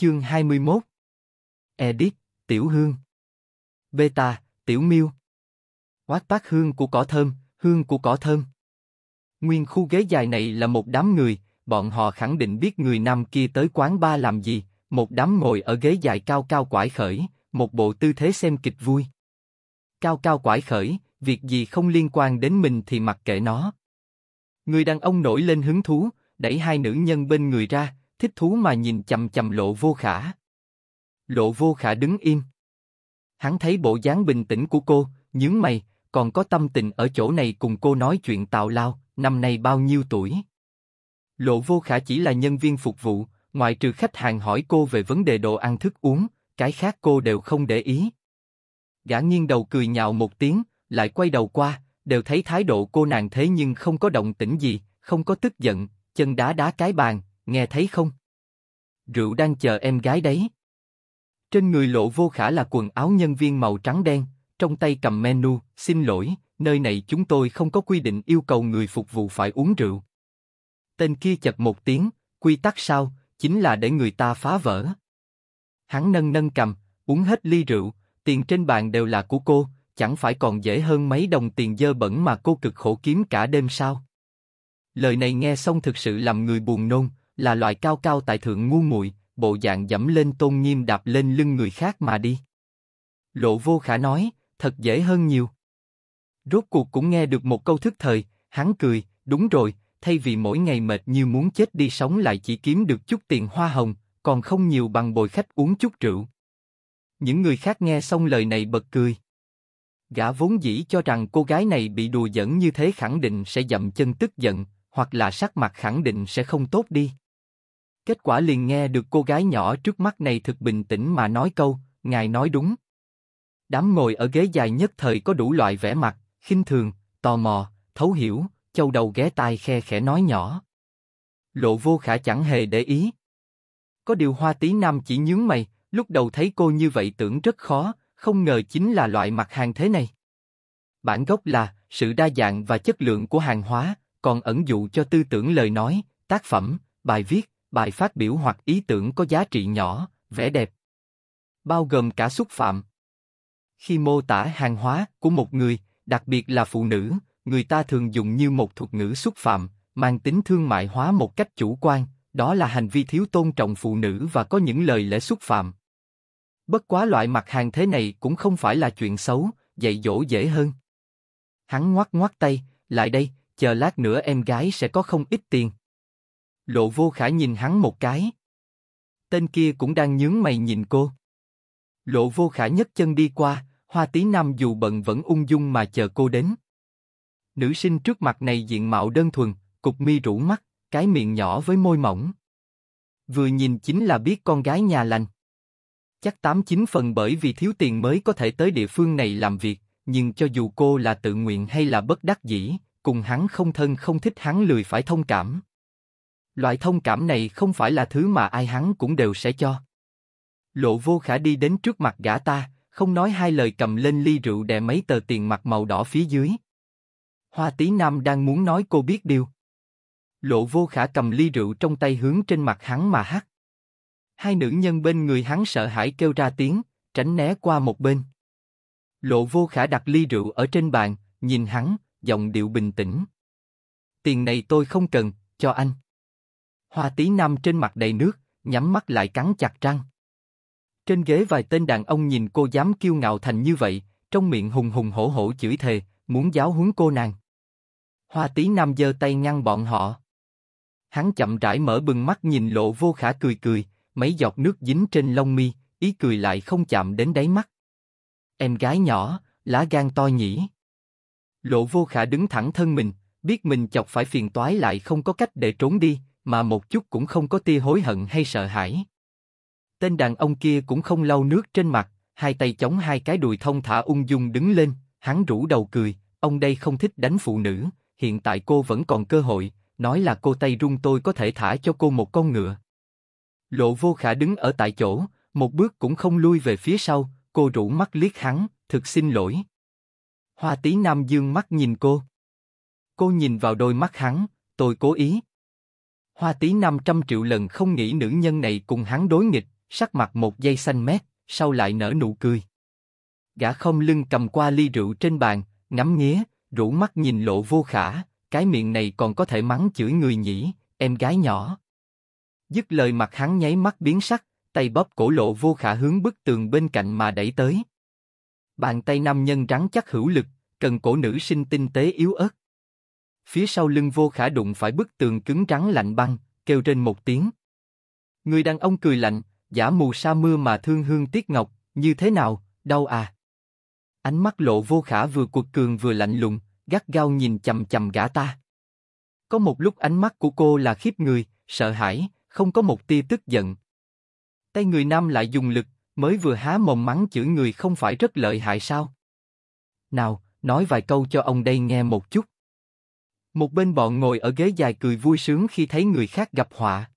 Chương 21 Edit, Tiểu Hương Beta, Tiểu Miêu Quát bát hương của cỏ thơm, hương của cỏ thơm Nguyên khu ghế dài này là một đám người, bọn họ khẳng định biết người nam kia tới quán ba làm gì, một đám ngồi ở ghế dài cao cao quải khởi, một bộ tư thế xem kịch vui. Cao cao quải khởi, việc gì không liên quan đến mình thì mặc kệ nó. Người đàn ông nổi lên hứng thú, đẩy hai nữ nhân bên người ra, thích thú mà nhìn chầm chầm lộ vô khả. Lộ vô khả đứng im. Hắn thấy bộ dáng bình tĩnh của cô, nhướng mày, còn có tâm tình ở chỗ này cùng cô nói chuyện tào lao, năm nay bao nhiêu tuổi. Lộ vô khả chỉ là nhân viên phục vụ, ngoại trừ khách hàng hỏi cô về vấn đề đồ ăn thức uống, cái khác cô đều không để ý. Gã nghiêng đầu cười nhạo một tiếng, lại quay đầu qua, đều thấy thái độ cô nàng thế nhưng không có động tĩnh gì, không có tức giận, chân đá đá cái bàn, nghe thấy không? Rượu đang chờ em gái đấy. Trên người lộ vô khả là quần áo nhân viên màu trắng đen, trong tay cầm menu, xin lỗi, nơi này chúng tôi không có quy định yêu cầu người phục vụ phải uống rượu. Tên kia chật một tiếng, quy tắc sao, chính là để người ta phá vỡ. Hắn nâng nâng cầm, uống hết ly rượu, tiền trên bàn đều là của cô, chẳng phải còn dễ hơn mấy đồng tiền dơ bẩn mà cô cực khổ kiếm cả đêm sao? Lời này nghe xong thực sự làm người buồn nôn, là loại cao cao tại thượng ngu muội, bộ dạng dẫm lên tôn nghiêm đạp lên lưng người khác mà đi. Lộ vô khả nói, thật dễ hơn nhiều. Rốt cuộc cũng nghe được một câu thức thời, hắn cười, đúng rồi, thay vì mỗi ngày mệt như muốn chết đi sống lại chỉ kiếm được chút tiền hoa hồng, còn không nhiều bằng bồi khách uống chút rượu. Những người khác nghe xong lời này bật cười. Gã vốn dĩ cho rằng cô gái này bị đùa giỡn như thế khẳng định sẽ dậm chân tức giận, hoặc là sắc mặt khẳng định sẽ không tốt đi. Kết quả liền nghe được cô gái nhỏ trước mắt này thực bình tĩnh mà nói câu, ngài nói đúng. Đám ngồi ở ghế dài nhất thời có đủ loại vẻ mặt, khinh thường, tò mò, thấu hiểu, châu đầu ghé tai khe khẽ nói nhỏ. Lộ vô khả chẳng hề để ý. Có điều hoa tí nam chỉ nhướng mày, lúc đầu thấy cô như vậy tưởng rất khó, không ngờ chính là loại mặt hàng thế này. Bản gốc là sự đa dạng và chất lượng của hàng hóa, còn ẩn dụ cho tư tưởng lời nói, tác phẩm, bài viết, bài phát biểu hoặc ý tưởng có giá trị nhỏ, vẻ đẹp, bao gồm cả xúc phạm. Khi mô tả hàng hóa của một người, đặc biệt là phụ nữ, người ta thường dùng như một thuật ngữ xúc phạm, mang tính thương mại hóa một cách chủ quan, đó là hành vi thiếu tôn trọng phụ nữ và có những lời lẽ xúc phạm. Bất quá loại mặt hàng thế này cũng không phải là chuyện xấu, dạy dỗ dễ hơn. Hắn ngoắc ngoắc tay, lại đây, chờ lát nữa em gái sẽ có không ít tiền. Lộ vô khả nhìn hắn một cái. Tên kia cũng đang nhướng mày nhìn cô. Lộ vô khả nhất chân đi qua, hoa tí nam dù bận vẫn ung dung mà chờ cô đến. Nữ sinh trước mặt này diện mạo đơn thuần, cục mi rũ mắt, cái miệng nhỏ với môi mỏng. Vừa nhìn chính là biết con gái nhà lành. Chắc tám chín phần bởi vì thiếu tiền mới có thể tới địa phương này làm việc, nhưng cho dù cô là tự nguyện hay là bất đắc dĩ, cùng hắn không thân không thích hắn lười phải thông cảm. Loại thông cảm này không phải là thứ mà ai hắn cũng đều sẽ cho. Lộ vô khả đi đến trước mặt gã ta, không nói hai lời cầm lên ly rượu đè mấy tờ tiền mặt màu đỏ phía dưới. Hoa tí nam đang muốn nói cô biết điều. Lộ vô khả cầm ly rượu trong tay hướng trên mặt hắn mà hắt. Hai nữ nhân bên người hắn sợ hãi kêu ra tiếng, tránh né qua một bên. Lộ vô khả đặt ly rượu ở trên bàn, nhìn hắn, giọng điệu bình tĩnh. Tiền này tôi không cần, cho anh. Hoa tí nam trên mặt đầy nước, nhắm mắt lại cắn chặt răng. Trên ghế vài tên đàn ông nhìn cô dám kiêu ngạo thành như vậy, trong miệng hùng hùng hổ hổ chửi thề, muốn giáo huấn cô nàng. Hoa tí nam giơ tay ngăn bọn họ. Hắn chậm rãi mở bừng mắt nhìn lộ vô khả cười cười, mấy giọt nước dính trên lông mi, ý cười lại không chạm đến đáy mắt. Em gái nhỏ, lá gan to nhỉ. Lộ vô khả đứng thẳng thân mình, biết mình chọc phải phiền toái lại không có cách để trốn đi, mà một chút cũng không có tia hối hận hay sợ hãi. Tên đàn ông kia cũng không lau nước trên mặt, hai tay chống hai cái đùi thông thả ung dung đứng lên, hắn rủ đầu cười, ông đây không thích đánh phụ nữ, hiện tại cô vẫn còn cơ hội, nói là cô tay run tôi có thể thả cho cô một con ngựa. Lộ vô khả đứng ở tại chỗ, một bước cũng không lui về phía sau, cô rủ mắt liếc hắn, thực xin lỗi. Hoa tí nam dương mắt nhìn cô. Cô nhìn vào đôi mắt hắn, tôi cố ý. Hoa tí 500 triệu lần không nghĩ nữ nhân này cùng hắn đối nghịch, sắc mặt một giây xanh mét, sau lại nở nụ cười. Gã không lưng cầm qua ly rượu trên bàn, ngắm nghía, rủ mắt nhìn lộ vô khả, cái miệng này còn có thể mắng chửi người nhỉ, em gái nhỏ. Dứt lời mặt hắn nháy mắt biến sắc, tay bóp cổ lộ vô khả hướng bức tường bên cạnh mà đẩy tới. Bàn tay nam nhân rắn chắc hữu lực, cần cổ nữ sinh tinh tế yếu ớt, Phía sau lưng vô khả đụng phải bức tường cứng rắn lạnh băng, kêu trên một tiếng. Người đàn ông cười lạnh, giả mù sa mưa mà thương hương tiếc ngọc, như thế nào, đau à? Ánh mắt lộ vô khả vừa cuột cường vừa lạnh lùng, gắt gao nhìn chầm chầm gã ta. Có một lúc ánh mắt của cô là khiếp người, sợ hãi, không có một tia tức giận. Tay người nam lại dùng lực, mới vừa há mồm mắng chửi người không phải rất lợi hại sao? Nào, nói vài câu cho ông đây nghe một chút. Một bên bọn ngồi ở ghế dài cười vui sướng khi thấy người khác gặp họa.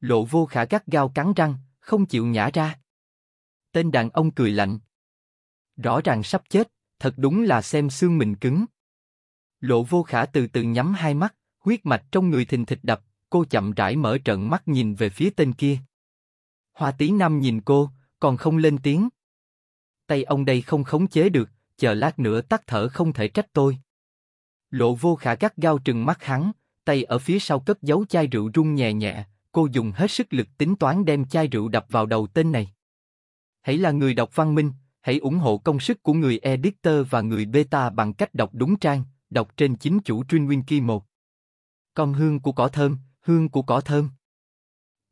Lộ vô khả gắt gao cắn răng, không chịu nhả ra. Tên đàn ông cười lạnh. Rõ ràng sắp chết, thật đúng là xem xương mình cứng. Lộ vô khả từ từ nhắm hai mắt, huyết mạch trong người thình thịch đập, cô chậm rãi mở trận mắt nhìn về phía tên kia. Hoa tí năm nhìn cô, còn không lên tiếng. Tay ông đây không khống chế được, chờ lát nữa tắt thở không thể trách tôi. Lộ vô khả cắt gao trừng mắt hắn, tay ở phía sau cất giấu chai rượu rung nhẹ nhẹ, cô dùng hết sức lực tính toán đem chai rượu đập vào đầu tên này. Hãy là người đọc văn minh, hãy ủng hộ công sức của người editor và người beta bằng cách đọc đúng trang, đọc trên chính chủ truy nguyên kỳ một. Con hương của cỏ thơm, hương của cỏ thơm.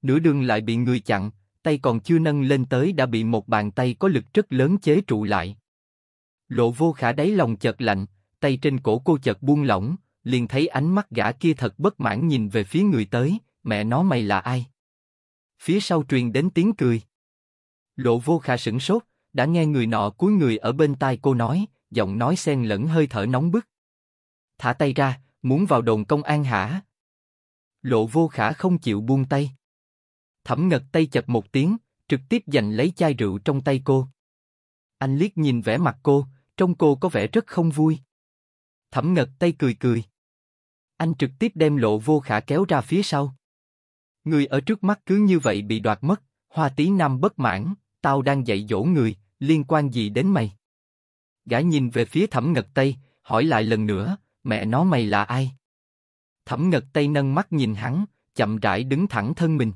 Nửa đường lại bị người chặn, tay còn chưa nâng lên tới đã bị một bàn tay có lực rất lớn chế trụ lại. Lộ vô khả đáy lòng chợt lạnh, tay trên cổ cô chợt buông lỏng, liền thấy ánh mắt gã kia thật bất mãn nhìn về phía người tới, mẹ nó mày là ai? Phía sau truyền đến tiếng cười. Lộ vô khả sửng sốt, đã nghe người nọ cuối người ở bên tai cô nói, giọng nói xen lẫn hơi thở nóng bức. Thả tay ra, muốn vào đồn công an hả? Lộ vô khả không chịu buông tay. Thẩm ngật tay chật một tiếng, trực tiếp giành lấy chai rượu trong tay cô. Anh liếc nhìn vẻ mặt cô, trong cô có vẻ rất không vui. Thẩm ngật tay cười cười. Anh trực tiếp đem lộ vô khả kéo ra phía sau. Người ở trước mắt cứ như vậy bị đoạt mất, hoa tí nam bất mãn, tao đang dạy dỗ người, liên quan gì đến mày? Gã nhìn về phía thẩm ngật Tây, hỏi lại lần nữa, mẹ nó mày là ai? Thẩm ngật Tây nâng mắt nhìn hắn, chậm rãi đứng thẳng thân mình.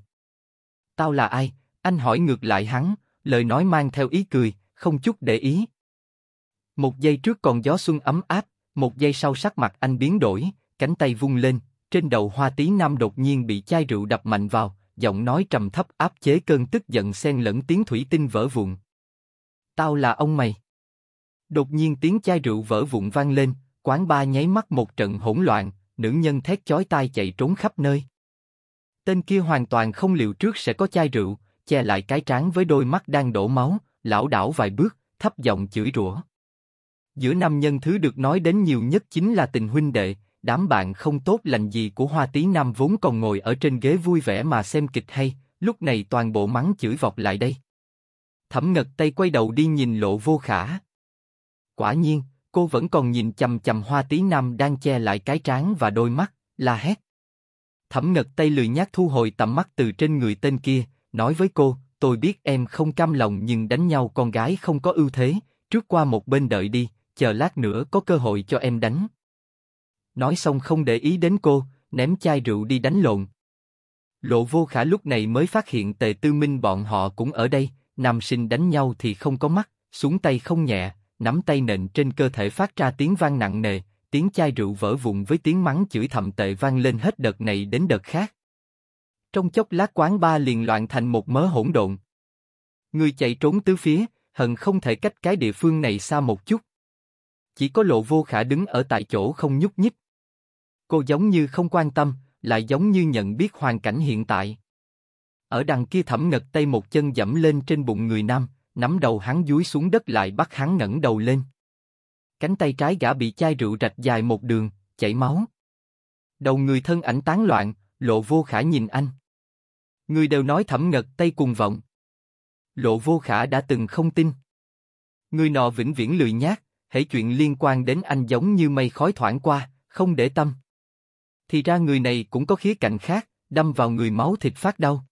Tao là ai? Anh hỏi ngược lại hắn, lời nói mang theo ý cười, không chút để ý. Một giây trước còn gió xuân ấm áp, một giây sau sắc mặt anh biến đổi, cánh tay vung lên, trên đầu Hoa Tí Nam đột nhiên bị chai rượu đập mạnh vào, giọng nói trầm thấp áp chế cơn tức giận xen lẫn tiếng thủy tinh vỡ vụn. Tao là ông mày. Đột nhiên tiếng chai rượu vỡ vụn vang lên, quán ba nháy mắt một trận hỗn loạn, nữ nhân thét chói tai chạy trốn khắp nơi. Tên kia hoàn toàn không liệu trước sẽ có chai rượu, che lại cái trán với đôi mắt đang đổ máu, lão đảo vài bước, thấp giọng chửi rủa. Giữa nam nhân thứ được nói đến nhiều nhất chính là tình huynh đệ, đám bạn không tốt lành gì của Hoa Tí Nam vốn còn ngồi ở trên ghế vui vẻ mà xem kịch hay, lúc này toàn bộ mắng chửi vọt lại đây. Thẩm Ngật Tây quay đầu đi nhìn Lộ Vô Khả. Quả nhiên, cô vẫn còn nhìn chầm chầm Hoa Tí Nam đang che lại cái trán và đôi mắt, la hét. Thẩm Ngật Tây lười nhác thu hồi tầm mắt từ trên người tên kia, nói với cô, tôi biết em không cam lòng nhưng đánh nhau con gái không có ưu thế, trước qua một bên đợi đi, chờ lát nữa có cơ hội cho em đánh. Nói xong không để ý đến cô, ném chai rượu đi đánh lộn. Lộ vô khả lúc này mới phát hiện tề tư minh bọn họ cũng ở đây, nam sinh đánh nhau thì không có mắt, xuống tay không nhẹ, nắm tay nện trên cơ thể phát ra tiếng vang nặng nề, tiếng chai rượu vỡ vụn với tiếng mắng chửi thầm tệ vang lên hết đợt này đến đợt khác. Trong chốc lát quán ba liền loạn thành một mớ hỗn độn. Người chạy trốn tứ phía, hận không thể cách cái địa phương này xa một chút. Chỉ có lộ vô khả đứng ở tại chỗ không nhúc nhích. Cô giống như không quan tâm, lại giống như nhận biết hoàn cảnh hiện tại. Ở đằng kia thẩm ngật tay một chân dẫm lên trên bụng người nam, nắm đầu hắn dúi xuống đất lại bắt hắn ngẩng đầu lên. Cánh tay trái gã bị chai rượu rạch dài một đường, chảy máu. Đầu người thân ảnh tán loạn, lộ vô khả nhìn anh. Người đều nói thẩm ngật tay cùng vọng. Lộ vô khả đã từng không tin. Người nọ vĩnh viễn lười nhác, hễ chuyện liên quan đến anh giống như mây khói thoảng qua, không để tâm. Thì ra người này cũng có khía cạnh khác, đâm vào người máu thịt phát đau.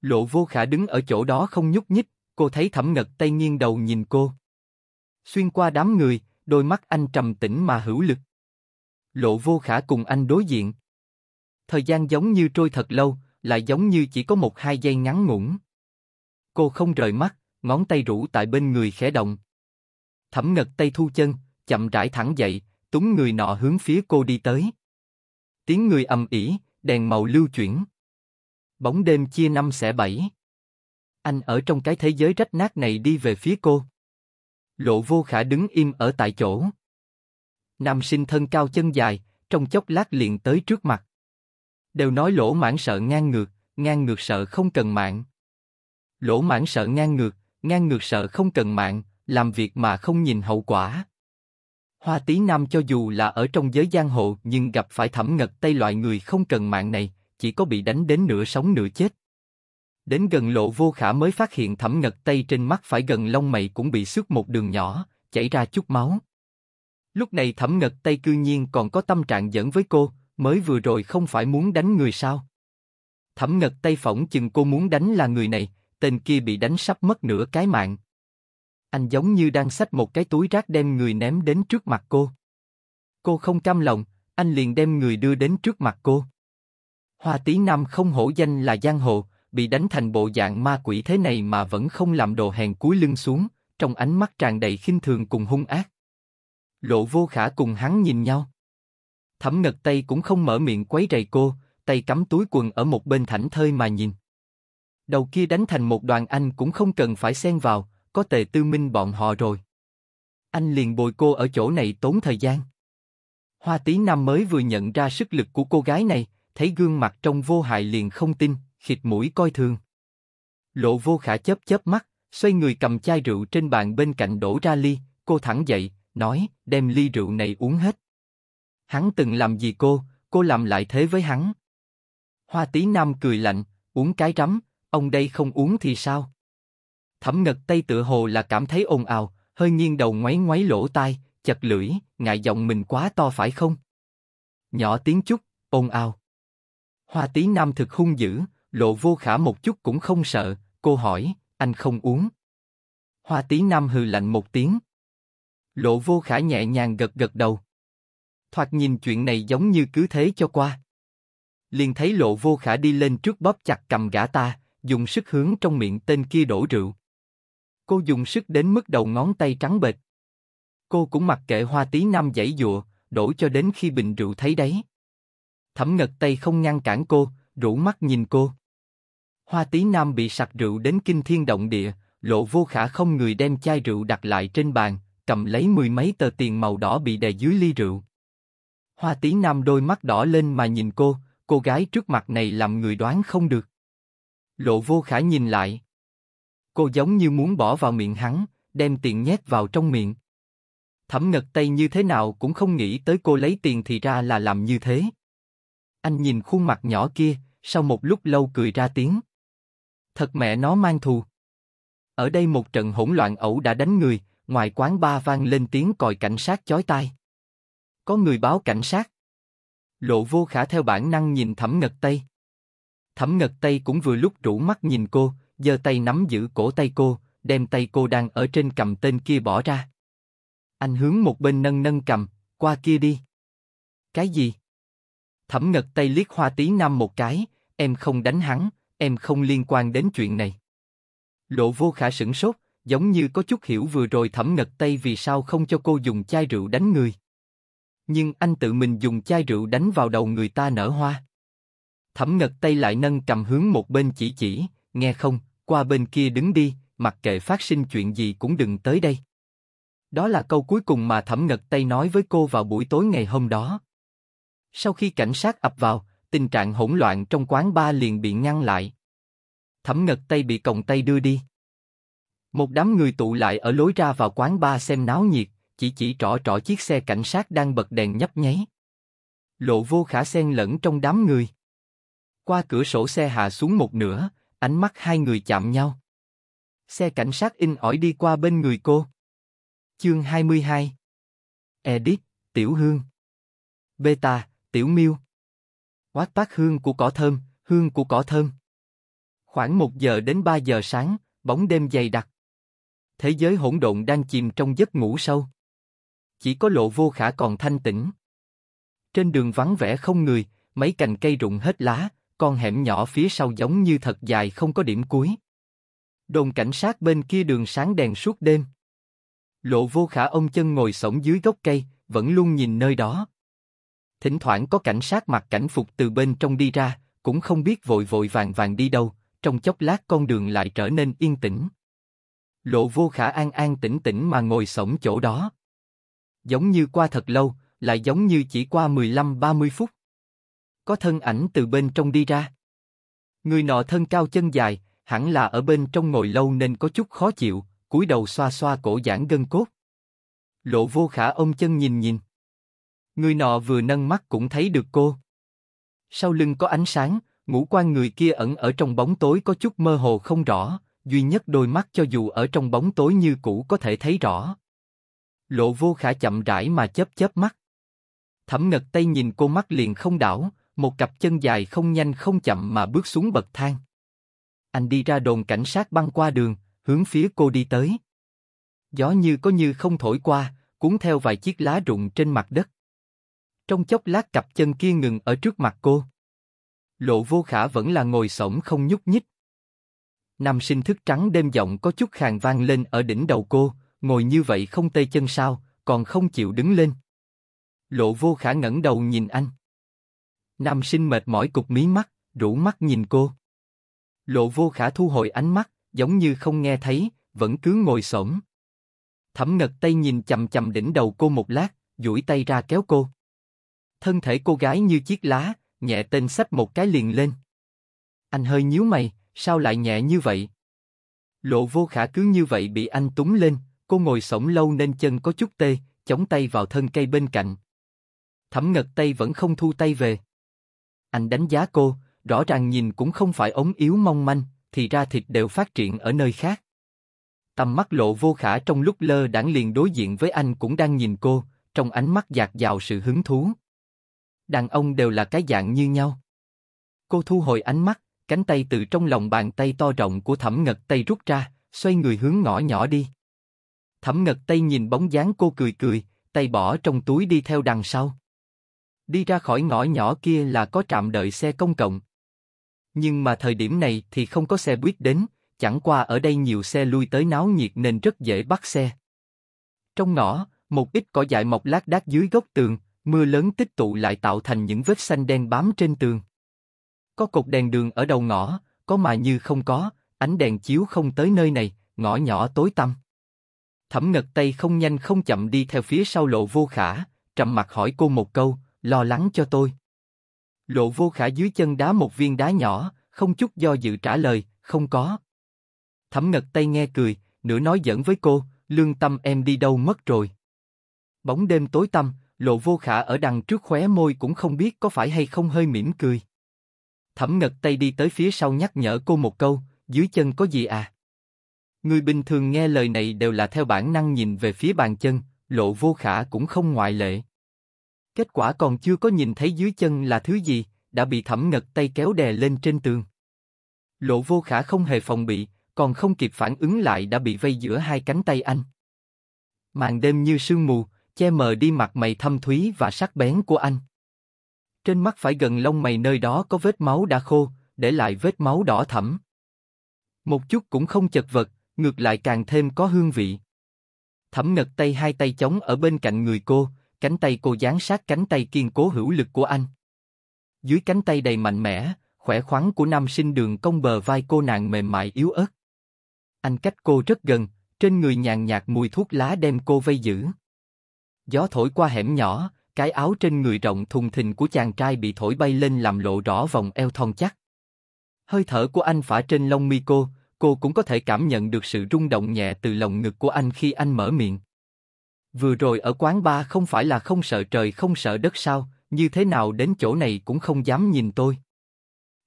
Lộ vô khả đứng ở chỗ đó không nhúc nhích, cô thấy thẩm ngật tay nghiêng đầu nhìn cô. Xuyên qua đám người, đôi mắt anh trầm tĩnh mà hữu lực. Lộ vô khả cùng anh đối diện. Thời gian giống như trôi thật lâu, lại giống như chỉ có một hai giây ngắn ngủn. Cô không rời mắt, ngón tay rũ tại bên người khẽ động. Thẩm Ngật tay thu chân, chậm rãi thẳng dậy, túng người nọ hướng phía cô đi tới. Tiếng người ầm ỉ, đèn màu lưu chuyển. Bóng đêm chia năm xẻ bảy. Anh ở trong cái thế giới rách nát này đi về phía cô. Lộ vô khả đứng im ở tại chỗ. Nam sinh thân cao chân dài, trong chốc lát liền tới trước mặt. Đều nói lỗ mãn sợ ngang ngược, ngang ngược sợ không cần mạng. Lỗ mãn sợ ngang ngược, ngang ngược sợ không cần mạng, làm việc mà không nhìn hậu quả. Hoa Tí Nam cho dù là ở trong giới giang hồ nhưng gặp phải thẩm ngật tây loại người không cần mạng này, chỉ có bị đánh đến nửa sống nửa chết. Đến gần lộ vô khả mới phát hiện thẩm ngật tây trên mắt phải gần lông mày cũng bị xước một đường nhỏ, chảy ra chút máu. Lúc này thẩm ngật tây cư nhiên còn có tâm trạng giận với cô, mới vừa rồi không phải muốn đánh người sao? Thẩm ngật tay phỏng chừng cô muốn đánh là người này, tên kia bị đánh sắp mất nửa cái mạng, anh giống như đang xách một cái túi rác đem người ném đến trước mặt cô. Cô không cam lòng, anh liền đem người đưa đến trước mặt cô. Hoa Tí Nam không hổ danh là giang hồ, bị đánh thành bộ dạng ma quỷ thế này mà vẫn không làm đồ hèn cúi lưng xuống, trong ánh mắt tràn đầy khinh thường cùng hung ác. Lộ vô khả cùng hắn nhìn nhau. Thẩm ngật tay cũng không mở miệng quấy rầy cô, tay cắm túi quần ở một bên thảnh thơi mà nhìn. Đầu kia đánh thành một đoàn anh cũng không cần phải xen vào, có tề tư minh bọn họ rồi. Anh liền bồi cô ở chỗ này tốn thời gian. Hoa tí nam mới vừa nhận ra sức lực của cô gái này, thấy gương mặt trong vô hại liền không tin, khịt mũi coi thường. Lộ vô khả chớp chớp mắt, xoay người cầm chai rượu trên bàn bên cạnh đổ ra ly, cô thẳng dậy, nói, đem ly rượu này uống hết. Hắn từng làm gì cô, cô làm lại thế với hắn. Hoa tí nam cười lạnh, uống cái rắm, ông đây không uống thì sao? Thẩm Ngật Tây tựa hồ là cảm thấy ồn ào, hơi nghiêng đầu ngoáy ngoáy lỗ tai, chật lưỡi, ngại giọng mình quá to phải không? Nhỏ tiếng chút, ồn ào. Hoa Tí Nam thực hung dữ, lộ vô khả một chút cũng không sợ, cô hỏi, anh không uống. Hoa Tí Nam hừ lạnh một tiếng. Lộ vô khả nhẹ nhàng gật gật đầu. Thoạt nhìn chuyện này giống như cứ thế cho qua. Liền thấy lộ vô khả đi lên trước bóp chặt cầm gã ta, dùng sức hướng trong miệng tên kia đổ rượu. Cô dùng sức đến mức đầu ngón tay trắng bệch. Cô cũng mặc kệ hoa tí nam giãy dụa, đổ cho đến khi bình rượu thấy đấy. Thẩm ngật tay không ngăn cản cô, rủ mắt nhìn cô. Hoa tí nam bị sặc rượu đến kinh thiên động địa, lộ vô khả không người đem chai rượu đặt lại trên bàn, cầm lấy mười mấy tờ tiền màu đỏ bị đè dưới ly rượu. Hoa tí nam đôi mắt đỏ lên mà nhìn cô, cô gái trước mặt này làm người đoán không được. Lộ vô khả nhìn lại. Cô giống như muốn bỏ vào miệng hắn, đem tiền nhét vào trong miệng. Thẩm ngật tay như thế nào cũng không nghĩ tới cô lấy tiền thì ra là làm như thế. Anh nhìn khuôn mặt nhỏ kia, sau một lúc lâu cười ra tiếng. Thật mẹ nó mang thù. Ở đây một trận hỗn loạn ẩu đã đánh người, ngoài quán ba vang lên tiếng còi cảnh sát chói tai. Có người báo cảnh sát. Lộ vô khả theo bản năng nhìn thẩm ngật tây. Thẩm ngật tây cũng vừa lúc rủ mắt nhìn cô, giơ tay nắm giữ cổ tay cô, đem tay cô đang ở trên cầm tên kia bỏ ra. Anh hướng một bên nâng nâng cầm, qua kia đi. Cái gì? Thẩm ngật tay liếc hoa tí nam một cái, em không đánh hắn, em không liên quan đến chuyện này. Lộ vô khả sửng sốt, giống như có chút hiểu vừa rồi thẩm ngật tay vì sao không cho cô dùng chai rượu đánh người. Nhưng anh tự mình dùng chai rượu đánh vào đầu người ta nở hoa. Thẩm ngật tay lại nâng cầm hướng một bên chỉ chỉ, nghe không, qua bên kia đứng đi, mặc kệ phát sinh chuyện gì cũng đừng tới đây. Đó là câu cuối cùng mà Thẩm Ngật Tây nói với cô vào buổi tối ngày hôm đó. Sau khi cảnh sát ập vào, tình trạng hỗn loạn trong quán bar liền bị ngăn lại. Thẩm Ngật Tây bị còng tay đưa đi. Một đám người tụ lại ở lối ra vào quán bar xem náo nhiệt, chỉ chỉ trỏ trỏ chiếc xe cảnh sát đang bật đèn nhấp nháy. Lộ vô khả xen lẫn trong đám người. Qua cửa sổ xe hạ xuống một nửa, ánh mắt hai người chạm nhau. Xe cảnh sát in ỏi đi qua bên người cô. Chương 22 Edit, Tiểu Hương Beta, Tiểu Miêu Quát tác hương của cỏ thơm, hương của cỏ thơm. Khoảng 1 giờ đến 3 giờ sáng, bóng đêm dày đặc. Thế giới hỗn độn đang chìm trong giấc ngủ sâu. Chỉ có lộ vô khả còn thanh tĩnh. Trên đường vắng vẻ không người, mấy cành cây rụng hết lá, con hẻm nhỏ phía sau giống như thật dài không có điểm cuối. Đồn cảnh sát bên kia đường sáng đèn suốt đêm. Lộ vô khả ông chân ngồi sổng dưới gốc cây, vẫn luôn nhìn nơi đó. Thỉnh thoảng có cảnh sát mặc cảnh phục từ bên trong đi ra, cũng không biết vội vội vàng vàng đi đâu, trong chốc lát con đường lại trở nên yên tĩnh. Lộ vô khả an an tĩnh tĩnh mà ngồi sổng chỗ đó. Giống như qua thật lâu, lại giống như chỉ qua 15-30 phút có thân ảnh từ bên trong đi ra. Người nọ thân cao chân dài, hẳn là ở bên trong ngồi lâu nên có chút khó chịu, cúi đầu xoa xoa cổ giãn gân cốt. Lộ vô khả ông chân nhìn nhìn. Người nọ vừa nâng mắt cũng thấy được cô. Sau lưng có ánh sáng, ngũ quan người kia ẩn ở trong bóng tối có chút mơ hồ không rõ, duy nhất đôi mắt cho dù ở trong bóng tối như cũ có thể thấy rõ. Lộ vô khả chậm rãi mà chớp chớp mắt. Thẩm ngật tay nhìn cô mắt liền không đảo, một cặp chân dài không nhanh không chậm mà bước xuống bậc thang. Anh đi ra đồn cảnh sát băng qua đường, hướng phía cô đi tới. Gió như có như không thổi qua, cuốn theo vài chiếc lá rụng trên mặt đất. Trong chốc lát cặp chân kia ngừng ở trước mặt cô. Lộ vô khả vẫn là ngồi sổng không nhúc nhích. Nam sinh thức trắng đêm giọng có chút khàn vang lên ở đỉnh đầu cô, ngồi như vậy không tê chân sao, còn không chịu đứng lên. Lộ vô khả ngẩng đầu nhìn anh. Nam sinh mệt mỏi cục mí mắt, rũ mắt nhìn cô. Lộ vô khả thu hồi ánh mắt, giống như không nghe thấy, vẫn cứ ngồi xổm. Thẩm ngật tay nhìn chầm chầm đỉnh đầu cô một lát, duỗi tay ra kéo cô. Thân thể cô gái như chiếc lá, nhẹ tên sách một cái liền lên. Anh hơi nhíu mày, sao lại nhẹ như vậy? Lộ vô khả cứ như vậy bị anh túng lên, cô ngồi sổng lâu nên chân có chút tê, chống tay vào thân cây bên cạnh. Thẩm ngật tay vẫn không thu tay về. Anh đánh giá cô, rõ ràng nhìn cũng không phải ống yếu mong manh, thì ra thịt đều phát triển ở nơi khác. Tầm mắt lộ vô khả trong lúc lơ đãng liền đối diện với anh cũng đang nhìn cô, trong ánh mắt dạt dào sự hứng thú. Đàn ông đều là cái dạng như nhau. Cô thu hồi ánh mắt, cánh tay từ trong lòng bàn tay to rộng của thẩm ngật tay rút ra, xoay người hướng ngõ nhỏ đi. Thẩm ngật tay nhìn bóng dáng cô cười cười, tay bỏ trong túi đi theo đằng sau. Đi ra khỏi ngõ nhỏ kia là có trạm đợi xe công cộng. Nhưng mà thời điểm này thì không có xe buýt đến, chẳng qua ở đây nhiều xe lui tới náo nhiệt nên rất dễ bắt xe. Trong ngõ, một ít cỏ dại mọc lác đác dưới gốc tường, mưa lớn tích tụ lại tạo thành những vết xanh đen bám trên tường. Có cột đèn đường ở đầu ngõ, có mà như không có, ánh đèn chiếu không tới nơi này, ngõ nhỏ tối tăm. Thẩm ngật tay không nhanh không chậm đi theo phía sau lộ vô khả, trầm mặt hỏi cô một câu, lo lắng cho tôi. Lộ vô khả dưới chân đá một viên đá nhỏ, không chút do dự trả lời, không có. Thẩm ngật tay nghe cười, nửa nói giỡn với cô, lương tâm em đi đâu mất rồi. Bóng đêm tối tăm, lộ vô khả ở đằng trước khóe môi cũng không biết có phải hay không hơi mỉm cười. Thẩm ngật tay đi tới phía sau nhắc nhở cô một câu, dưới chân có gì à? Người bình thường nghe lời này đều là theo bản năng nhìn về phía bàn chân, lộ vô khả cũng không ngoại lệ. Kết quả còn chưa có nhìn thấy dưới chân là thứ gì, đã bị thẩm ngật tay kéo đè lên trên tường. Lộ vô khả không hề phòng bị, còn không kịp phản ứng lại đã bị vây giữa hai cánh tay anh. Màn đêm như sương mù, che mờ đi mặt mày thâm thúy và sắc bén của anh. Trên mắt phải gần lông mày nơi đó có vết máu đã khô, để lại vết máu đỏ thẫm. Một chút cũng không chật vật, ngược lại càng thêm có hương vị. Thẩm ngật tay hai tay chống ở bên cạnh người cô, cánh tay cô dán sát cánh tay kiên cố hữu lực của anh. Dưới cánh tay đầy mạnh mẽ, khỏe khoắn của nam sinh đường cong bờ vai cô nàng mềm mại yếu ớt. Anh cách cô rất gần, trên người nhàn nhạt mùi thuốc lá đem cô vây giữ. Gió thổi qua hẻm nhỏ, cái áo trên người rộng thùng thình của chàng trai bị thổi bay lên làm lộ rõ vòng eo thon chắc. Hơi thở của anh phả trên lông mi cô, cô cũng có thể cảm nhận được sự rung động nhẹ từ lồng ngực của anh khi anh mở miệng. Vừa rồi ở quán ba không phải là không sợ trời không sợ đất sao, như thế nào đến chỗ này cũng không dám nhìn tôi.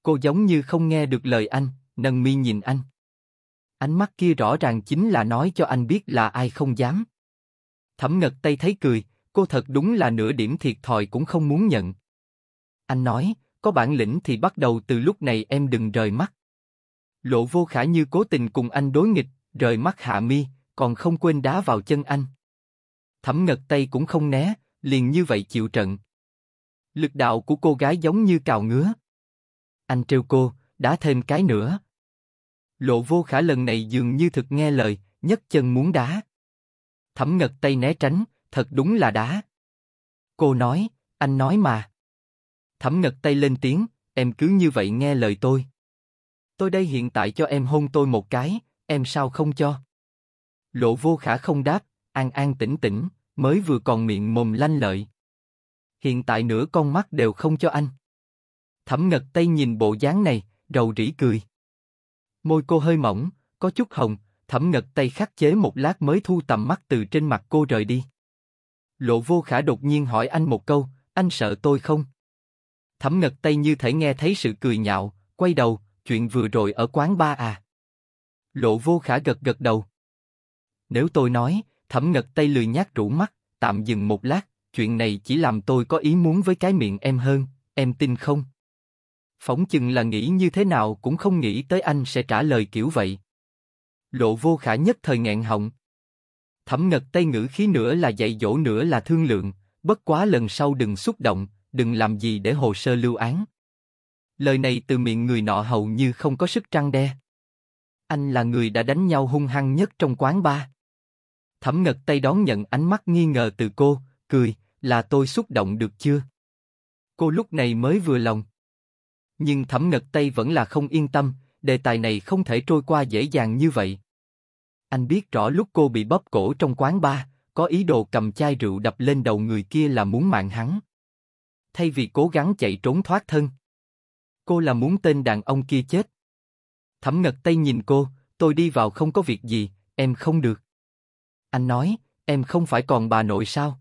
Cô giống như không nghe được lời anh, nâng mi nhìn anh. Ánh mắt kia rõ ràng chính là nói cho anh biết là ai không dám. Thẩm ngật tay thấy cười, cô thật đúng là nửa điểm thiệt thòi cũng không muốn nhận. Anh nói, có bản lĩnh thì bắt đầu từ lúc này em đừng rời mắt. Lộ vô khả như cố tình cùng anh đối nghịch, rời mắt hạ mi, còn không quên đá vào chân anh. Thẩm Ngật tay cũng không né, liền như vậy chịu trận. Lực đạo của cô gái giống như cào ngứa. Anh trêu cô, đã thêm cái nữa. Lộ vô khả lần này dường như thực nghe lời, nhấc chân muốn đá. Thẩm Ngật tay né tránh, thật đúng là đá. Cô nói, anh nói mà. Thẩm Ngật tay lên tiếng, em cứ như vậy nghe lời tôi. Tôi đây hiện tại cho em hôn tôi một cái, em sao không cho? Lộ vô khả không đáp, an an tĩnh tĩnh, mới vừa còn miệng mồm lanh lợi. Hiện tại nửa con mắt đều không cho anh. Thẩm ngật tay nhìn bộ dáng này, rầu rĩ cười. Môi cô hơi mỏng, có chút hồng, thẩm ngật tay khắc chế một lát mới thu tầm mắt từ trên mặt cô rời đi. Lộ vô khả đột nhiên hỏi anh một câu, anh sợ tôi không? Thẩm ngật tay như thể nghe thấy sự cười nhạo, quay đầu, chuyện vừa rồi ở quán ba à? Lộ vô khả gật gật đầu. Nếu tôi nói, Thẩm ngật tay lười nhác rũ mắt, tạm dừng một lát, chuyện này chỉ làm tôi có ý muốn với cái miệng em hơn, em tin không? Phỏng chừng là nghĩ như thế nào cũng không nghĩ tới anh sẽ trả lời kiểu vậy. Lộ vô khả nhất thời nghẹn họng. Thẩm ngật tay ngữ khí nữa là dạy dỗ nữa là thương lượng, bất quá lần sau đừng xúc động, đừng làm gì để hồ sơ lưu án. Lời này từ miệng người nọ hầu như không có sức trăng đe. Anh là người đã đánh nhau hung hăng nhất trong quán bar. Thẩm Ngật Tây đón nhận ánh mắt nghi ngờ từ cô, cười, là tôi xúc động được chưa? Cô lúc này mới vừa lòng. Nhưng Thẩm Ngật Tây vẫn là không yên tâm, đề tài này không thể trôi qua dễ dàng như vậy. Anh biết rõ lúc cô bị bóp cổ trong quán bar, có ý đồ cầm chai rượu đập lên đầu người kia là muốn mạng hắn. Thay vì cố gắng chạy trốn thoát thân, cô là muốn tên đàn ông kia chết. Thẩm Ngật Tây nhìn cô, tôi đi vào không có việc gì, em không được. Anh nói, em không phải còn bà nội sao?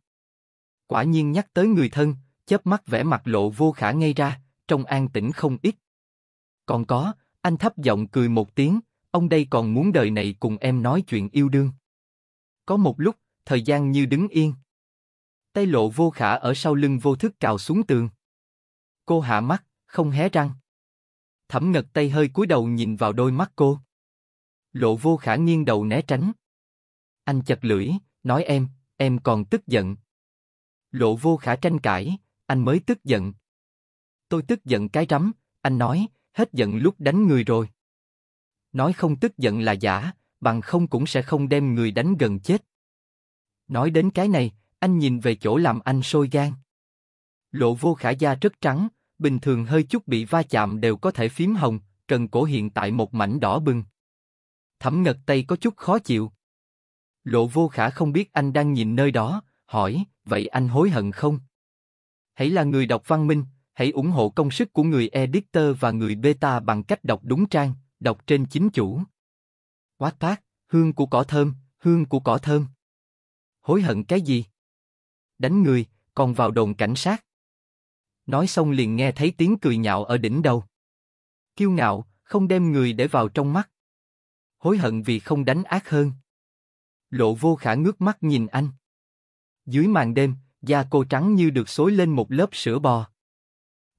Quả nhiên nhắc tới người thân, chớp mắt vẻ mặt lộ vô khả ngay ra, trong an tĩnh không ít. Còn có, anh thấp giọng cười một tiếng, ông đây còn muốn đời này cùng em nói chuyện yêu đương. Có một lúc, thời gian như đứng yên. Tay lộ vô khả ở sau lưng vô thức cào xuống tường. Cô hạ mắt, không hé răng. Thẩm ngật tay hơi cúi đầu nhìn vào đôi mắt cô. Lộ vô khả nghiêng đầu né tránh. Anh chật lưỡi, nói em, em còn tức giận. Lộ vô khả tranh cãi, anh mới tức giận. Tôi tức giận cái rắm, anh nói, hết giận lúc đánh người rồi. Nói không tức giận là giả, bằng không cũng sẽ không đem người đánh gần chết. Nói đến cái này, anh nhìn về chỗ làm anh sôi gan. Lộ vô khả da rất trắng, bình thường hơi chút bị va chạm đều có thể phím hồng, trần cổ hiện tại một mảnh đỏ bừng. Thẩm ngật tay có chút khó chịu. Lộ vô khả không biết anh đang nhìn nơi đó, hỏi, vậy anh hối hận không? Hãy là người đọc văn minh, hãy ủng hộ công sức của người editor và người beta bằng cách đọc đúng trang, đọc trên chính chủ. quát Wattpad, hương của cỏ thơm, hương của cỏ thơm. Hối hận cái gì? Đánh người, còn vào đồn cảnh sát. Nói xong liền nghe thấy tiếng cười nhạo ở đỉnh đầu. Kiêu ngạo, không đem người để vào trong mắt. Hối hận vì không đánh ác hơn. Lộ vô khả ngước mắt nhìn anh. Dưới màn đêm, da cô trắng như được xối lên một lớp sữa bò.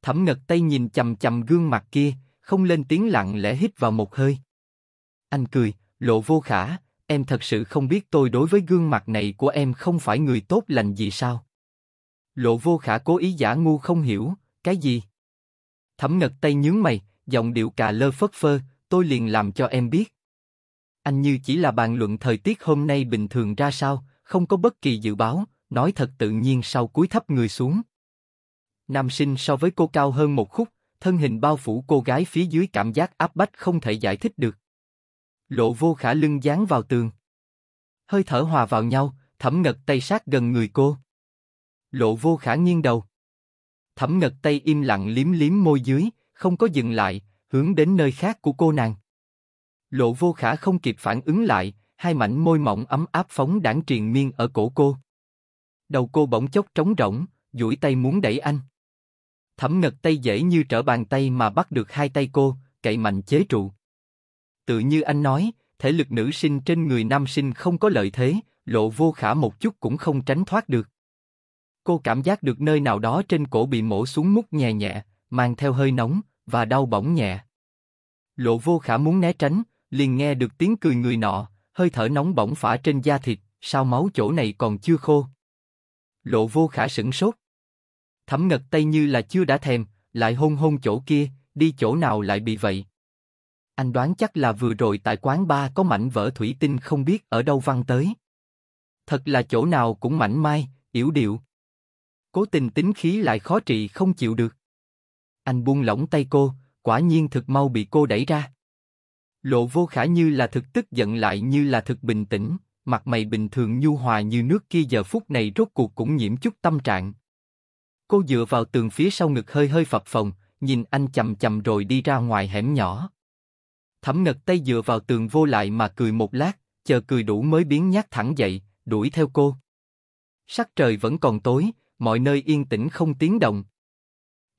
Thẩm ngật tay nhìn chầm chầm gương mặt kia, không lên tiếng lặng lẽ hít vào một hơi. Anh cười, lộ vô khả, em thật sự không biết tôi đối với gương mặt này của em không phải người tốt lành gì sao? Lộ vô khả cố ý giả ngu không hiểu, cái gì? Thẩm ngật tay nhướng mày, giọng điệu cà lơ phất phơ, tôi liền làm cho em biết anh như chỉ là bàn luận thời tiết hôm nay bình thường ra sao, không có bất kỳ dự báo, nói thật tự nhiên sau cúi thấp người xuống. Nam sinh so với cô cao hơn một khúc, thân hình bao phủ cô gái phía dưới cảm giác áp bách không thể giải thích được. Lộ vô khả lưng dán vào tường. Hơi thở hòa vào nhau, thẩm ngật tay sát gần người cô. Lộ vô khả nghiêng đầu. Thẩm ngật tay im lặng liếm liếm môi dưới, không có dừng lại, hướng đến nơi khác của cô nàng. Lộ vô khả không kịp phản ứng lại, hai mảnh môi mỏng ấm áp phóng đảng triền miên ở cổ cô. Đầu cô bỗng chốc trống rỗng, duỗi tay muốn đẩy anh. Thẩm ngật tay dễ như trở bàn tay mà bắt được hai tay cô, cậy mạnh chế trụ. Tự như anh nói, thể lực nữ sinh trên người nam sinh không có lợi thế, lộ vô khả một chút cũng không tránh thoát được. Cô cảm giác được nơi nào đó trên cổ bị mổ xuống mút nhẹ nhẹ, mang theo hơi nóng, và đau bỏng nhẹ. Lộ vô khả muốn né tránh, liền nghe được tiếng cười người nọ, hơi thở nóng bỏng phả trên da thịt, sao máu chỗ này còn chưa khô? Lộ vô khả sửng sốt. Thẩm ngật tay như là chưa đã thèm, lại hôn hôn chỗ kia, đi chỗ nào lại bị vậy? Anh đoán chắc là vừa rồi tại quán ba có mảnh vỡ thủy tinh không biết ở đâu văng tới. Thật là chỗ nào cũng mảnh mai, yếu điệu. Cố tình tính khí lại khó trị không chịu được. Anh buông lỏng tay cô, quả nhiên thực mau bị cô đẩy ra. Lộ vô khả như là thực tức giận lại như là thực bình tĩnh, mặt mày bình thường nhu hòa như nước kia giờ phút này rốt cuộc cũng nhiễm chút tâm trạng. Cô dựa vào tường phía sau ngực hơi hơi phập phồng, nhìn anh chầm chầm rồi đi ra ngoài hẻm nhỏ. Thẩm ngật tay dựa vào tường vô lại mà cười một lát, chờ cười đủ mới biến nhát thẳng dậy, đuổi theo cô. Sắc trời vẫn còn tối, mọi nơi yên tĩnh không tiếng động.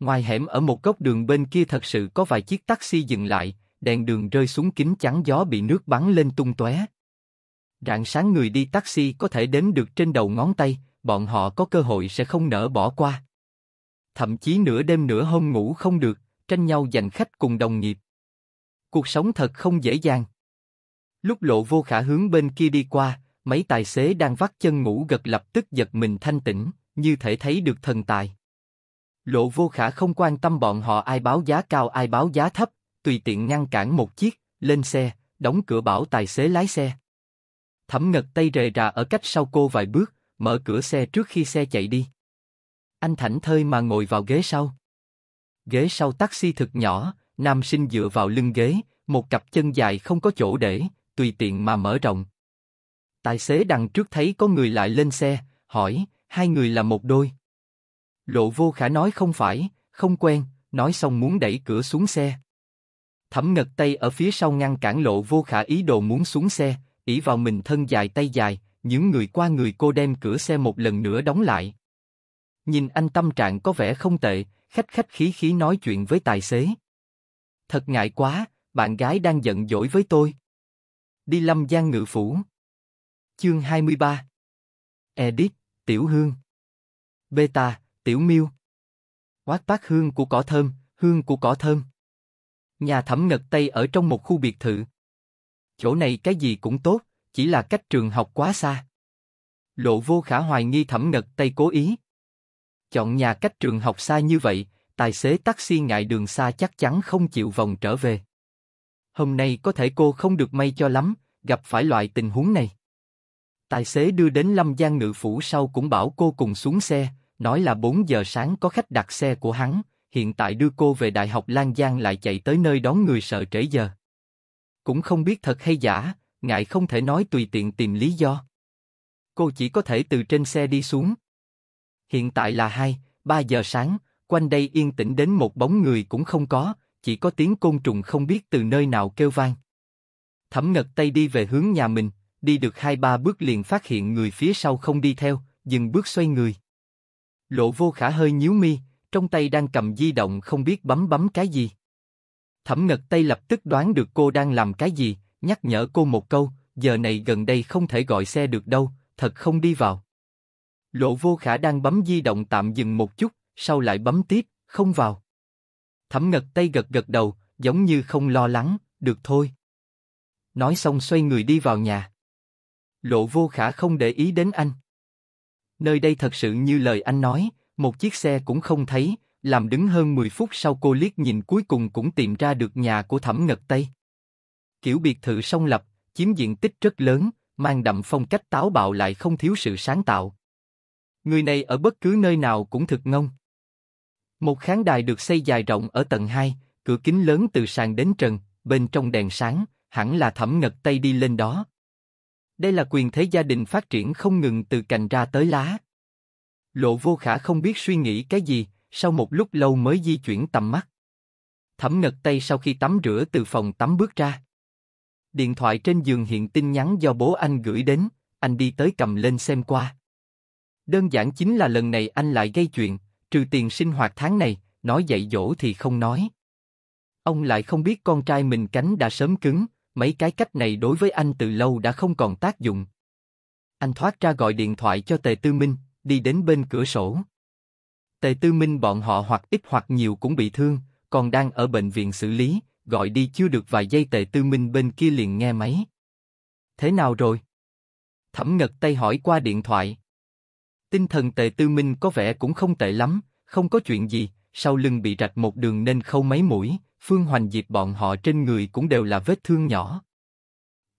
Ngoài hẻm ở một góc đường bên kia thật sự có vài chiếc taxi dừng lại, đèn đường rơi xuống kính chắn gió bị nước bắn lên tung tóe. Rạng sáng người đi taxi có thể đếm được trên đầu ngón tay, bọn họ có cơ hội sẽ không nỡ bỏ qua. Thậm chí nửa đêm nửa hôm ngủ không được, tranh nhau giành khách cùng đồng nghiệp. Cuộc sống thật không dễ dàng. Lúc lộ vô khả hướng bên kia đi qua, mấy tài xế đang vắt chân ngủ gật lập tức giật mình thanh tỉnh, như thể thấy được thần tài. Lộ vô khả không quan tâm bọn họ ai báo giá cao ai báo giá thấp, tùy tiện ngăn cản một chiếc, lên xe, đóng cửa bảo tài xế lái xe. Thẩm ngật tay rề rà ở cách sau cô vài bước, mở cửa xe trước khi xe chạy đi. Anh thảnh thơi mà ngồi vào ghế sau. Ghế sau taxi thực nhỏ, nam sinh dựa vào lưng ghế, một cặp chân dài không có chỗ để, tùy tiện mà mở rộng. Tài xế đằng trước thấy có người lại lên xe, hỏi, hai người là một đôi. Lộ vô khả nói không phải, không quen, nói xong muốn đẩy cửa xuống xe. Thẩm ngật tay ở phía sau ngăn cản lộ vô khả ý đồ muốn xuống xe, ỉ vào mình thân dài tay dài, những người qua người cô đem cửa xe một lần nữa đóng lại. Nhìn anh tâm trạng có vẻ không tệ, khách khách khí khí nói chuyện với tài xế. Thật ngại quá, bạn gái đang giận dỗi với tôi. Đi lâm giang ngự phủ. Chương 23 Edit, Tiểu Hương Beta, Tiểu Miêu Quát bát hương của cỏ thơm, hương của cỏ thơm. Nhà thẩm ngật Tây ở trong một khu biệt thự. Chỗ này cái gì cũng tốt, chỉ là cách trường học quá xa. Lộ vô khả hoài nghi thẩm ngật Tây cố ý. Chọn nhà cách trường học xa như vậy, tài xế taxi ngại đường xa chắc chắn không chịu vòng trở về. Hôm nay có thể cô không được may cho lắm, gặp phải loại tình huống này. Tài xế đưa đến Lâm Giang Ngự Phủ sau cũng bảo cô cùng xuống xe, nói là 4 giờ sáng có khách đặt xe của hắn, hiện tại đưa cô về Đại học Lan Giang lại chạy tới nơi đón người sợ trễ giờ. Cũng không biết thật hay giả, ngại không thể nói tùy tiện tìm lý do. Cô chỉ có thể từ trên xe đi xuống. Hiện tại là 2, 3 giờ sáng, quanh đây yên tĩnh đến một bóng người cũng không có, chỉ có tiếng côn trùng không biết từ nơi nào kêu vang. Thẩm ngật tay đi về hướng nhà mình, đi được hai ba bước liền phát hiện người phía sau không đi theo, dừng bước xoay người. Lộ vô khả hơi nhíu mi, trong tay đang cầm di động không biết bấm bấm cái gì. Thẩm Ngật Tây lập tức đoán được cô đang làm cái gì, nhắc nhở cô một câu, giờ này gần đây không thể gọi xe được đâu, thật không đi vào. Lộ vô khả đang bấm di động tạm dừng một chút, sau lại bấm tiếp, không vào. Thẩm Ngật Tây gật gật đầu, giống như không lo lắng, được thôi. Nói xong xoay người đi vào nhà. Lộ vô khả không để ý đến anh. Nơi đây thật sự như lời anh nói, một chiếc xe cũng không thấy, làm đứng hơn 10 phút sau cô liếc nhìn cuối cùng cũng tìm ra được nhà của Thẩm Ngật Tây. Kiểu biệt thự song lập, chiếm diện tích rất lớn, mang đậm phong cách táo bạo lại không thiếu sự sáng tạo. Người này ở bất cứ nơi nào cũng thực ngông. Một khán đài được xây dài rộng ở tầng 2, cửa kính lớn từ sàn đến trần, bên trong đèn sáng, hẳn là Thẩm Ngật Tây đi lên đó. Đây là quyền thế gia đình phát triển không ngừng từ cành ra tới lá. Lộ vô khả không biết suy nghĩ cái gì, sau một lúc lâu mới di chuyển tầm mắt. Thẩm ngật tay sau khi tắm rửa từ phòng tắm bước ra. Điện thoại trên giường hiện tin nhắn do bố anh gửi đến, anh đi tới cầm lên xem qua. Đơn giản chính là lần này anh lại gây chuyện, trừ tiền sinh hoạt tháng này, nói dạy dỗ thì không nói. Ông lại không biết con trai mình cánh đã sớm cứng, mấy cái cách này đối với anh từ lâu đã không còn tác dụng. Anh thoát ra gọi điện thoại cho Tề Tư Minh, đi đến bên cửa sổ. Tề Tư Minh bọn họ hoặc ít hoặc nhiều cũng bị thương, còn đang ở bệnh viện xử lý, gọi đi chưa được vài giây Tề Tư Minh bên kia liền nghe máy. Thế nào rồi? Thẩm Ngật tay hỏi qua điện thoại. Tinh thần Tề Tư Minh có vẻ cũng không tệ lắm, không có chuyện gì, sau lưng bị rạch một đường nên khâu mấy mũi, Phương Hoành Diệp bọn họ trên người cũng đều là vết thương nhỏ.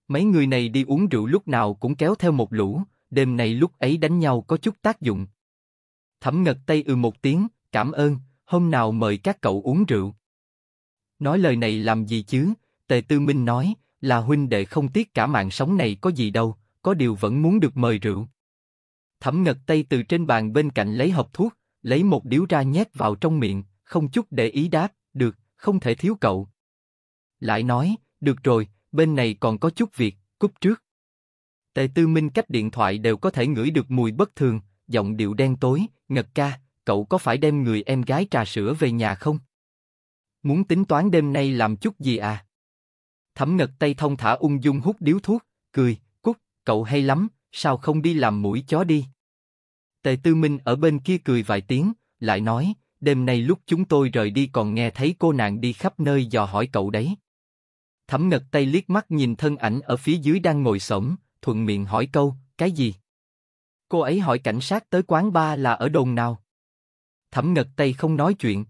Mấy người này đi uống rượu lúc nào cũng kéo theo một lũ, đêm nay lúc ấy đánh nhau có chút tác dụng. Thẩm ngật Tây ừ một tiếng, cảm ơn, hôm nào mời các cậu uống rượu. Nói lời này làm gì chứ, Tề Tư Minh nói, là huynh đệ không tiếc cả mạng sống này có gì đâu, có điều vẫn muốn được mời rượu. Thẩm ngật Tây từ trên bàn bên cạnh lấy hộp thuốc, lấy một điếu ra nhét vào trong miệng, không chút để ý đáp, được, không thể thiếu cậu. Lại nói, được rồi, bên này còn có chút việc, cúp trước. Tề Tư Minh cách điện thoại đều có thể ngửi được mùi bất thường, giọng điệu đen tối, ngật ca, cậu có phải đem người em gái trà sữa về nhà không? Muốn tính toán đêm nay làm chút gì à? Thẩm ngật tay thông thả ung dung hút điếu thuốc, cười, cút, cậu hay lắm, sao không đi làm mũi chó đi? Tề Tư Minh ở bên kia cười vài tiếng, lại nói, đêm nay lúc chúng tôi rời đi còn nghe thấy cô nàng đi khắp nơi dò hỏi cậu đấy. Thẩm ngật tay liếc mắt nhìn thân ảnh ở phía dưới đang ngồi sổng, thuận miệng hỏi câu, cái gì? Cô ấy hỏi cảnh sát tới quán ba là ở đồn nào? Thẩm ngật tay không nói chuyện.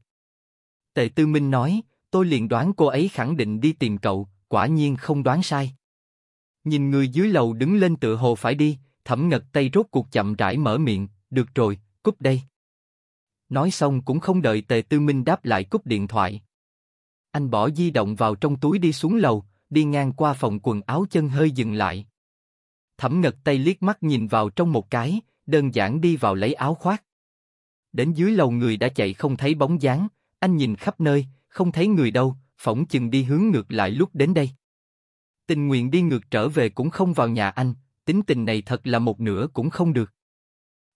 Tề Tư Minh nói, tôi liền đoán cô ấy khẳng định đi tìm cậu, quả nhiên không đoán sai. Nhìn người dưới lầu đứng lên tựa hồ phải đi, thẩm ngật tay rốt cuộc chậm rãi mở miệng, được rồi, cúp đây. Nói xong cũng không đợi Tề Tư Minh đáp lại cúp điện thoại. Anh bỏ di động vào trong túi đi xuống lầu, đi ngang qua phòng quần áo chân hơi dừng lại. Thẩm ngật tay liếc mắt nhìn vào trong một cái, đơn giản đi vào lấy áo khoác. Đến dưới lầu người đã chạy không thấy bóng dáng, anh nhìn khắp nơi, không thấy người đâu, phỏng chừng đi hướng ngược lại lúc đến đây. Tình nguyện đi ngược trở về cũng không vào nhà anh, tính tình này thật là một nửa cũng không được.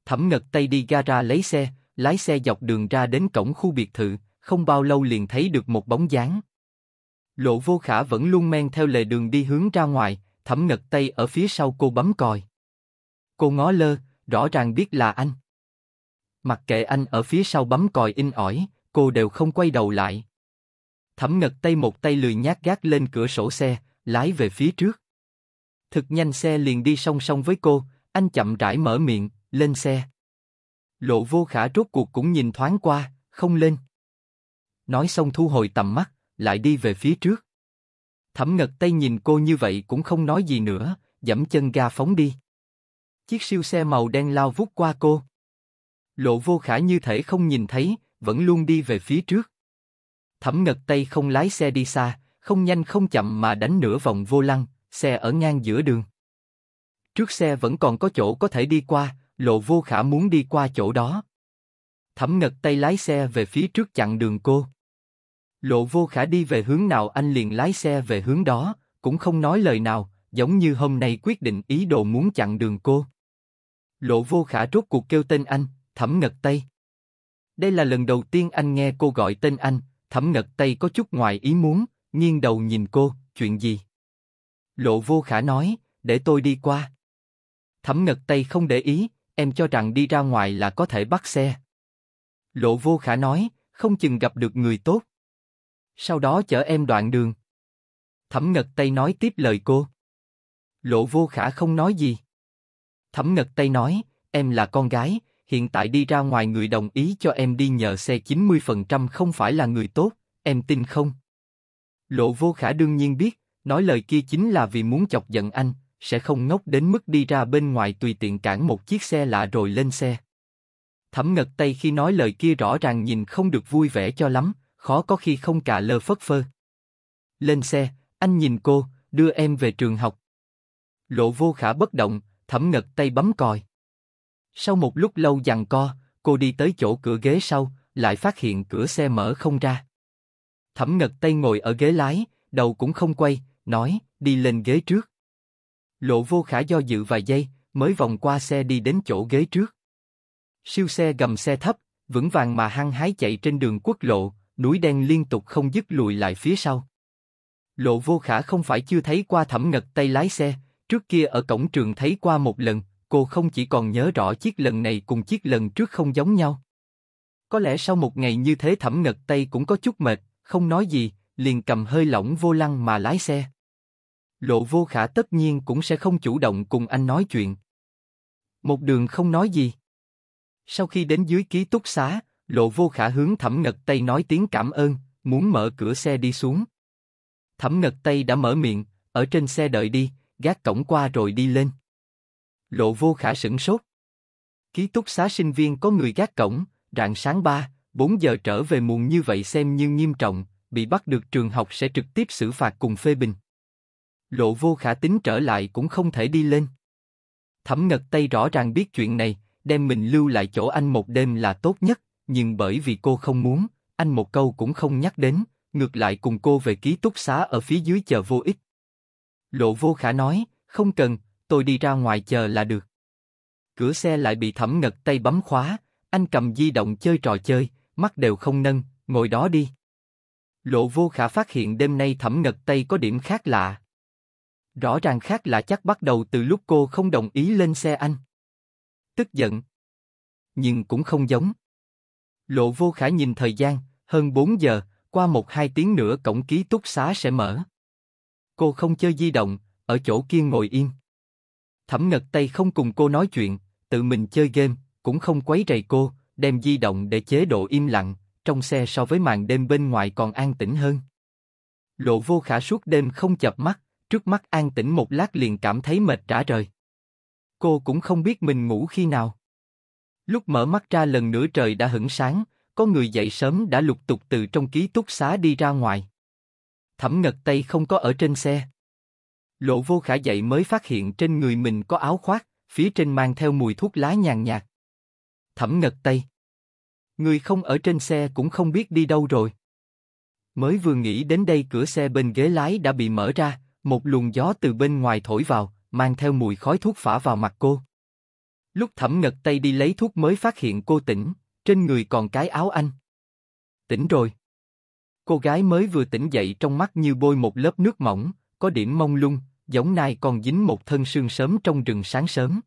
Thẩm ngật tay đi gara lấy xe, lái xe dọc đường ra đến cổng khu biệt thự, không bao lâu liền thấy được một bóng dáng. Lộ vô khả vẫn luôn men theo lề đường đi hướng ra ngoài, thẩm ngật tay ở phía sau cô bấm còi. Cô ngó lơ, rõ ràng biết là anh. Mặc kệ anh ở phía sau bấm còi in ỏi, cô đều không quay đầu lại. Thẩm ngật tay một tay lười nhát gác lên cửa sổ xe, lái về phía trước. Thực nhanh xe liền đi song song với cô, anh chậm rãi mở miệng, lên xe. Lộ vô khả rốt cuộc cũng nhìn thoáng qua, không lên. Nói xong thu hồi tầm mắt, lại đi về phía trước. Thẩm Ngật Tây nhìn cô như vậy cũng không nói gì nữa, dẫm chân ga phóng đi. Chiếc siêu xe màu đen lao vút qua cô. Lộ vô khả như thể không nhìn thấy, vẫn luôn đi về phía trước. Thẩm Ngật Tây không lái xe đi xa, không nhanh không chậm mà đánh nửa vòng vô lăng, xe ở ngang giữa đường. Trước xe vẫn còn có chỗ có thể đi qua, lộ vô khả muốn đi qua chỗ đó. Thẩm Ngật Tây lái xe về phía trước chặn đường cô. Lộ vô khả đi về hướng nào anh liền lái xe về hướng đó, cũng không nói lời nào, giống như hôm nay quyết định ý đồ muốn chặn đường cô. Lộ vô khả rốt cuộc kêu tên anh, thẩm ngật tay. Đây là lần đầu tiên anh nghe cô gọi tên anh, thẩm ngật tay có chút ngoài ý muốn, nghiêng đầu nhìn cô, chuyện gì? Lộ vô khả nói, để tôi đi qua. Thẩm ngật tay không để ý, em cho rằng đi ra ngoài là có thể bắt xe. Lộ vô khả nói, không chừng gặp được người tốt sau đó chở em đoạn đường. Thẩm Ngật Tây nói tiếp lời cô. Lộ Vô Khả không nói gì. Thẩm Ngật Tây nói, em là con gái, hiện tại đi ra ngoài người đồng ý cho em đi nhờ xe 90% không phải là người tốt, em tin không? Lộ Vô Khả đương nhiên biết, nói lời kia chính là vì muốn chọc giận anh, sẽ không ngốc đến mức đi ra bên ngoài tùy tiện cản một chiếc xe lạ rồi lên xe. Thẩm Ngật Tây khi nói lời kia rõ ràng nhìn không được vui vẻ cho lắm, khó có khi không cả lơ phất phơ. Lên xe, anh nhìn cô, đưa em về trường học. Lộ vô khả bất động, thẩm ngật tay bấm còi. Sau một lúc lâu dằn co, cô đi tới chỗ cửa ghế sau, lại phát hiện cửa xe mở không ra. Thẩm ngật tay ngồi ở ghế lái, đầu cũng không quay, nói, đi lên ghế trước. Lộ vô khả do dự vài giây, mới vòng qua xe đi đến chỗ ghế trước. Siêu xe gầm xe thấp, vững vàng mà hăng hái chạy trên đường quốc lộ, núi đen liên tục không dứt lùi lại phía sau. Lộ vô khả không phải chưa thấy qua thẩm ngật tay lái xe, trước kia ở cổng trường thấy qua một lần, cô không chỉ còn nhớ rõ chiếc lần này cùng chiếc lần trước không giống nhau. Có lẽ sau một ngày như thế thẩm ngật tay cũng có chút mệt, không nói gì, liền cầm hơi lỏng vô lăng mà lái xe. Lộ vô khả tất nhiên cũng sẽ không chủ động cùng anh nói chuyện. Một đường không nói gì. Sau khi đến dưới ký túc xá, Lộ vô khả hướng Thẩm Ngật Tây nói tiếng cảm ơn, muốn mở cửa xe đi xuống. Thẩm Ngật Tây đã mở miệng, ở trên xe đợi đi, gác cổng qua rồi đi lên. Lộ vô khả sửng sốt. Ký túc xá sinh viên có người gác cổng, rạng sáng ba, bốn giờ trở về muộn như vậy xem như nghiêm trọng, bị bắt được trường học sẽ trực tiếp xử phạt cùng phê bình. Lộ vô khả tính trở lại cũng không thể đi lên. Thẩm ngật tay rõ ràng biết chuyện này, đem mình lưu lại chỗ anh một đêm là tốt nhất nhưng bởi vì cô không muốn, anh một câu cũng không nhắc đến, ngược lại cùng cô về ký túc xá ở phía dưới chờ vô ích. Lộ vô khả nói, không cần, tôi đi ra ngoài chờ là được. Cửa xe lại bị thẩm ngật tay bấm khóa, anh cầm di động chơi trò chơi, mắt đều không nâng, ngồi đó đi. Lộ vô khả phát hiện đêm nay thẩm ngật tay có điểm khác lạ. Rõ ràng khác lạ chắc bắt đầu từ lúc cô không đồng ý lên xe anh. Tức giận. Nhưng cũng không giống. Lộ vô khả nhìn thời gian, hơn 4 giờ, qua một hai tiếng nữa cổng ký túc xá sẽ mở. Cô không chơi di động, ở chỗ kia ngồi yên. Thẩm ngật tay không cùng cô nói chuyện, tự mình chơi game, cũng không quấy rầy cô, đem di động để chế độ im lặng, trong xe so với màn đêm bên ngoài còn an tĩnh hơn. Lộ vô khả suốt đêm không chập mắt, trước mắt an tĩnh một lát liền cảm thấy mệt rã rời. Cô cũng không biết mình ngủ khi nào. Lúc mở mắt ra lần nữa trời đã hửng sáng, có người dậy sớm đã lục tục từ trong ký túc xá đi ra ngoài. Thẩm ngật tay không có ở trên xe. Lộ vô khả dậy mới phát hiện trên người mình có áo khoác, phía trên mang theo mùi thuốc lá nhàn nhạt. Thẩm ngật tay. Người không ở trên xe cũng không biết đi đâu rồi. Mới vừa nghĩ đến đây cửa xe bên ghế lái đã bị mở ra, một luồng gió từ bên ngoài thổi vào, mang theo mùi khói thuốc phả vào mặt cô. Lúc thẩm ngật tay đi lấy thuốc mới phát hiện cô tỉnh, trên người còn cái áo anh. Tỉnh rồi. Cô gái mới vừa tỉnh dậy trong mắt như bôi một lớp nước mỏng, có điểm mông lung, giống nai còn dính một thân sương sớm trong rừng sáng sớm.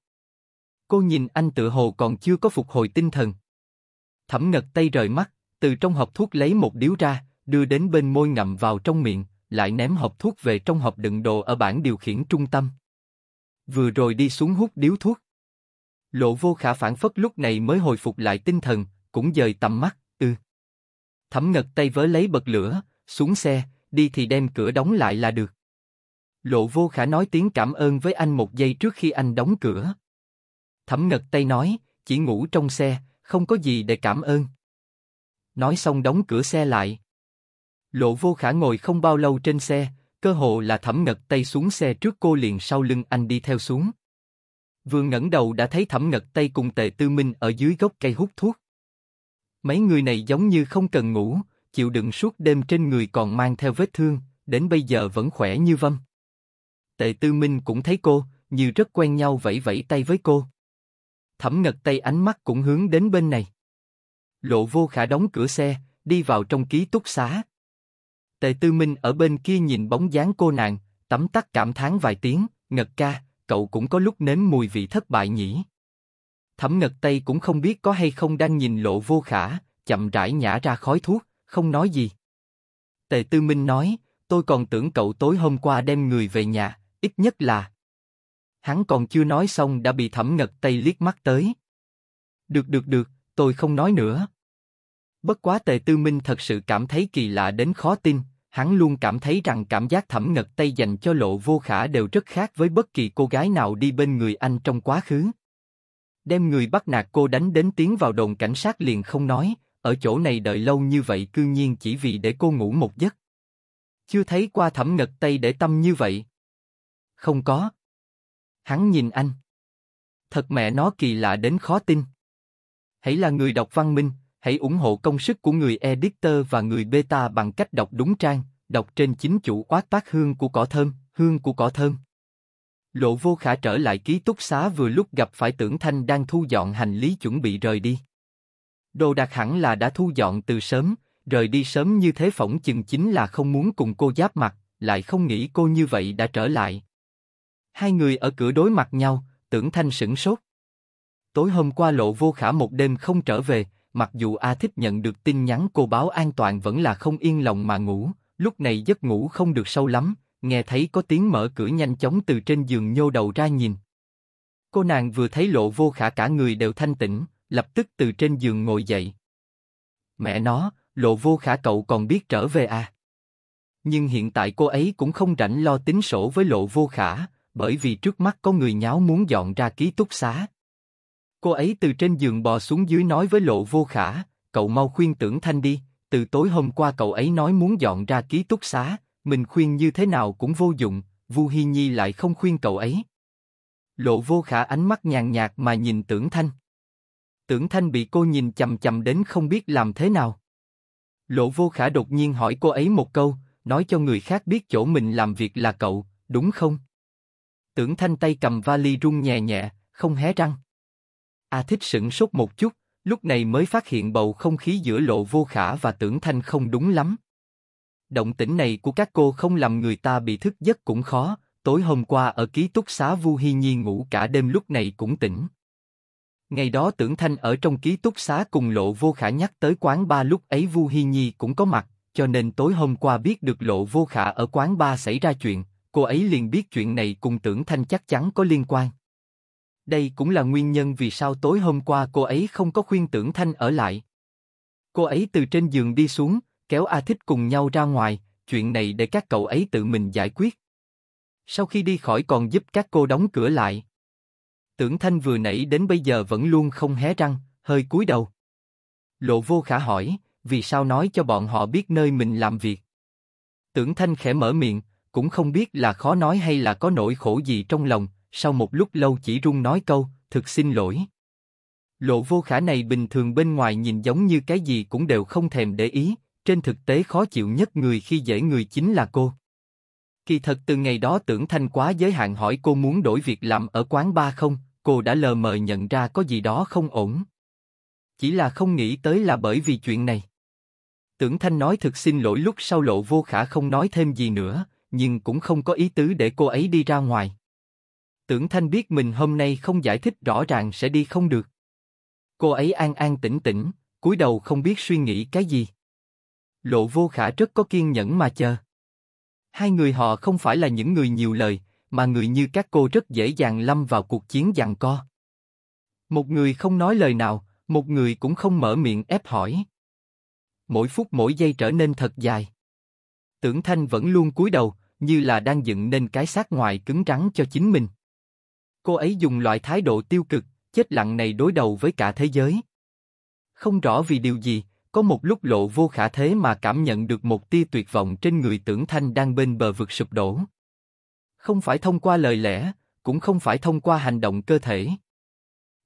Cô nhìn anh tự hồ còn chưa có phục hồi tinh thần. Thẩm ngật tay rời mắt, từ trong hộp thuốc lấy một điếu ra, đưa đến bên môi ngậm vào trong miệng, lại ném hộp thuốc về trong hộp đựng đồ ở bảng điều khiển trung tâm. Vừa rồi đi xuống hút điếu thuốc. Lộ vô khả phản phất lúc này mới hồi phục lại tinh thần, cũng dời tầm mắt, ừ. Thẩm ngật tay vớ lấy bật lửa, xuống xe, đi thì đem cửa đóng lại là được. Lộ vô khả nói tiếng cảm ơn với anh một giây trước khi anh đóng cửa. Thẩm ngật tay nói, chỉ ngủ trong xe, không có gì để cảm ơn. Nói xong đóng cửa xe lại. Lộ vô khả ngồi không bao lâu trên xe, cơ hồ là thẩm ngật tay xuống xe trước cô liền sau lưng anh đi theo xuống. Vừa ngẩng đầu đã thấy Thẩm Ngật Tây cùng Tề Tư Minh ở dưới gốc cây hút thuốc. Mấy người này giống như không cần ngủ, chịu đựng suốt đêm trên người còn mang theo vết thương, đến bây giờ vẫn khỏe như vâm. Tề Tư Minh cũng thấy cô, như rất quen nhau vẫy vẫy tay với cô. Thẩm Ngật Tây ánh mắt cũng hướng đến bên này. Lộ vô khả đóng cửa xe, đi vào trong ký túc xá. Tề Tư Minh ở bên kia nhìn bóng dáng cô nàng, tấm tắc cảm thán vài tiếng, Ngật ca, cậu cũng có lúc nếm mùi vị thất bại nhỉ? Thẩm ngật tay cũng không biết có hay không đang nhìn lộ vô khả, chậm rãi nhả ra khói thuốc, không nói gì. Tề Tư Minh nói, tôi còn tưởng cậu tối hôm qua đem người về nhà, ít nhất là. Hắn còn chưa nói xong đã bị thẩm ngật tay liếc mắt tới. Được được được, tôi không nói nữa. Bất quá Tề Tư Minh thật sự cảm thấy kỳ lạ đến khó tin, hắn luôn cảm thấy rằng cảm giác thẩm ngật tây dành cho lộ vô khả đều rất khác với bất kỳ cô gái nào đi bên người anh trong quá khứ. Đem người bắt nạt cô đánh đến tiếng vào đồn cảnh sát liền không nói, ở chỗ này đợi lâu như vậy cư nhiên chỉ vì để cô ngủ một giấc. Chưa thấy qua thẩm ngật tây để tâm như vậy. Không có. Hắn nhìn anh. Thật mẹ nó kỳ lạ đến khó tin. Hãy là người đọc văn minh, hãy ủng hộ công sức của người editor và người beta bằng cách đọc đúng trang, đọc trên chính chủ quát tác hương của cỏ thơm, hương của cỏ thơm. Lộ vô khả trở lại ký túc xá vừa lúc gặp phải tưởng thanh đang thu dọn hành lý chuẩn bị rời đi. Đồ đạc hẳn là đã thu dọn từ sớm, rời đi sớm như thế phỏng chừng chính là không muốn cùng cô giáp mặt, lại không nghĩ cô như vậy đã trở lại. Hai người ở cửa đối mặt nhau, tưởng thanh sửng sốt. Tối hôm qua lộ vô khả một đêm không trở về, mặc dù A Thích nhận được tin nhắn cô báo an toàn vẫn là không yên lòng mà ngủ, lúc này giấc ngủ không được sâu lắm, nghe thấy có tiếng mở cửa nhanh chóng từ trên giường nhô đầu ra nhìn. Cô nàng vừa thấy lộ vô khả cả người đều thanh tĩnh, lập tức từ trên giường ngồi dậy. Mẹ nó, lộ vô khả cậu còn biết trở về à? Nhưng hiện tại cô ấy cũng không rảnh lo tính sổ với lộ vô khả, bởi vì trước mắt có người nháo muốn dọn ra ký túc xá. Cô ấy từ trên giường bò xuống dưới nói với Lộ Vô Khả, cậu mau khuyên tưởng thanh đi, từ tối hôm qua cậu ấy nói muốn dọn ra ký túc xá, mình khuyên như thế nào cũng vô dụng, Vu Hi Nhi lại không khuyên cậu ấy. Lộ Vô Khả ánh mắt nhàn nhạt mà nhìn tưởng thanh. Tưởng thanh bị cô nhìn chằm chằm đến không biết làm thế nào. Lộ Vô Khả đột nhiên hỏi cô ấy một câu, nói cho người khác biết chỗ mình làm việc là cậu, đúng không? Tưởng thanh tay cầm vali run nhẹ nhẹ, không hé răng. A thích sững sốt một chút, lúc này mới phát hiện bầu không khí giữa lộ vô khả và tưởng thanh không đúng lắm. Động tĩnh này của các cô không làm người ta bị thức giấc cũng khó, tối hôm qua ở ký túc xá Vu Hi Nhi ngủ cả đêm lúc này cũng tỉnh. Ngày đó tưởng thanh ở trong ký túc xá cùng lộ vô khả nhắc tới quán ba lúc ấy Vu Hi Nhi cũng có mặt, cho nên tối hôm qua biết được lộ vô khả ở quán ba xảy ra chuyện, cô ấy liền biết chuyện này cùng tưởng thanh chắc chắn có liên quan. Đây cũng là nguyên nhân vì sao tối hôm qua cô ấy không có khuyên tưởng thanh ở lại. Cô ấy từ trên giường đi xuống, kéo A Thích cùng nhau ra ngoài, chuyện này để các cậu ấy tự mình giải quyết. Sau khi đi khỏi còn giúp các cô đóng cửa lại. Tưởng Thanh vừa nãy đến bây giờ vẫn luôn không hé răng, hơi cúi đầu. Lộ vô khả hỏi, vì sao nói cho bọn họ biết nơi mình làm việc. Tưởng Thanh khẽ mở miệng, cũng không biết là khó nói hay là có nỗi khổ gì trong lòng, sau một lúc lâu chỉ run nói câu, thực xin lỗi. Lộ vô khả này bình thường bên ngoài nhìn giống như cái gì cũng đều không thèm để ý, trên thực tế khó chịu nhất người khi dễ người chính là cô. Kỳ thật từ ngày đó tưởng thanh quá giới hạn hỏi cô muốn đổi việc làm ở quán ba không, cô đã lờ mờ nhận ra có gì đó không ổn. Chỉ là không nghĩ tới là bởi vì chuyện này. Tưởng thanh nói thực xin lỗi lúc sau lộ vô khả không nói thêm gì nữa, nhưng cũng không có ý tứ để cô ấy đi ra ngoài. Tưởng Thanh biết mình hôm nay không giải thích rõ ràng sẽ đi không được. Cô ấy an an tĩnh tĩnh, cúi đầu không biết suy nghĩ cái gì. Lộ vô khả rất có kiên nhẫn mà chờ. Hai người họ không phải là những người nhiều lời, mà người như các cô rất dễ dàng lâm vào cuộc chiến giằng co. Một người không nói lời nào, một người cũng không mở miệng ép hỏi. Mỗi phút mỗi giây trở nên thật dài. Tưởng Thanh vẫn luôn cúi đầu, như là đang dựng nên cái xác ngoài cứng rắn cho chính mình. Cô ấy dùng loại thái độ tiêu cực, chết lặng này đối đầu với cả thế giới. Không rõ vì điều gì, có một lúc lộ vô khả thế mà cảm nhận được một tia tuyệt vọng trên người tưởng thanh đang bên bờ vực sụp đổ. Không phải thông qua lời lẽ, cũng không phải thông qua hành động cơ thể.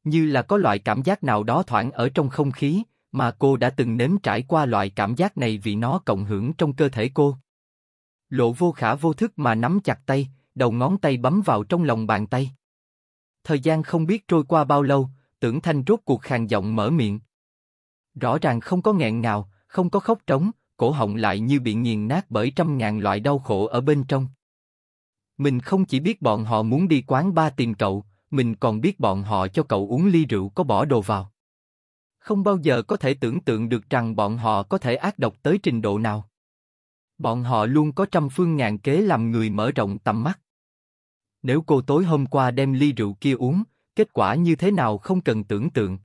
Như là có loại cảm giác nào đó thoảng ở trong không khí, mà cô đã từng nếm trải qua loại cảm giác này vì nó cộng hưởng trong cơ thể cô. Lộ vô khả vô thức mà nắm chặt tay, đầu ngón tay bấm vào trong lòng bàn tay. Thời gian không biết trôi qua bao lâu, tưởng thanh rốt cuộc khàn giọng mở miệng. Rõ ràng không có nghẹn ngào, không có khóc trống, cổ họng lại như bị nghiền nát bởi trăm ngàn loại đau khổ ở bên trong. Mình không chỉ biết bọn họ muốn đi quán ba tìm cậu, mình còn biết bọn họ cho cậu uống ly rượu có bỏ đồ vào. Không bao giờ có thể tưởng tượng được rằng bọn họ có thể ác độc tới trình độ nào. Bọn họ luôn có trăm phương ngàn kế làm người mở rộng tầm mắt nếu cô tối hôm qua đem ly rượu kia uống, kết quả như thế nào không cần tưởng tượng.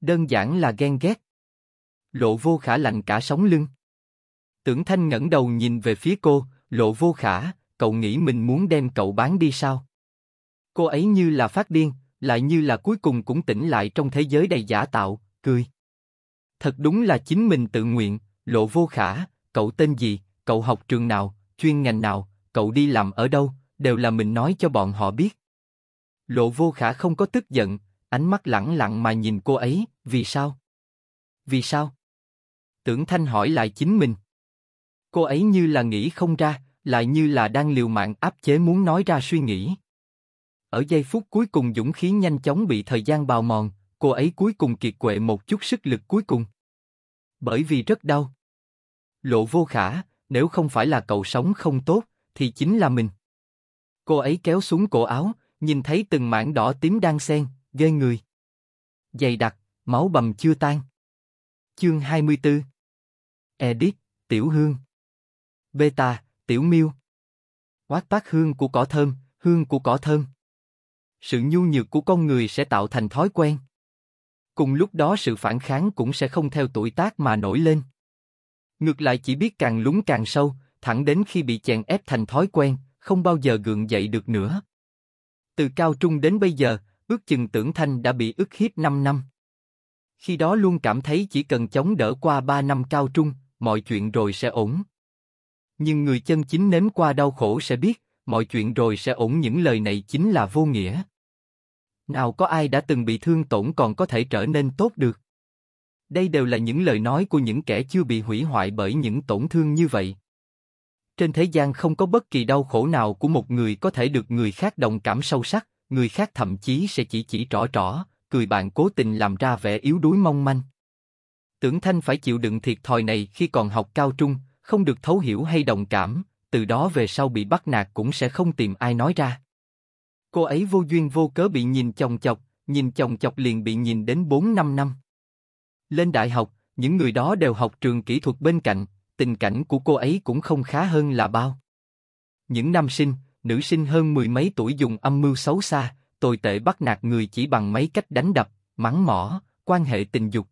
Đơn giản là ghen ghét. Lộ vô khả lạnh cả sống lưng. Tưởng Thanh ngẩng đầu nhìn về phía cô, lộ vô khả, cậu nghĩ mình muốn đem cậu bán đi sao? Cô ấy như là phát điên, lại như là cuối cùng cũng tỉnh lại trong thế giới đầy giả tạo, cười. Thật đúng là chính mình tự nguyện, lộ vô khả, cậu tên gì, cậu học trường nào, chuyên ngành nào, cậu đi làm ở đâu, đều là mình nói cho bọn họ biết. Lộ vô khả không có tức giận, ánh mắt lẳng lặng mà nhìn cô ấy, vì sao? Vì sao? Tưởng Thanh hỏi lại chính mình. Cô ấy như là nghĩ không ra, lại như là đang liều mạng áp chế muốn nói ra suy nghĩ. Ở giây phút cuối cùng dũng khí nhanh chóng bị thời gian bào mòn, cô ấy cuối cùng kiệt quệ một chút sức lực cuối cùng. Bởi vì rất đau. Lộ vô khả, nếu không phải là cậu sống không tốt, thì chính là mình. Cô ấy kéo xuống cổ áo, nhìn thấy từng mảng đỏ tím đang xen, ghê người. Dày đặc, máu bầm chưa tan. Chương 24 Edith, Tiểu Hương Beta, Tiểu miu. Quát bát hương của cỏ thơm, hương của cỏ thơm. Sự nhu nhược của con người sẽ tạo thành thói quen. Cùng lúc đó sự phản kháng cũng sẽ không theo tuổi tác mà nổi lên. Ngược lại chỉ biết càng lún càng sâu, thẳng đến khi bị chèn ép thành thói quen, không bao giờ gượng dậy được nữa. Từ cao trung đến bây giờ, ước chừng tưởng Thanh đã bị ức hiếp 5 năm. Khi đó luôn cảm thấy chỉ cần chống đỡ qua 3 năm cao trung, mọi chuyện rồi sẽ ổn. Nhưng người chân chính nếm qua đau khổ sẽ biết, mọi chuyện rồi sẽ ổn những lời này chính là vô nghĩa. Nào có ai đã từng bị thương tổn còn có thể trở nên tốt được? Đây đều là những lời nói của những kẻ chưa bị hủy hoại bởi những tổn thương như vậy trên thế gian không có bất kỳ đau khổ nào của một người có thể được người khác đồng cảm sâu sắc, người khác thậm chí sẽ chỉ chỉ trỏ trỏ, cười bạn cố tình làm ra vẻ yếu đuối mong manh. Tưởng Thanh phải chịu đựng thiệt thòi này khi còn học cao trung, không được thấu hiểu hay đồng cảm, từ đó về sau bị bắt nạt cũng sẽ không tìm ai nói ra. Cô ấy vô duyên vô cớ bị nhìn chồng chọc, nhìn chồng chọc liền bị nhìn đến 4-5 năm. Lên đại học, những người đó đều học trường kỹ thuật bên cạnh, tình cảnh của cô ấy cũng không khá hơn là bao. Những nam sinh, nữ sinh hơn mười mấy tuổi dùng âm mưu xấu xa, tồi tệ bắt nạt người chỉ bằng mấy cách đánh đập, mắng mỏ, quan hệ tình dục.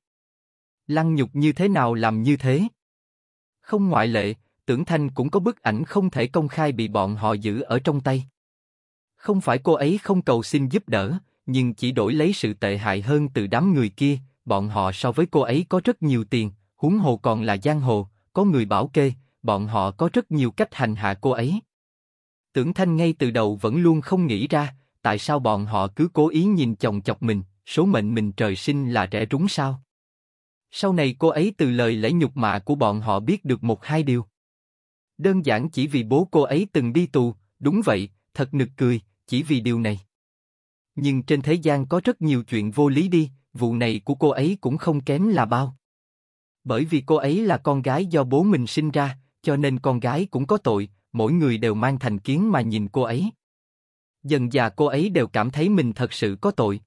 Lăng nhục như thế nào làm như thế? Không ngoại lệ, tưởng thanh cũng có bức ảnh không thể công khai bị bọn họ giữ ở trong tay. Không phải cô ấy không cầu xin giúp đỡ, nhưng chỉ đổi lấy sự tệ hại hơn từ đám người kia, bọn họ so với cô ấy có rất nhiều tiền, huống hồ còn là giang hồ, có người bảo kê, bọn họ có rất nhiều cách hành hạ cô ấy. Tưởng Thanh ngay từ đầu vẫn luôn không nghĩ ra, tại sao bọn họ cứ cố ý nhìn chồng chọc mình, số mệnh mình trời sinh là trẻ trúng sao? Sau này cô ấy từ lời lẽ nhục mạ của bọn họ biết được một hai điều. Đơn giản chỉ vì bố cô ấy từng đi tù, đúng vậy, thật nực cười, chỉ vì điều này. Nhưng trên thế gian có rất nhiều chuyện vô lý đi, vụ này của cô ấy cũng không kém là bao. Bởi vì cô ấy là con gái do bố mình sinh ra, cho nên con gái cũng có tội, mỗi người đều mang thành kiến mà nhìn cô ấy. Dần dà cô ấy đều cảm thấy mình thật sự có tội.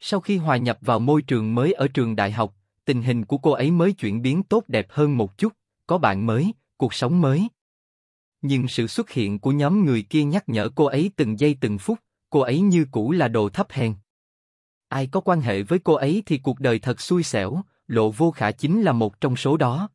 Sau khi hòa nhập vào môi trường mới ở trường đại học, tình hình của cô ấy mới chuyển biến tốt đẹp hơn một chút, có bạn mới, cuộc sống mới. Nhưng sự xuất hiện của nhóm người kia nhắc nhở cô ấy từng giây từng phút, cô ấy như cũ là đồ thấp hèn. Ai có quan hệ với cô ấy thì cuộc đời thật xui xẻo, Lộ Vô Khả chính là một trong số đó.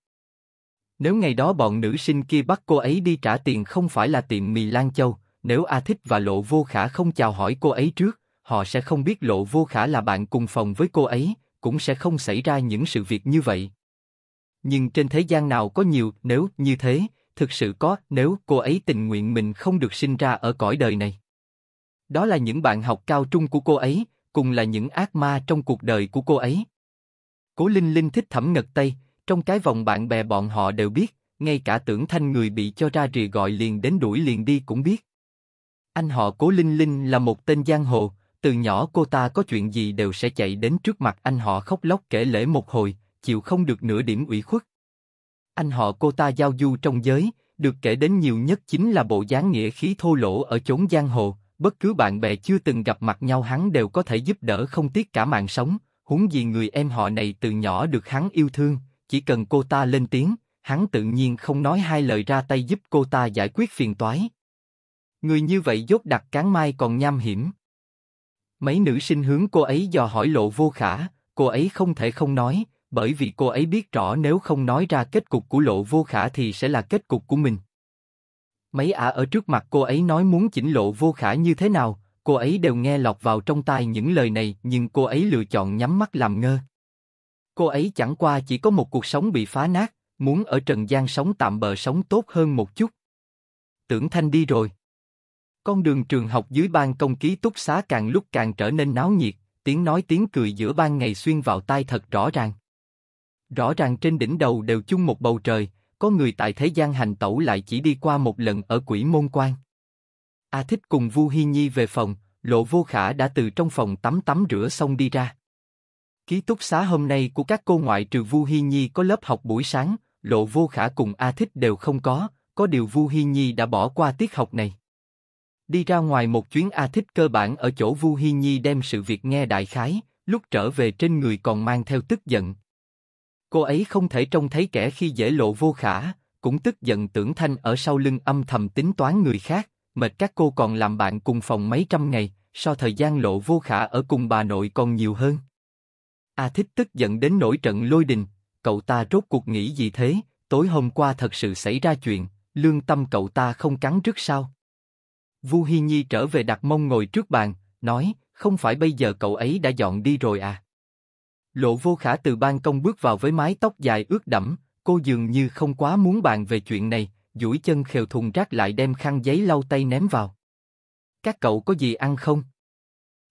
Nếu ngày đó bọn nữ sinh kia bắt cô ấy đi trả tiền không phải là tiệm mì Lan Châu, nếu A Thích và Lộ Vô Khả không chào hỏi cô ấy trước, họ sẽ không biết Lộ Vô Khả là bạn cùng phòng với cô ấy, cũng sẽ không xảy ra những sự việc như vậy. Nhưng trên thế gian nào có nhiều nếu như thế, thực sự có nếu cô ấy tình nguyện mình không được sinh ra ở cõi đời này. Đó là những bạn học cao trung của cô ấy, cùng là những ác ma trong cuộc đời của cô ấy. Cố Linh Linh thích thẩm ngật tay, trong cái vòng bạn bè bọn họ đều biết, ngay cả tưởng thanh người bị cho ra rìa gọi liền đến đuổi liền đi cũng biết. Anh họ Cố Linh Linh là một tên giang hồ, từ nhỏ cô ta có chuyện gì đều sẽ chạy đến trước mặt anh họ khóc lóc kể lễ một hồi, chịu không được nửa điểm ủy khuất. Anh họ cô ta giao du trong giới, được kể đến nhiều nhất chính là bộ dáng nghĩa khí thô lỗ ở chốn giang hồ, bất cứ bạn bè chưa từng gặp mặt nhau hắn đều có thể giúp đỡ không tiếc cả mạng sống, huống gì người em họ này từ nhỏ được hắn yêu thương, chỉ cần cô ta lên tiếng, hắn tự nhiên không nói hai lời ra tay giúp cô ta giải quyết phiền toái. Người như vậy dốt đặt cán mai còn nham hiểm. Mấy nữ sinh hướng cô ấy dò hỏi lộ vô khả, cô ấy không thể không nói, bởi vì cô ấy biết rõ nếu không nói ra kết cục của lộ vô khả thì sẽ là kết cục của mình. Mấy ả ở trước mặt cô ấy nói muốn chỉnh lộ vô khả như thế nào, cô ấy đều nghe lọt vào trong tai những lời này, nhưng cô ấy lựa chọn nhắm mắt làm ngơ. Cô ấy chẳng qua chỉ có một cuộc sống bị phá nát, muốn ở trần gian sống tạm bờ sống tốt hơn một chút. Tưởng Thanh đi rồi. Con đường trường học dưới ban công ký túc xá càng lúc càng trở nên náo nhiệt, tiếng nói tiếng cười giữa ban ngày xuyên vào tai thật rõ ràng. Rõ ràng trên đỉnh đầu đều chung một bầu trời, có người tại thế gian hành tẩu lại chỉ đi qua một lần ở quỷ môn quan. A Thích cùng Vu Hi Nhi về phòng, Lộ Vô Khả đã từ trong phòng tắm tắm rửa xong đi ra. Ký túc xá hôm nay của các cô ngoại trừ Vu Hi Nhi có lớp học buổi sáng, Lộ Vô Khả cùng A Thích đều không có, có điều Vu Hi Nhi đã bỏ qua tiết học này. Đi ra ngoài một chuyến A Thích cơ bản ở chỗ Vu Hi Nhi đem sự việc nghe đại khái, lúc trở về trên người còn mang theo tức giận. Cô ấy không thể trông thấy kẻ khi dễ Lộ Vô Khả, cũng tức giận tưởng thanh ở sau lưng âm thầm tính toán người khác, mệt các cô còn làm bạn cùng phòng mấy trăm ngày, so thời gian lộ vô khả ở cùng bà nội còn nhiều hơn. A thích tức giận đến nổi trận lôi đình, cậu ta rốt cuộc nghĩ gì thế, tối hôm qua thật sự xảy ra chuyện, lương tâm cậu ta không cắn rứt sao. Vu Hi Nhi trở về đặt mông ngồi trước bàn, nói, không phải bây giờ cậu ấy đã dọn đi rồi à. Lộ vô khả từ ban công bước vào với mái tóc dài ướt đẫm, cô dường như không quá muốn bàn về chuyện này, duỗi chân khều thùng rác lại đem khăn giấy lau tay ném vào. Các cậu có gì ăn không?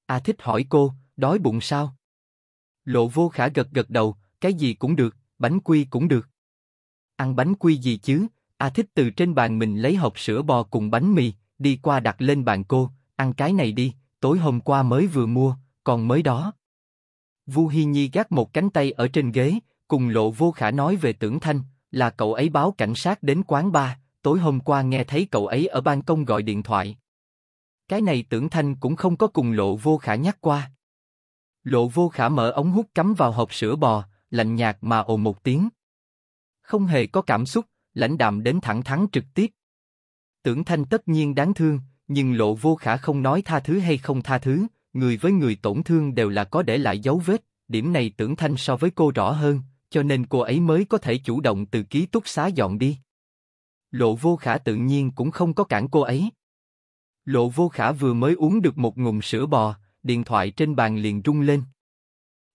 A à thích hỏi cô, đói bụng sao? Lộ vô khả gật gật đầu, cái gì cũng được, bánh quy cũng được. Ăn bánh quy gì chứ? A à thích từ trên bàn mình lấy hộp sữa bò cùng bánh mì, đi qua đặt lên bàn cô, ăn cái này đi, tối hôm qua mới vừa mua, còn mới đó. Vu Hi Nhi gác một cánh tay ở trên ghế, cùng lộ vô khả nói về tưởng thanh, là cậu ấy báo cảnh sát đến quán bar, tối hôm qua nghe thấy cậu ấy ở ban công gọi điện thoại. Cái này tưởng thanh cũng không có cùng lộ vô khả nhắc qua. Lộ vô khả mở ống hút cắm vào hộp sữa bò, lạnh nhạt mà ồn một tiếng. Không hề có cảm xúc, lãnh đạm đến thẳng thắn trực tiếp. Tưởng thanh tất nhiên đáng thương, nhưng lộ vô khả không nói tha thứ hay không tha thứ, người với người tổn thương đều là có để lại dấu vết, điểm này tưởng thanh so với cô rõ hơn, cho nên cô ấy mới có thể chủ động từ ký túc xá dọn đi. Lộ vô khả tự nhiên cũng không có cản cô ấy. Lộ vô khả vừa mới uống được một ngụm sữa bò, điện thoại trên bàn liền rung lên.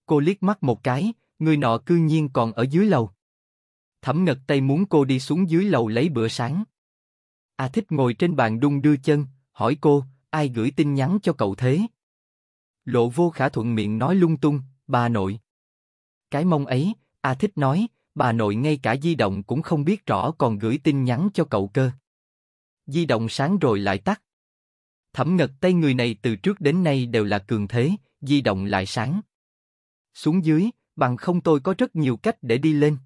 Cô liếc mắt một cái, người nọ cư nhiên còn ở dưới lầu. Thẩm ngật tay muốn cô đi xuống dưới lầu lấy bữa sáng. A à thích ngồi trên bàn đung đưa chân, hỏi cô, ai gửi tin nhắn cho cậu thế? Lộ vô khả thuận miệng nói lung tung, bà nội. Cái mông ấy, A Thích nói, bà nội ngay cả di động cũng không biết rõ còn gửi tin nhắn cho cậu cơ. Di động sáng rồi lại tắt. Thẩm ngật tay người này từ trước đến nay đều là cường thế, di động lại sáng. Xuống dưới, bằng không tôi có rất nhiều cách để đi lên.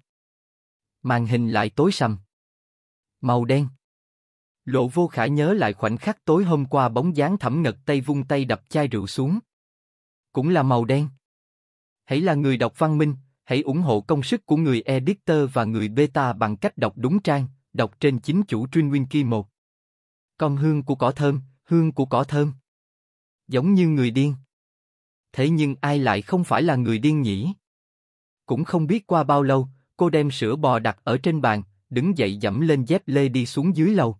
Màn hình lại tối sầm. Màu đen. Lộ vô khả nhớ lại khoảnh khắc tối hôm qua bóng dáng thẩm ngật tay vung tay đập chai rượu xuống. Cũng là màu đen. Hãy là người đọc văn minh, Hãy ủng hộ công sức của người editor và người beta bằng cách đọc đúng trang, đọc trên chính chủ truy nguyên kỳ một. Con hương của cỏ thơm, hương của cỏ thơm. Giống như người điên. Thế nhưng ai lại không phải là người điên nhỉ? Cũng không biết qua bao lâu, cô đem sữa bò đặt ở trên bàn, đứng dậy dẫm lên dép lê đi xuống dưới lầu.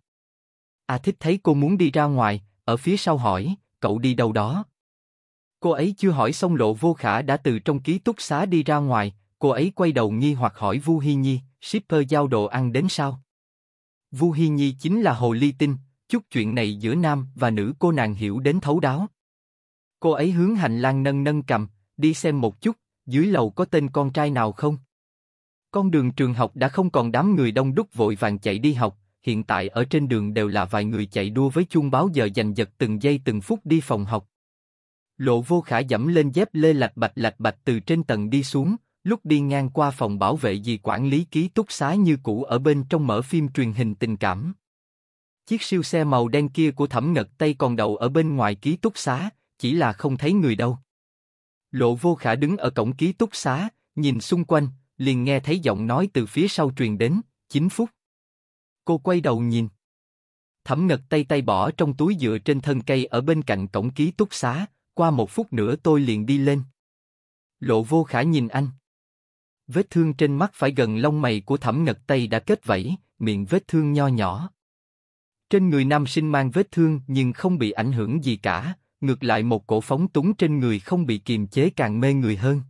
A à thích thấy cô muốn đi ra ngoài, ở phía sau hỏi, cậu đi đâu đó? Cô ấy chưa hỏi xong lộ vô khả đã từ trong ký túc xá đi ra ngoài, Cô ấy quay đầu nghi hoặc hỏi Vu Hi Nhi, shipper giao đồ ăn đến sao? Vu Hi Nhi chính là hồ ly tinh, chút chuyện này giữa nam và nữ cô nàng hiểu đến thấu đáo. Cô ấy hướng hành lang nâng nâng cầm, đi xem một chút, dưới lầu có tên con trai nào không? Con đường trường học đã không còn đám người đông đúc vội vàng chạy đi học, hiện tại ở trên đường đều là vài người chạy đua với chuông báo giờ giành giật từng giây từng phút đi phòng học. Lộ vô khả dẫm lên dép lê lạch bạch lạch bạch từ trên tầng đi xuống, Lúc đi ngang qua phòng bảo vệ gì quản lý ký túc xá như cũ ở bên trong mở phim truyền hình tình cảm. Chiếc siêu xe màu đen kia của thẩm ngật tay còn đậu ở bên ngoài ký túc xá, chỉ là không thấy người đâu. Lộ vô khả đứng ở cổng ký túc xá, nhìn xung quanh, liền nghe thấy giọng nói từ phía sau truyền đến, 9 phút. Cô quay đầu nhìn. Thẩm ngật tay tay bỏ trong túi dựa trên thân cây ở bên cạnh cổng ký túc xá, qua một phút nữa tôi liền đi lên. Lộ vô khả nhìn anh. Vết thương trên mắt phải gần lông mày của thẩm ngật tây đã kết vẫy, miệng vết thương nho nhỏ. Trên người nam sinh mang vết thương nhưng không bị ảnh hưởng gì cả, ngược lại một cổ phóng túng trên người không bị kiềm chế càng mê người hơn.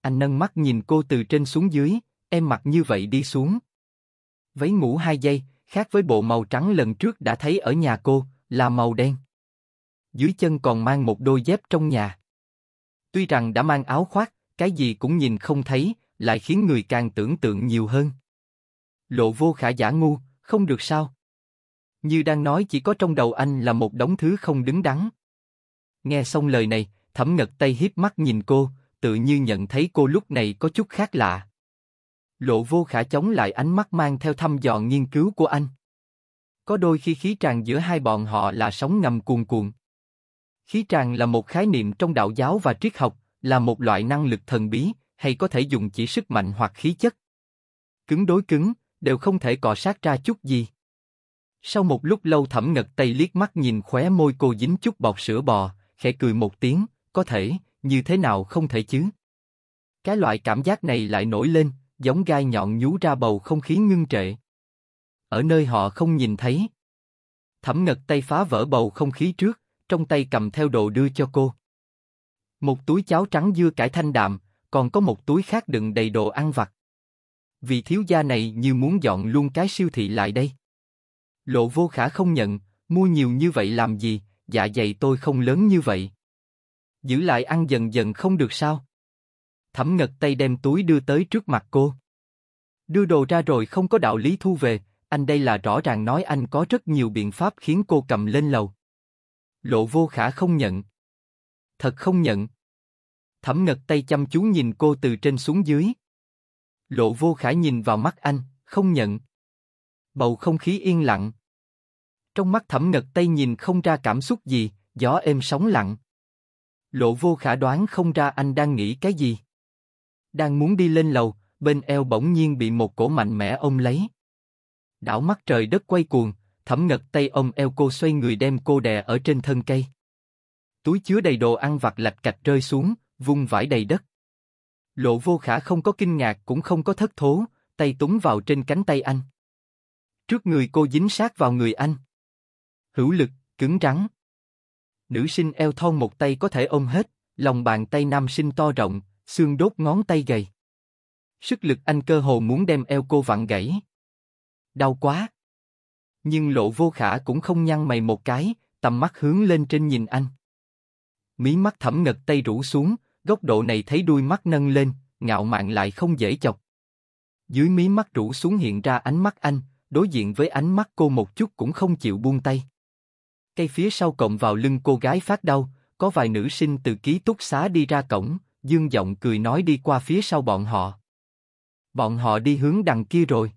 Anh nâng mắt nhìn cô từ trên xuống dưới, em mặc như vậy đi xuống. Váy ngủ hai giây, khác với bộ màu trắng lần trước đã thấy ở nhà cô, là màu đen. Dưới chân còn mang một đôi dép trong nhà. Tuy rằng đã mang áo khoác, cái gì cũng nhìn không thấy, lại khiến người càng tưởng tượng nhiều hơn. Lộ vô khả giả ngu, không được sao? Như đang nói chỉ có trong đầu anh là một đống thứ không đứng đắn. Nghe xong lời này, thẩm ngật tay hiếp mắt nhìn cô, tự như nhận thấy cô lúc này có chút khác lạ. Lộ vô khả chống lại ánh mắt mang theo thăm dò nghiên cứu của anh. Có đôi khi khí tràng giữa hai bọn họ là sóng ngầm cuồn cuộn. Khí tràng là một khái niệm trong đạo giáo và triết học, là một loại năng lực thần bí, hay có thể dùng chỉ sức mạnh hoặc khí chất. Cứng đối cứng, đều không thể cọ sát ra chút gì. Sau một lúc lâu thẩm ngật tay liếc mắt nhìn khóe môi cô dính chút bọt sữa bò, khẽ cười một tiếng, có thể, như thế nào không thể chứ. Cái loại cảm giác này lại nổi lên, giống gai nhọn nhú ra bầu không khí ngưng trệ. Ở nơi họ không nhìn thấy. Thẩm ngật tay phá vỡ bầu không khí trước, trong tay cầm theo đồ đưa cho cô. Một túi cháo trắng dưa cải thanh đạm, còn có một túi khác đựng đầy đồ ăn vặt. vì thiếu gia này như muốn dọn luôn cái siêu thị lại đây. Lộ vô khả không nhận, mua nhiều như vậy làm gì, dạ dày tôi không lớn như vậy. Giữ lại ăn dần dần không được sao. Thẩm ngật tay đem túi đưa tới trước mặt cô. Đưa đồ ra rồi không có đạo lý thu về, anh đây là rõ ràng nói anh có rất nhiều biện pháp khiến cô cầm lên lầu. Lộ vô khả không nhận. Thật không nhận. Thẩm Ngật tay chăm chú nhìn cô từ trên xuống dưới. Lộ Vô Khải nhìn vào mắt anh, không nhận. Bầu không khí yên lặng. Trong mắt Thẩm Ngật tay nhìn không ra cảm xúc gì, gió êm sóng lặng. Lộ Vô Khả đoán không ra anh đang nghĩ cái gì. Đang muốn đi lên lầu, bên eo bỗng nhiên bị một cổ mạnh mẽ ôm lấy. Đảo mắt trời đất quay cuồng, Thẩm Ngật tay ôm eo cô xoay người đem cô đè ở trên thân cây. Túi chứa đầy đồ ăn vặt lạch cạch rơi xuống, vung vải đầy đất. Lộ vô khả không có kinh ngạc cũng không có thất thố, tay túng vào trên cánh tay anh. Trước người cô dính sát vào người anh. Hữu lực, cứng rắn. Nữ sinh eo thon một tay có thể ôm hết, lòng bàn tay nam sinh to rộng, xương đốt ngón tay gầy. Sức lực anh cơ hồ muốn đem eo cô vặn gãy. Đau quá. Nhưng lộ vô khả cũng không nhăn mày một cái, tầm mắt hướng lên trên nhìn anh. Mí mắt thẩm ngật tay rũ xuống, góc độ này thấy đuôi mắt nâng lên, ngạo mạn lại không dễ chọc. Dưới mí mắt rũ xuống hiện ra ánh mắt anh, đối diện với ánh mắt cô một chút cũng không chịu buông tay. Cây phía sau cộng vào lưng cô gái phát đau, có vài nữ sinh từ ký túc xá đi ra cổng, dương giọng cười nói đi qua phía sau bọn họ. Bọn họ đi hướng đằng kia rồi.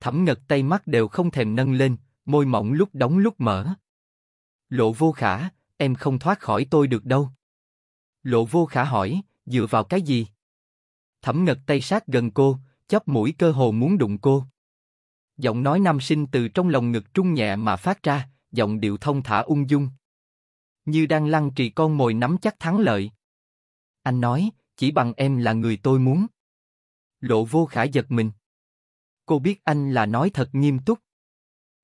Thẩm ngật tay mắt đều không thèm nâng lên, môi mỏng lúc đóng lúc mở. Lộ vô khả, em không thoát khỏi tôi được đâu. Lộ vô khả hỏi, dựa vào cái gì? Thẩm ngật tay sát gần cô, chóp mũi cơ hồ muốn đụng cô. Giọng nói nam sinh từ trong lòng ngực trung nhẹ mà phát ra, giọng điệu thông thả ung dung. Như đang lăng trì con mồi nắm chắc thắng lợi. Anh nói, chỉ bằng em là người tôi muốn. Lộ vô khả giật mình. Cô biết anh là nói thật nghiêm túc.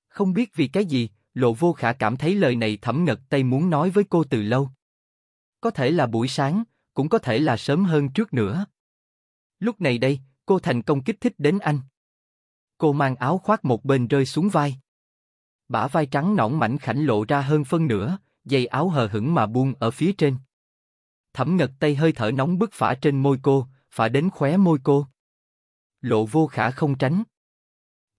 Không biết vì cái gì, lộ vô khả cảm thấy lời này thẩm ngật tay muốn nói với cô từ lâu. Có thể là buổi sáng, cũng có thể là sớm hơn trước nữa. Lúc này đây, cô thành công kích thích đến anh. Cô mang áo khoác một bên rơi xuống vai. Bả vai trắng nõn mảnh khảnh lộ ra hơn phân nửa, dây áo hờ hững mà buông ở phía trên. Thẩm ngật tay hơi thở nóng bức phả trên môi cô, phả đến khóe môi cô. Lộ vô khả không tránh.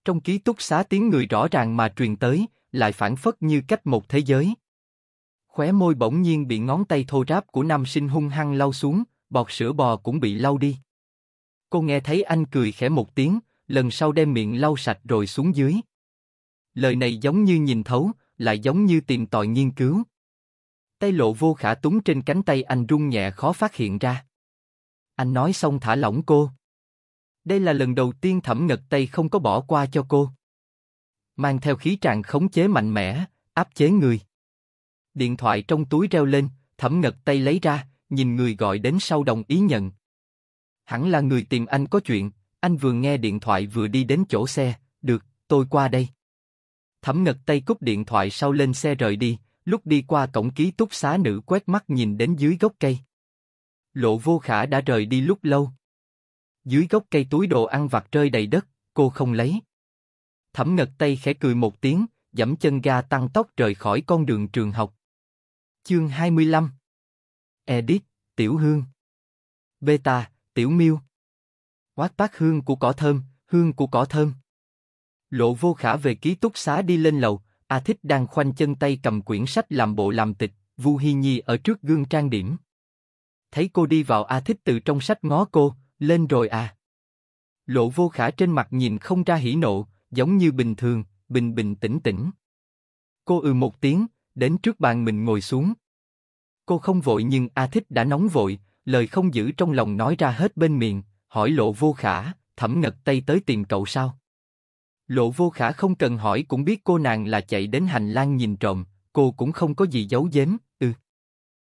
Trong ký túc xá tiếng người rõ ràng mà truyền tới, lại phản phất như cách một thế giới. Khóe môi bỗng nhiên bị ngón tay thô ráp của nam sinh hung hăng lau xuống, bọt sữa bò cũng bị lau đi. Cô nghe thấy anh cười khẽ một tiếng, lần sau đem miệng lau sạch rồi xuống dưới. Lời này giống như nhìn thấu, lại giống như tìm tòi nghiên cứu. Tay lộ vô khả túng trên cánh tay anh rung nhẹ khó phát hiện ra. Anh nói xong thả lỏng cô. Đây là lần đầu tiên thẩm ngật tay không có bỏ qua cho cô. Mang theo khí tràn khống chế mạnh mẽ, áp chế người. Điện thoại trong túi reo lên, thẩm ngật tay lấy ra, nhìn người gọi đến sau đồng ý nhận. Hẳn là người tìm anh có chuyện, anh vừa nghe điện thoại vừa đi đến chỗ xe, được, tôi qua đây. Thẩm ngật tay cúp điện thoại sau lên xe rời đi, lúc đi qua cổng ký túc xá nữ quét mắt nhìn đến dưới gốc cây. Lộ vô khả đã rời đi lúc lâu. Dưới gốc cây túi đồ ăn vặt rơi đầy đất, cô không lấy. Thẩm ngật tay khẽ cười một tiếng, dẫm chân ga tăng tốc rời khỏi con đường trường học. Chương 25 Edit, Tiểu Hương Beta, Tiểu Miêu Quát bát hương của cỏ thơm, hương của cỏ thơm Lộ vô khả về ký túc xá đi lên lầu, A Thích đang khoanh chân tay cầm quyển sách làm bộ làm tịch, Vu Hi Nhi ở trước gương trang điểm. Thấy cô đi vào A Thích từ trong sách ngó cô, lên rồi à. Lộ vô khả trên mặt nhìn không ra hỉ nộ, giống như bình thường, bình bình tĩnh tĩnh. Cô ừ một tiếng, đến trước bàn mình ngồi xuống. Cô không vội nhưng A Thích đã nóng vội, lời không giữ trong lòng nói ra hết bên miệng, hỏi lộ vô khả, thẩm ngật tay tới tìm cậu sao? Lộ vô khả không cần hỏi cũng biết cô nàng là chạy đến hành lang nhìn trộm, cô cũng không có gì giấu giếm, ư. Ừ.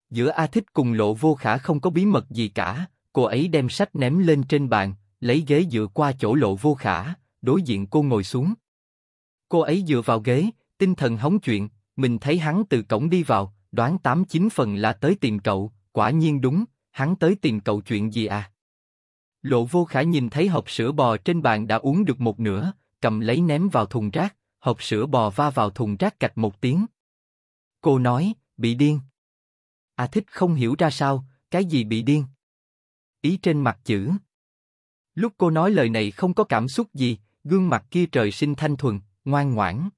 Giữa A Thích cùng lộ vô khả không có bí mật gì cả, cô ấy đem sách ném lên trên bàn, lấy ghế dựa qua chỗ lộ vô khả, đối diện cô ngồi xuống. Cô ấy dựa vào ghế, tinh thần hóng chuyện, mình thấy hắn từ cổng đi vào, đoán tám chín phần là tới tìm cậu, quả nhiên đúng, hắn tới tìm cậu chuyện gì à? Lộ vô khả nhìn thấy hộp sữa bò trên bàn đã uống được một nửa, cầm lấy ném vào thùng rác, hộp sữa bò va vào thùng rác cạch một tiếng. Cô nói, bị điên. À thích không hiểu ra sao, cái gì bị điên? Ý trên mặt chữ. Lúc cô nói lời này không có cảm xúc gì, gương mặt kia trời sinh thanh thuần, ngoan ngoãn.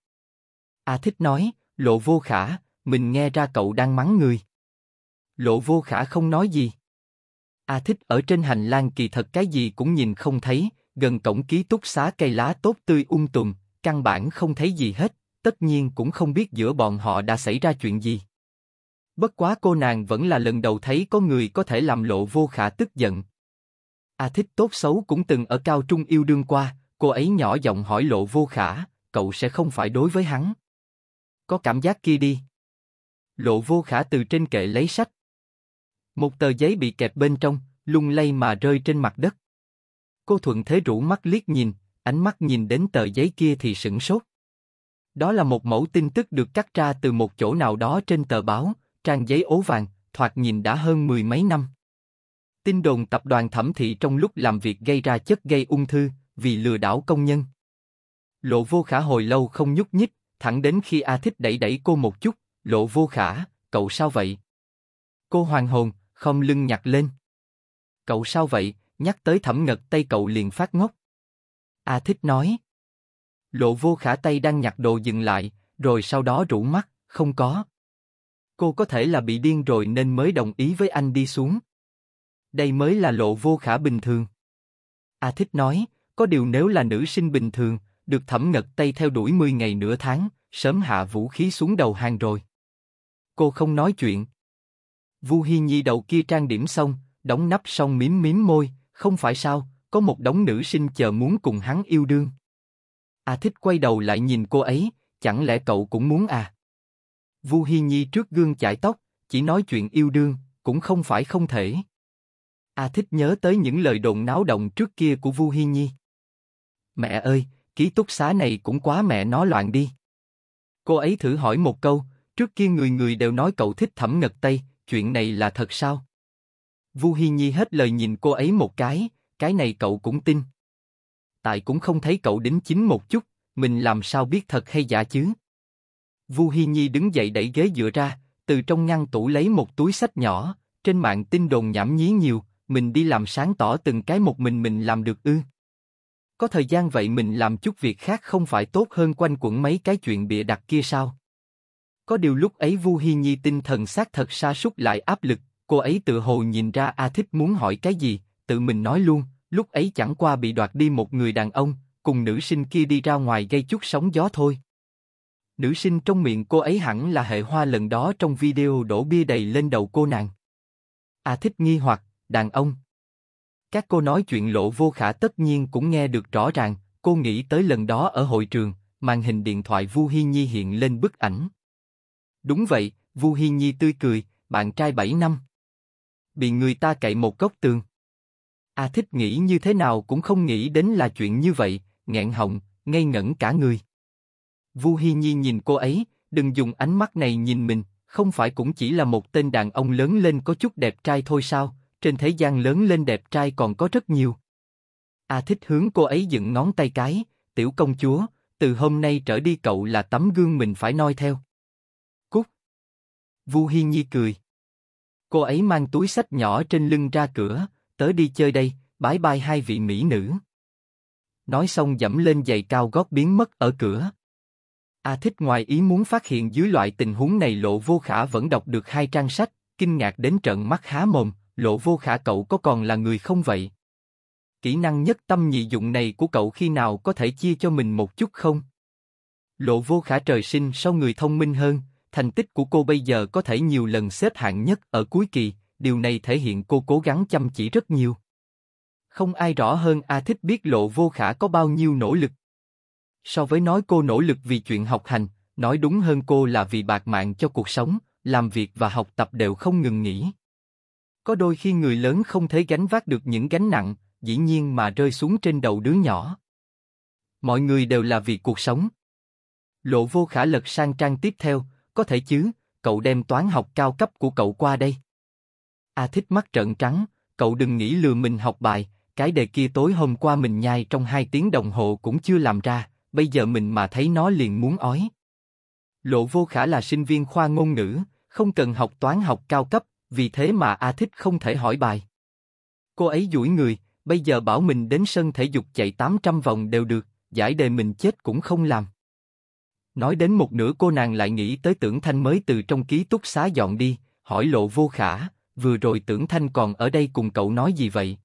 a à, thích nói, Lộ vô khả, mình nghe ra cậu đang mắng người. Lộ vô khả không nói gì. A thích ở trên hành lang kỳ thật cái gì cũng nhìn không thấy, gần cổng ký túc xá cây lá tốt tươi ung um tùm, căn bản không thấy gì hết, tất nhiên cũng không biết giữa bọn họ đã xảy ra chuyện gì. Bất quá cô nàng vẫn là lần đầu thấy có người có thể làm lộ vô khả tức giận. A thích tốt xấu cũng từng ở cao trung yêu đương qua, cô ấy nhỏ giọng hỏi lộ vô khả, cậu sẽ không phải đối với hắn có cảm giác kia đi. Lộ vô khả từ trên kệ lấy sách. Một tờ giấy bị kẹp bên trong, lung lay mà rơi trên mặt đất. Cô thuận thế rủ mắt liếc nhìn, ánh mắt nhìn đến tờ giấy kia thì sửng sốt. Đó là một mẫu tin tức được cắt ra từ một chỗ nào đó trên tờ báo, trang giấy ố vàng, thoạt nhìn đã hơn mười mấy năm. Tin đồn tập đoàn thẩm thị trong lúc làm việc gây ra chất gây ung thư, vì lừa đảo công nhân. Lộ vô khả hồi lâu không nhúc nhích, Thẳng đến khi A Thích đẩy đẩy cô một chút, lộ vô khả, cậu sao vậy? Cô hoàng hồn, không lưng nhặt lên. Cậu sao vậy, nhắc tới thẩm ngật tay cậu liền phát ngốc. A Thích nói. Lộ vô khả tay đang nhặt đồ dừng lại, rồi sau đó rủ mắt, không có. Cô có thể là bị điên rồi nên mới đồng ý với anh đi xuống. Đây mới là lộ vô khả bình thường. A Thích nói, có điều nếu là nữ sinh bình thường, được thẩm ngật tay theo đuổi mười ngày nửa tháng, sớm hạ vũ khí xuống đầu hàng rồi. Cô không nói chuyện. Vu Hi Nhi đầu kia trang điểm xong, đóng nắp xong mím mím môi, không phải sao, có một đống nữ sinh chờ muốn cùng hắn yêu đương. A thích quay đầu lại nhìn cô ấy, chẳng lẽ cậu cũng muốn à? Vu Hi Nhi trước gương chải tóc, chỉ nói chuyện yêu đương, cũng không phải không thể. A thích nhớ tới những lời đồn náo động trước kia của Vu Hi Nhi. Mẹ ơi, ký túc xá này cũng quá mẹ nó loạn đi. Cô ấy thử hỏi một câu, trước kia người người đều nói cậu thích thẩm ngật tây, chuyện này là thật sao? Vu Hi Nhi hết lời nhìn cô ấy một cái, cái này cậu cũng tin. Tại cũng không thấy cậu đính chính một chút, mình làm sao biết thật hay giả chứ? Vu Hi Nhi đứng dậy đẩy ghế dựa ra, từ trong ngăn tủ lấy một túi sách nhỏ, trên mạng tin đồn nhảm nhí nhiều, mình đi làm sáng tỏ từng cái một mình mình làm được ư? có thời gian vậy mình làm chút việc khác không phải tốt hơn quanh quẩn mấy cái chuyện bịa đặt kia sao? Có điều lúc ấy Vu Hi Nhi tinh thần xác thật sa sút lại áp lực, cô ấy tự hồ nhìn ra A Thích muốn hỏi cái gì, tự mình nói luôn, lúc ấy chẳng qua bị đoạt đi một người đàn ông, cùng nữ sinh kia đi ra ngoài gây chút sóng gió thôi. Nữ sinh trong miệng cô ấy hẳn là hệ hoa lần đó trong video đổ bia đầy lên đầu cô nàng. A thích nghi hoặc, đàn ông. Các cô nói chuyện lộ vô khả tất nhiên cũng nghe được rõ ràng, cô nghĩ tới lần đó ở hội trường, màn hình điện thoại Vu Hi Nhi hiện lên bức ảnh. Đúng vậy, Vu Hi Nhi tươi cười, bạn trai bảy năm. Bị người ta cậy một góc tường. A à thích nghĩ như thế nào cũng không nghĩ đến là chuyện như vậy, nghẹn họng, ngây ngẩn cả người. Vu Hi Nhi nhìn cô ấy, đừng dùng ánh mắt này nhìn mình, không phải cũng chỉ là một tên đàn ông lớn lên có chút đẹp trai thôi sao, trên thế gian lớn lên đẹp trai còn có rất nhiều. A thích hướng cô ấy dựng ngón tay cái, tiểu công chúa, từ hôm nay trở đi cậu là tấm gương mình phải noi theo. Cút. Vu Hi Nhi cười. Cô ấy mang túi sách nhỏ trên lưng ra cửa, tớ đi chơi đây, bái bai hai vị mỹ nữ. Nói xong dẫm lên giày cao gót biến mất ở cửa. A thích ngoài ý muốn phát hiện dưới loại tình huống này lộ vô khả vẫn đọc được hai trang sách, kinh ngạc đến trận mắt há mồm, lộ vô khả cậu có còn là người không vậy? Kỹ năng nhất tâm nhị dụng này của cậu khi nào có thể chia cho mình một chút không? Lộ vô khả trời sinh sau người thông minh hơn, thành tích của cô bây giờ có thể nhiều lần xếp hạng nhất ở cuối kỳ, điều này thể hiện cô cố gắng chăm chỉ rất nhiều. Không ai rõ hơn A Thích biết lộ vô khả có bao nhiêu nỗ lực. So với nói cô nỗ lực vì chuyện học hành, nói đúng hơn cô là vì bạc mạng cho cuộc sống, làm việc và học tập đều không ngừng nghỉ. Có đôi khi người lớn không thể gánh vác được những gánh nặng, dĩ nhiên mà rơi xuống trên đầu đứa nhỏ. Mọi người đều là vì cuộc sống. Lộ vô khả lật sang trang tiếp theo, có thể chứ, cậu đem toán học cao cấp của cậu qua đây. A thích mắt trợn trắng, cậu đừng nghĩ lừa mình học bài, cái đề kia tối hôm qua mình nhai trong hai tiếng đồng hồ cũng chưa làm ra, bây giờ mình mà thấy nó liền muốn ói. Lộ vô khả là sinh viên khoa ngôn ngữ, không cần học toán học cao cấp, vì thế mà A Thích không thể hỏi bài. Cô ấy duỗi người, bây giờ bảo mình đến sân thể dục chạy 800 vòng đều được, giải đề mình chết cũng không làm. Nói đến một nửa cô nàng lại nghĩ tới tưởng thanh mới từ trong ký túc xá dọn đi, hỏi lộ vô khả, vừa rồi tưởng thanh còn ở đây cùng cậu nói gì vậy?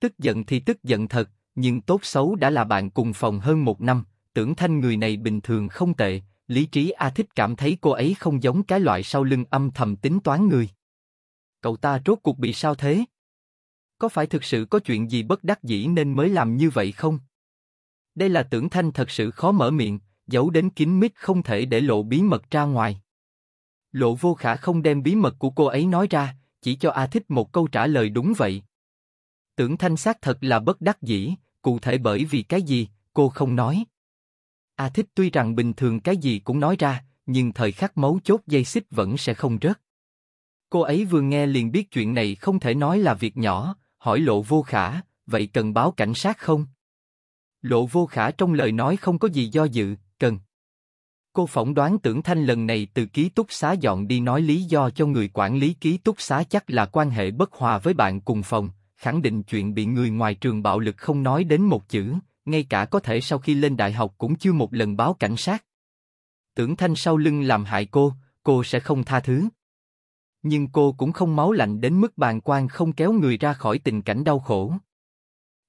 Tức giận thì tức giận thật, nhưng tốt xấu đã là bạn cùng phòng hơn một năm, tưởng thanh người này bình thường không tệ, lý trí A thích cảm thấy cô ấy không giống cái loại sau lưng âm thầm tính toán người. Cậu ta rốt cuộc bị sao thế? Có phải thực sự có chuyện gì bất đắc dĩ nên mới làm như vậy không? Đây là tưởng thanh thật sự khó mở miệng, giấu đến kín mít không thể để lộ bí mật ra ngoài. Lộ vô khả không đem bí mật của cô ấy nói ra, chỉ cho A Thích một câu trả lời đúng vậy. Tưởng thanh xác thật là bất đắc dĩ, cụ thể bởi vì cái gì, cô không nói. A Thích tuy rằng bình thường cái gì cũng nói ra, nhưng thời khắc mấu chốt dây xích vẫn sẽ không rớt. Cô ấy vừa nghe liền biết chuyện này không thể nói là việc nhỏ, hỏi lộ vô khả, vậy cần báo cảnh sát không? Lộ vô khả trong lời nói không có gì do dự, cần. Cô phỏng đoán tưởng thanh lần này từ ký túc xá dọn đi nói lý do cho người quản lý ký túc xá chắc là quan hệ bất hòa với bạn cùng phòng, khẳng định chuyện bị người ngoài trường bạo lực không nói đến một chữ, ngay cả có thể sau khi lên đại học cũng chưa một lần báo cảnh sát. Tưởng thanh sau lưng làm hại cô, cô sẽ không tha thứ nhưng cô cũng không máu lạnh đến mức bàn quan không kéo người ra khỏi tình cảnh đau khổ.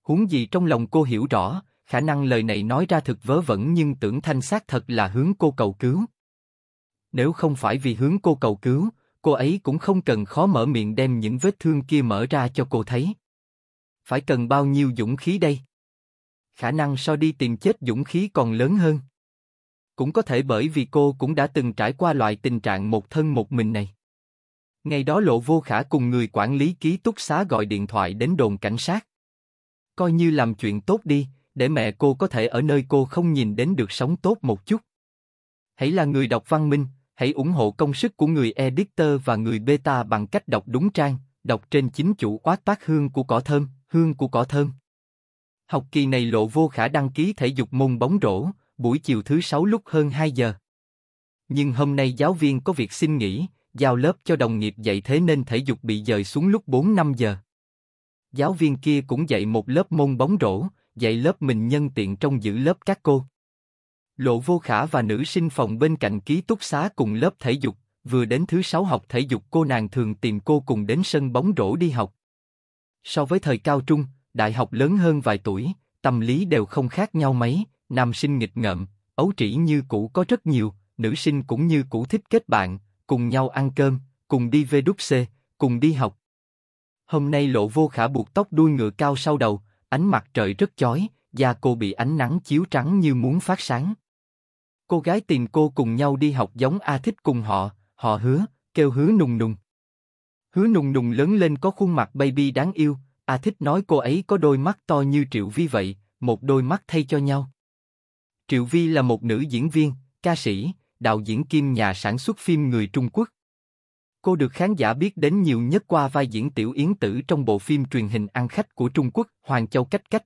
Huống gì trong lòng cô hiểu rõ, khả năng lời này nói ra thực vớ vẩn nhưng tưởng thanh sát thật là hướng cô cầu cứu. Nếu không phải vì hướng cô cầu cứu, cô ấy cũng không cần khó mở miệng đem những vết thương kia mở ra cho cô thấy. Phải cần bao nhiêu dũng khí đây? Khả năng so đi tìm chết dũng khí còn lớn hơn. Cũng có thể bởi vì cô cũng đã từng trải qua loại tình trạng một thân một mình này. Ngày đó Lộ Vô Khả cùng người quản lý ký túc xá gọi điện thoại đến đồn cảnh sát. Coi như làm chuyện tốt đi, để mẹ cô có thể ở nơi cô không nhìn đến được sống tốt một chút. Hãy là người đọc văn minh, hãy ủng hộ công sức của người editor và người beta bằng cách đọc đúng trang, đọc trên chính chủ quát tác hương của cỏ thơm, hương của cỏ thơm. Học kỳ này Lộ Vô Khả đăng ký thể dục môn bóng rổ, buổi chiều thứ sáu lúc hơn 2 giờ. Nhưng hôm nay giáo viên có việc xin nghỉ, giao lớp cho đồng nghiệp dạy thế nên thể dục bị dời xuống lúc 4-5 giờ. Giáo viên kia cũng dạy một lớp môn bóng rổ, dạy lớp mình nhân tiện trong giữ lớp các cô. Lộ Vô Khả và nữ sinh phòng bên cạnh ký túc xá cùng lớp thể dục, vừa đến thứ sáu học thể dục cô nàng thường tìm cô cùng đến sân bóng rổ đi học. So với thời cao trung, đại học lớn hơn vài tuổi, tâm lý đều không khác nhau mấy, nam sinh nghịch ngợm, ấu trĩ như cũ có rất nhiều, nữ sinh cũng như cũ thích kết bạn, cùng nhau ăn cơm, cùng đi về đúc xê, cùng đi học. Hôm nay lộ vô khả buộc tóc đuôi ngựa cao sau đầu, ánh mặt trời rất chói, da cô bị ánh nắng chiếu trắng như muốn phát sáng. Cô gái tìm cô cùng nhau đi học giống A thích cùng họ, họ hứa, kêu hứa nùng nùng. Hứa nùng nùng lớn lên có khuôn mặt baby đáng yêu, A thích nói cô ấy có đôi mắt to như Triệu Vi vậy, một đôi mắt thay cho nhau. Triệu Vi là một nữ diễn viên, ca sĩ, đạo diễn kim nhà sản xuất phim người Trung Quốc. Cô được khán giả biết đến nhiều nhất qua vai diễn Tiểu Yến Tử trong bộ phim truyền hình ăn khách của Trung Quốc Hoàng Châu Cách Cách.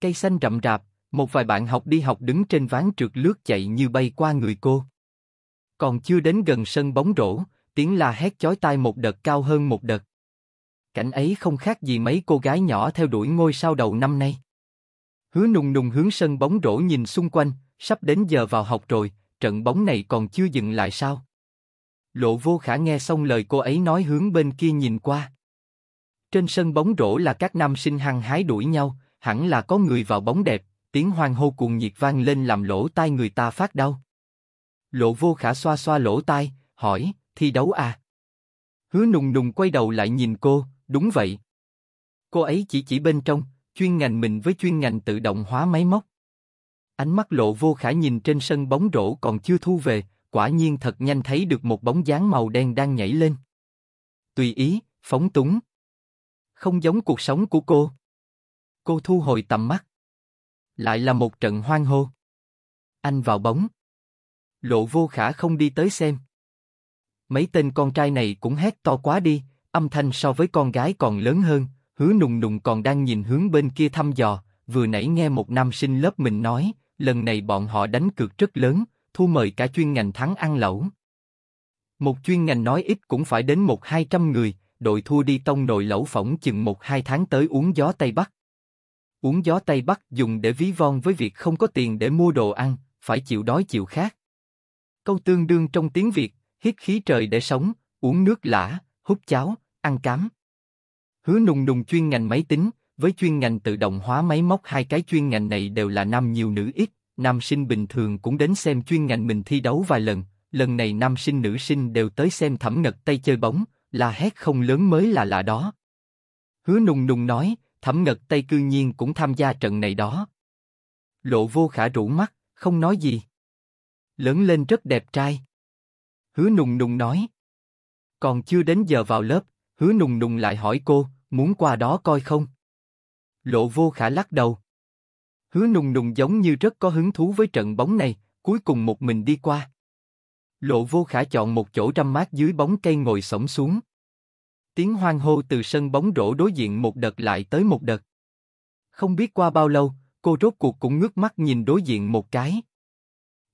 Cây xanh rậm rạp, một vài bạn học đi học đứng trên ván trượt lướt chạy như bay qua người cô. Còn chưa đến gần sân bóng rổ, tiếng la hét chói tai một đợt cao hơn một đợt. Cảnh ấy không khác gì mấy cô gái nhỏ theo đuổi ngôi sao đầu năm nay. Hứa nùng nùng hướng sân bóng rổ nhìn xung quanh, sắp đến giờ vào học rồi, trận bóng này còn chưa dừng lại sao? Lộ vô khả nghe xong lời cô ấy nói hướng bên kia nhìn qua. Trên sân bóng rổ là các nam sinh hăng hái đuổi nhau, hẳn là có người vào bóng đẹp, tiếng hoang hô cuồng nhiệt vang lên làm lỗ tai người ta phát đau. Lộ vô khả xoa xoa lỗ tai, hỏi, thi đấu à? Hứa nùng nùng quay đầu lại nhìn cô, đúng vậy. Cô ấy chỉ chỉ bên trong, chuyên ngành mình với chuyên ngành tự động hóa máy móc. Ánh mắt lộ vô khả nhìn trên sân bóng rổ còn chưa thu về, quả nhiên thật nhanh thấy được một bóng dáng màu đen đang nhảy lên. Tùy ý, phóng túng. Không giống cuộc sống của cô. Cô thu hồi tầm mắt. Lại là một trận hoang hô. Anh vào bóng. Lộ vô khả không đi tới xem. Mấy tên con trai này cũng hét to quá đi, âm thanh so với con gái còn lớn hơn, hứa nùng nùng còn đang nhìn hướng bên kia thăm dò, vừa nãy nghe một nam sinh lớp mình nói, lần này bọn họ đánh cược rất lớn, thu mời cả chuyên ngành thắng ăn lẩu. Một chuyên ngành nói ít cũng phải đến một hai trăm người, đội thua đi tông nồi lẩu phỏng chừng một hai tháng tới uống gió Tây Bắc. Uống gió Tây Bắc dùng để ví von với việc không có tiền để mua đồ ăn, phải chịu đói chịu khát. Câu tương đương trong tiếng Việt, hít khí trời để sống, uống nước lã, hút cháo, ăn cám. Hứa nùng nùng chuyên ngành máy tính, với chuyên ngành tự động hóa máy móc hai cái chuyên ngành này đều là nam nhiều nữ ít, nam sinh bình thường cũng đến xem chuyên ngành mình thi đấu vài lần, lần này nam sinh nữ sinh đều tới xem thẩm ngật tay chơi bóng, là hét không lớn mới là lạ đó. Hứa nùng nùng nói, thẩm ngật tay cư nhiên cũng tham gia trận này đó. Lộ vô khả rủ mắt, không nói gì. Lớn lên rất đẹp trai. Hứa nùng nùng nói. Còn chưa đến giờ vào lớp, hứa nùng nùng lại hỏi cô, muốn qua đó coi không? Lộ vô khả lắc đầu. Hứa nùng nùng giống như rất có hứng thú với trận bóng này, cuối cùng một mình đi qua. Lộ vô khả chọn một chỗ râm mát dưới bóng cây ngồi sổng xuống. Tiếng hoang hô từ sân bóng rổ đối diện một đợt lại tới một đợt. Không biết qua bao lâu, cô rốt cuộc cũng ngước mắt nhìn đối diện một cái.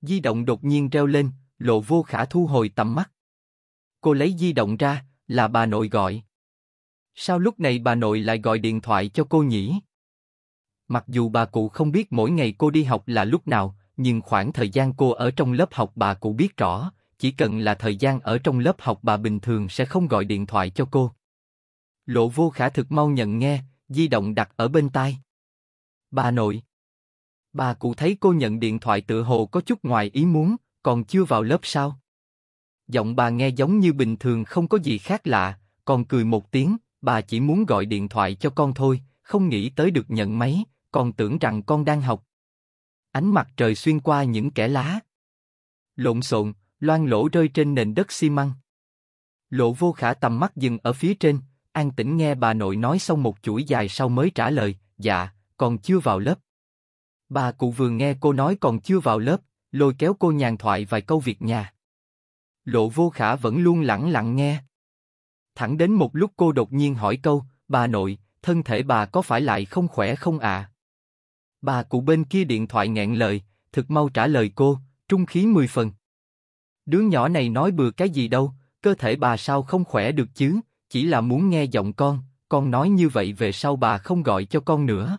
Di động đột nhiên reo lên, lộ vô khả thu hồi tầm mắt. Cô lấy di động ra, là bà nội gọi. Sao lúc này bà nội lại gọi điện thoại cho cô nhỉ? Mặc dù bà cụ không biết mỗi ngày cô đi học là lúc nào, nhưng khoảng thời gian cô ở trong lớp học bà cụ biết rõ, chỉ cần là thời gian ở trong lớp học bà bình thường sẽ không gọi điện thoại cho cô. Lộ vô khả thực mau nhận nghe, di động đặt ở bên tai. Bà nội. Bà cụ thấy cô nhận điện thoại tự hồ có chút ngoài ý muốn, còn chưa vào lớp sao? Giọng bà nghe giống như bình thường không có gì khác lạ, còn cười một tiếng, bà chỉ muốn gọi điện thoại cho con thôi, không nghĩ tới được nhận máy, còn tưởng rằng con đang học. Ánh mặt trời xuyên qua những kẻ lá. Lộn xộn, loang lỗ rơi trên nền đất xi măng. Lộ vô khả tầm mắt dừng ở phía trên, an tĩnh nghe bà nội nói xong một chuỗi dài sau mới trả lời, dạ, còn chưa vào lớp. Bà cụ vừa nghe cô nói còn chưa vào lớp, lôi kéo cô nhàn thoại vài câu việc nhà. Lộ vô khả vẫn luôn lặng lặng nghe thẳng đến một lúc cô đột nhiên hỏi câu, bà nội, thân thể bà có phải lại không khỏe không ạ? À? Bà cụ bên kia điện thoại nghẹn lời, thực mau trả lời cô, trung khí mười phần. Đứa nhỏ này nói bừa cái gì đâu, cơ thể bà sao không khỏe được chứ, chỉ là muốn nghe giọng con, con nói như vậy về sau bà không gọi cho con nữa.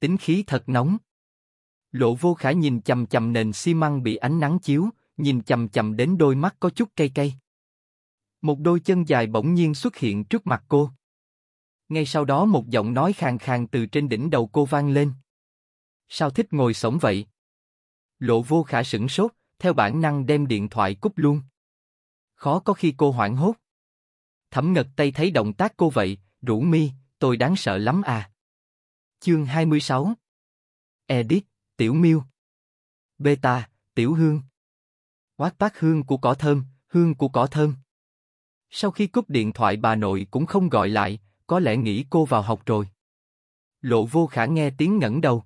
Tính khí thật nóng. Lộ vô khả nhìn chầm chầm nền xi măng bị ánh nắng chiếu, nhìn chầm chầm đến đôi mắt có chút cay cay một đôi chân dài bỗng nhiên xuất hiện trước mặt cô. Ngay sau đó một giọng nói khàn khàn từ trên đỉnh đầu cô vang lên. Sao thích ngồi sống vậy? Lộ vô khả sửng sốt, theo bản năng đem điện thoại cúp luôn. Khó có khi cô hoảng hốt. Thẩm ngật tay thấy động tác cô vậy, rủ mi, tôi đáng sợ lắm à. Chương 26 Edit, Tiểu Miêu Beta, Tiểu Hương Quát bát hương của cỏ thơm, hương của cỏ thơm. Sau khi cúp điện thoại bà nội cũng không gọi lại, có lẽ nghĩ cô vào học rồi. Lộ vô khả nghe tiếng ngẩng đầu.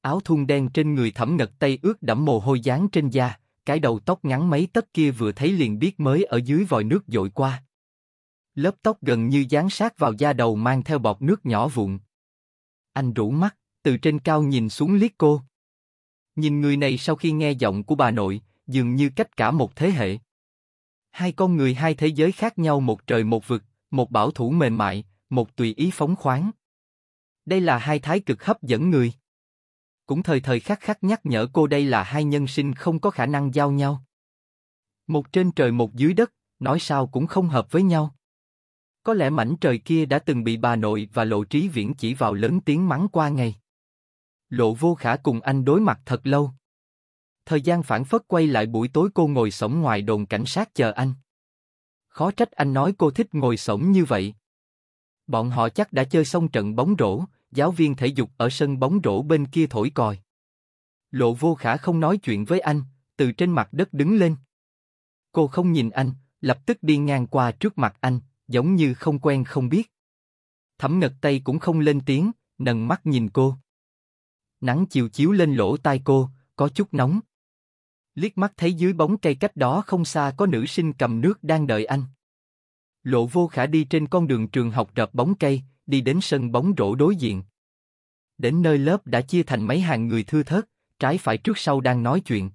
Áo thun đen trên người thẩm ngật tay ướt đẫm mồ hôi dán trên da, cái đầu tóc ngắn mấy tấc kia vừa thấy liền biết mới ở dưới vòi nước dội qua. Lớp tóc gần như dán sát vào da đầu mang theo bọt nước nhỏ vụn. Anh rủ mắt, từ trên cao nhìn xuống liếc cô. Nhìn người này sau khi nghe giọng của bà nội, dường như cách cả một thế hệ. Hai con người hai thế giới khác nhau một trời một vực, một bảo thủ mềm mại, một tùy ý phóng khoáng. Đây là hai thái cực hấp dẫn người. Cũng thời thời khắc khắc nhắc nhở cô đây là hai nhân sinh không có khả năng giao nhau. Một trên trời một dưới đất, nói sao cũng không hợp với nhau. Có lẽ mảnh trời kia đã từng bị bà nội và lộ trí viễn chỉ vào lớn tiếng mắng qua ngày. Lộ vô khả cùng anh đối mặt thật lâu. Thời gian phản phất quay lại buổi tối cô ngồi sống ngoài đồn cảnh sát chờ anh. Khó trách anh nói cô thích ngồi sống như vậy. Bọn họ chắc đã chơi xong trận bóng rổ, giáo viên thể dục ở sân bóng rổ bên kia thổi còi. Lộ vô khả không nói chuyện với anh, từ trên mặt đất đứng lên. Cô không nhìn anh, lập tức đi ngang qua trước mặt anh, giống như không quen không biết. Thẩm ngật tay cũng không lên tiếng, nần mắt nhìn cô. Nắng chiều chiếu lên lỗ tai cô, có chút nóng, liếc mắt thấy dưới bóng cây cách đó không xa có nữ sinh cầm nước đang đợi anh. Lộ vô khả đi trên con đường trường học rợp bóng cây, đi đến sân bóng rổ đối diện. Đến nơi lớp đã chia thành mấy hàng người thưa thớt, trái phải trước sau đang nói chuyện.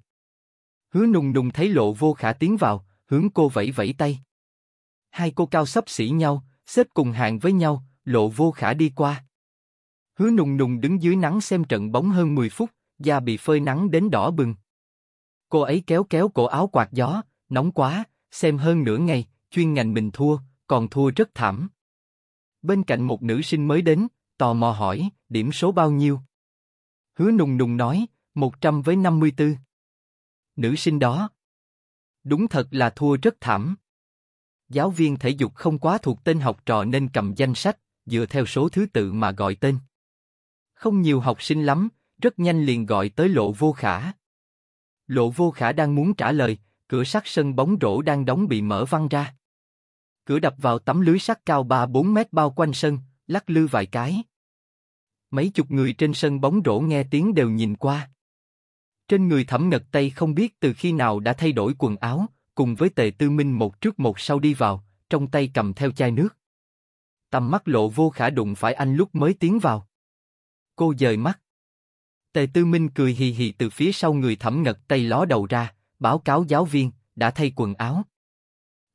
Hứa nùng nùng thấy lộ vô khả tiến vào, hướng cô vẫy vẫy tay. Hai cô cao sấp xỉ nhau, xếp cùng hàng với nhau, lộ vô khả đi qua. Hứa nùng nùng đứng dưới nắng xem trận bóng hơn 10 phút, da bị phơi nắng đến đỏ bừng. Cô ấy kéo kéo cổ áo quạt gió, nóng quá, xem hơn nửa ngày, chuyên ngành mình thua, còn thua rất thảm. Bên cạnh một nữ sinh mới đến, tò mò hỏi, điểm số bao nhiêu? Hứa nùng nùng nói, 100 với 54. Nữ sinh đó. Đúng thật là thua rất thảm. Giáo viên thể dục không quá thuộc tên học trò nên cầm danh sách, dựa theo số thứ tự mà gọi tên. Không nhiều học sinh lắm, rất nhanh liền gọi tới lộ vô khả. Lộ vô khả đang muốn trả lời, cửa sắt sân bóng rổ đang đóng bị mở văng ra. Cửa đập vào tấm lưới sắt cao 3-4 mét bao quanh sân, lắc lư vài cái. Mấy chục người trên sân bóng rổ nghe tiếng đều nhìn qua. Trên người thẩm ngật tay không biết từ khi nào đã thay đổi quần áo, cùng với tề tư minh một trước một sau đi vào, trong tay cầm theo chai nước. Tầm mắt lộ vô khả đụng phải anh lúc mới tiến vào. Cô dời mắt, Tề Tư Minh cười hì hì từ phía sau người thẩm ngật tay ló đầu ra, báo cáo giáo viên, đã thay quần áo.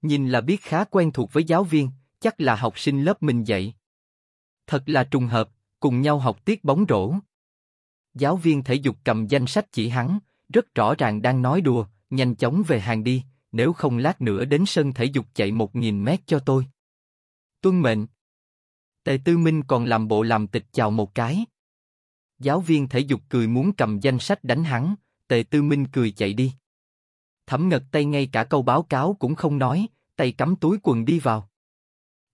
Nhìn là biết khá quen thuộc với giáo viên, chắc là học sinh lớp mình dạy. Thật là trùng hợp, cùng nhau học tiết bóng rổ. Giáo viên thể dục cầm danh sách chỉ hắn, rất rõ ràng đang nói đùa, nhanh chóng về hàng đi, nếu không lát nữa đến sân thể dục chạy một nghìn mét cho tôi. Tuân mệnh. Tề Tư Minh còn làm bộ làm tịch chào một cái. Giáo viên thể dục cười muốn cầm danh sách đánh hắn, Tề Tư Minh cười chạy đi. Thẩm Ngật tay ngay cả câu báo cáo cũng không nói, tay cắm túi quần đi vào.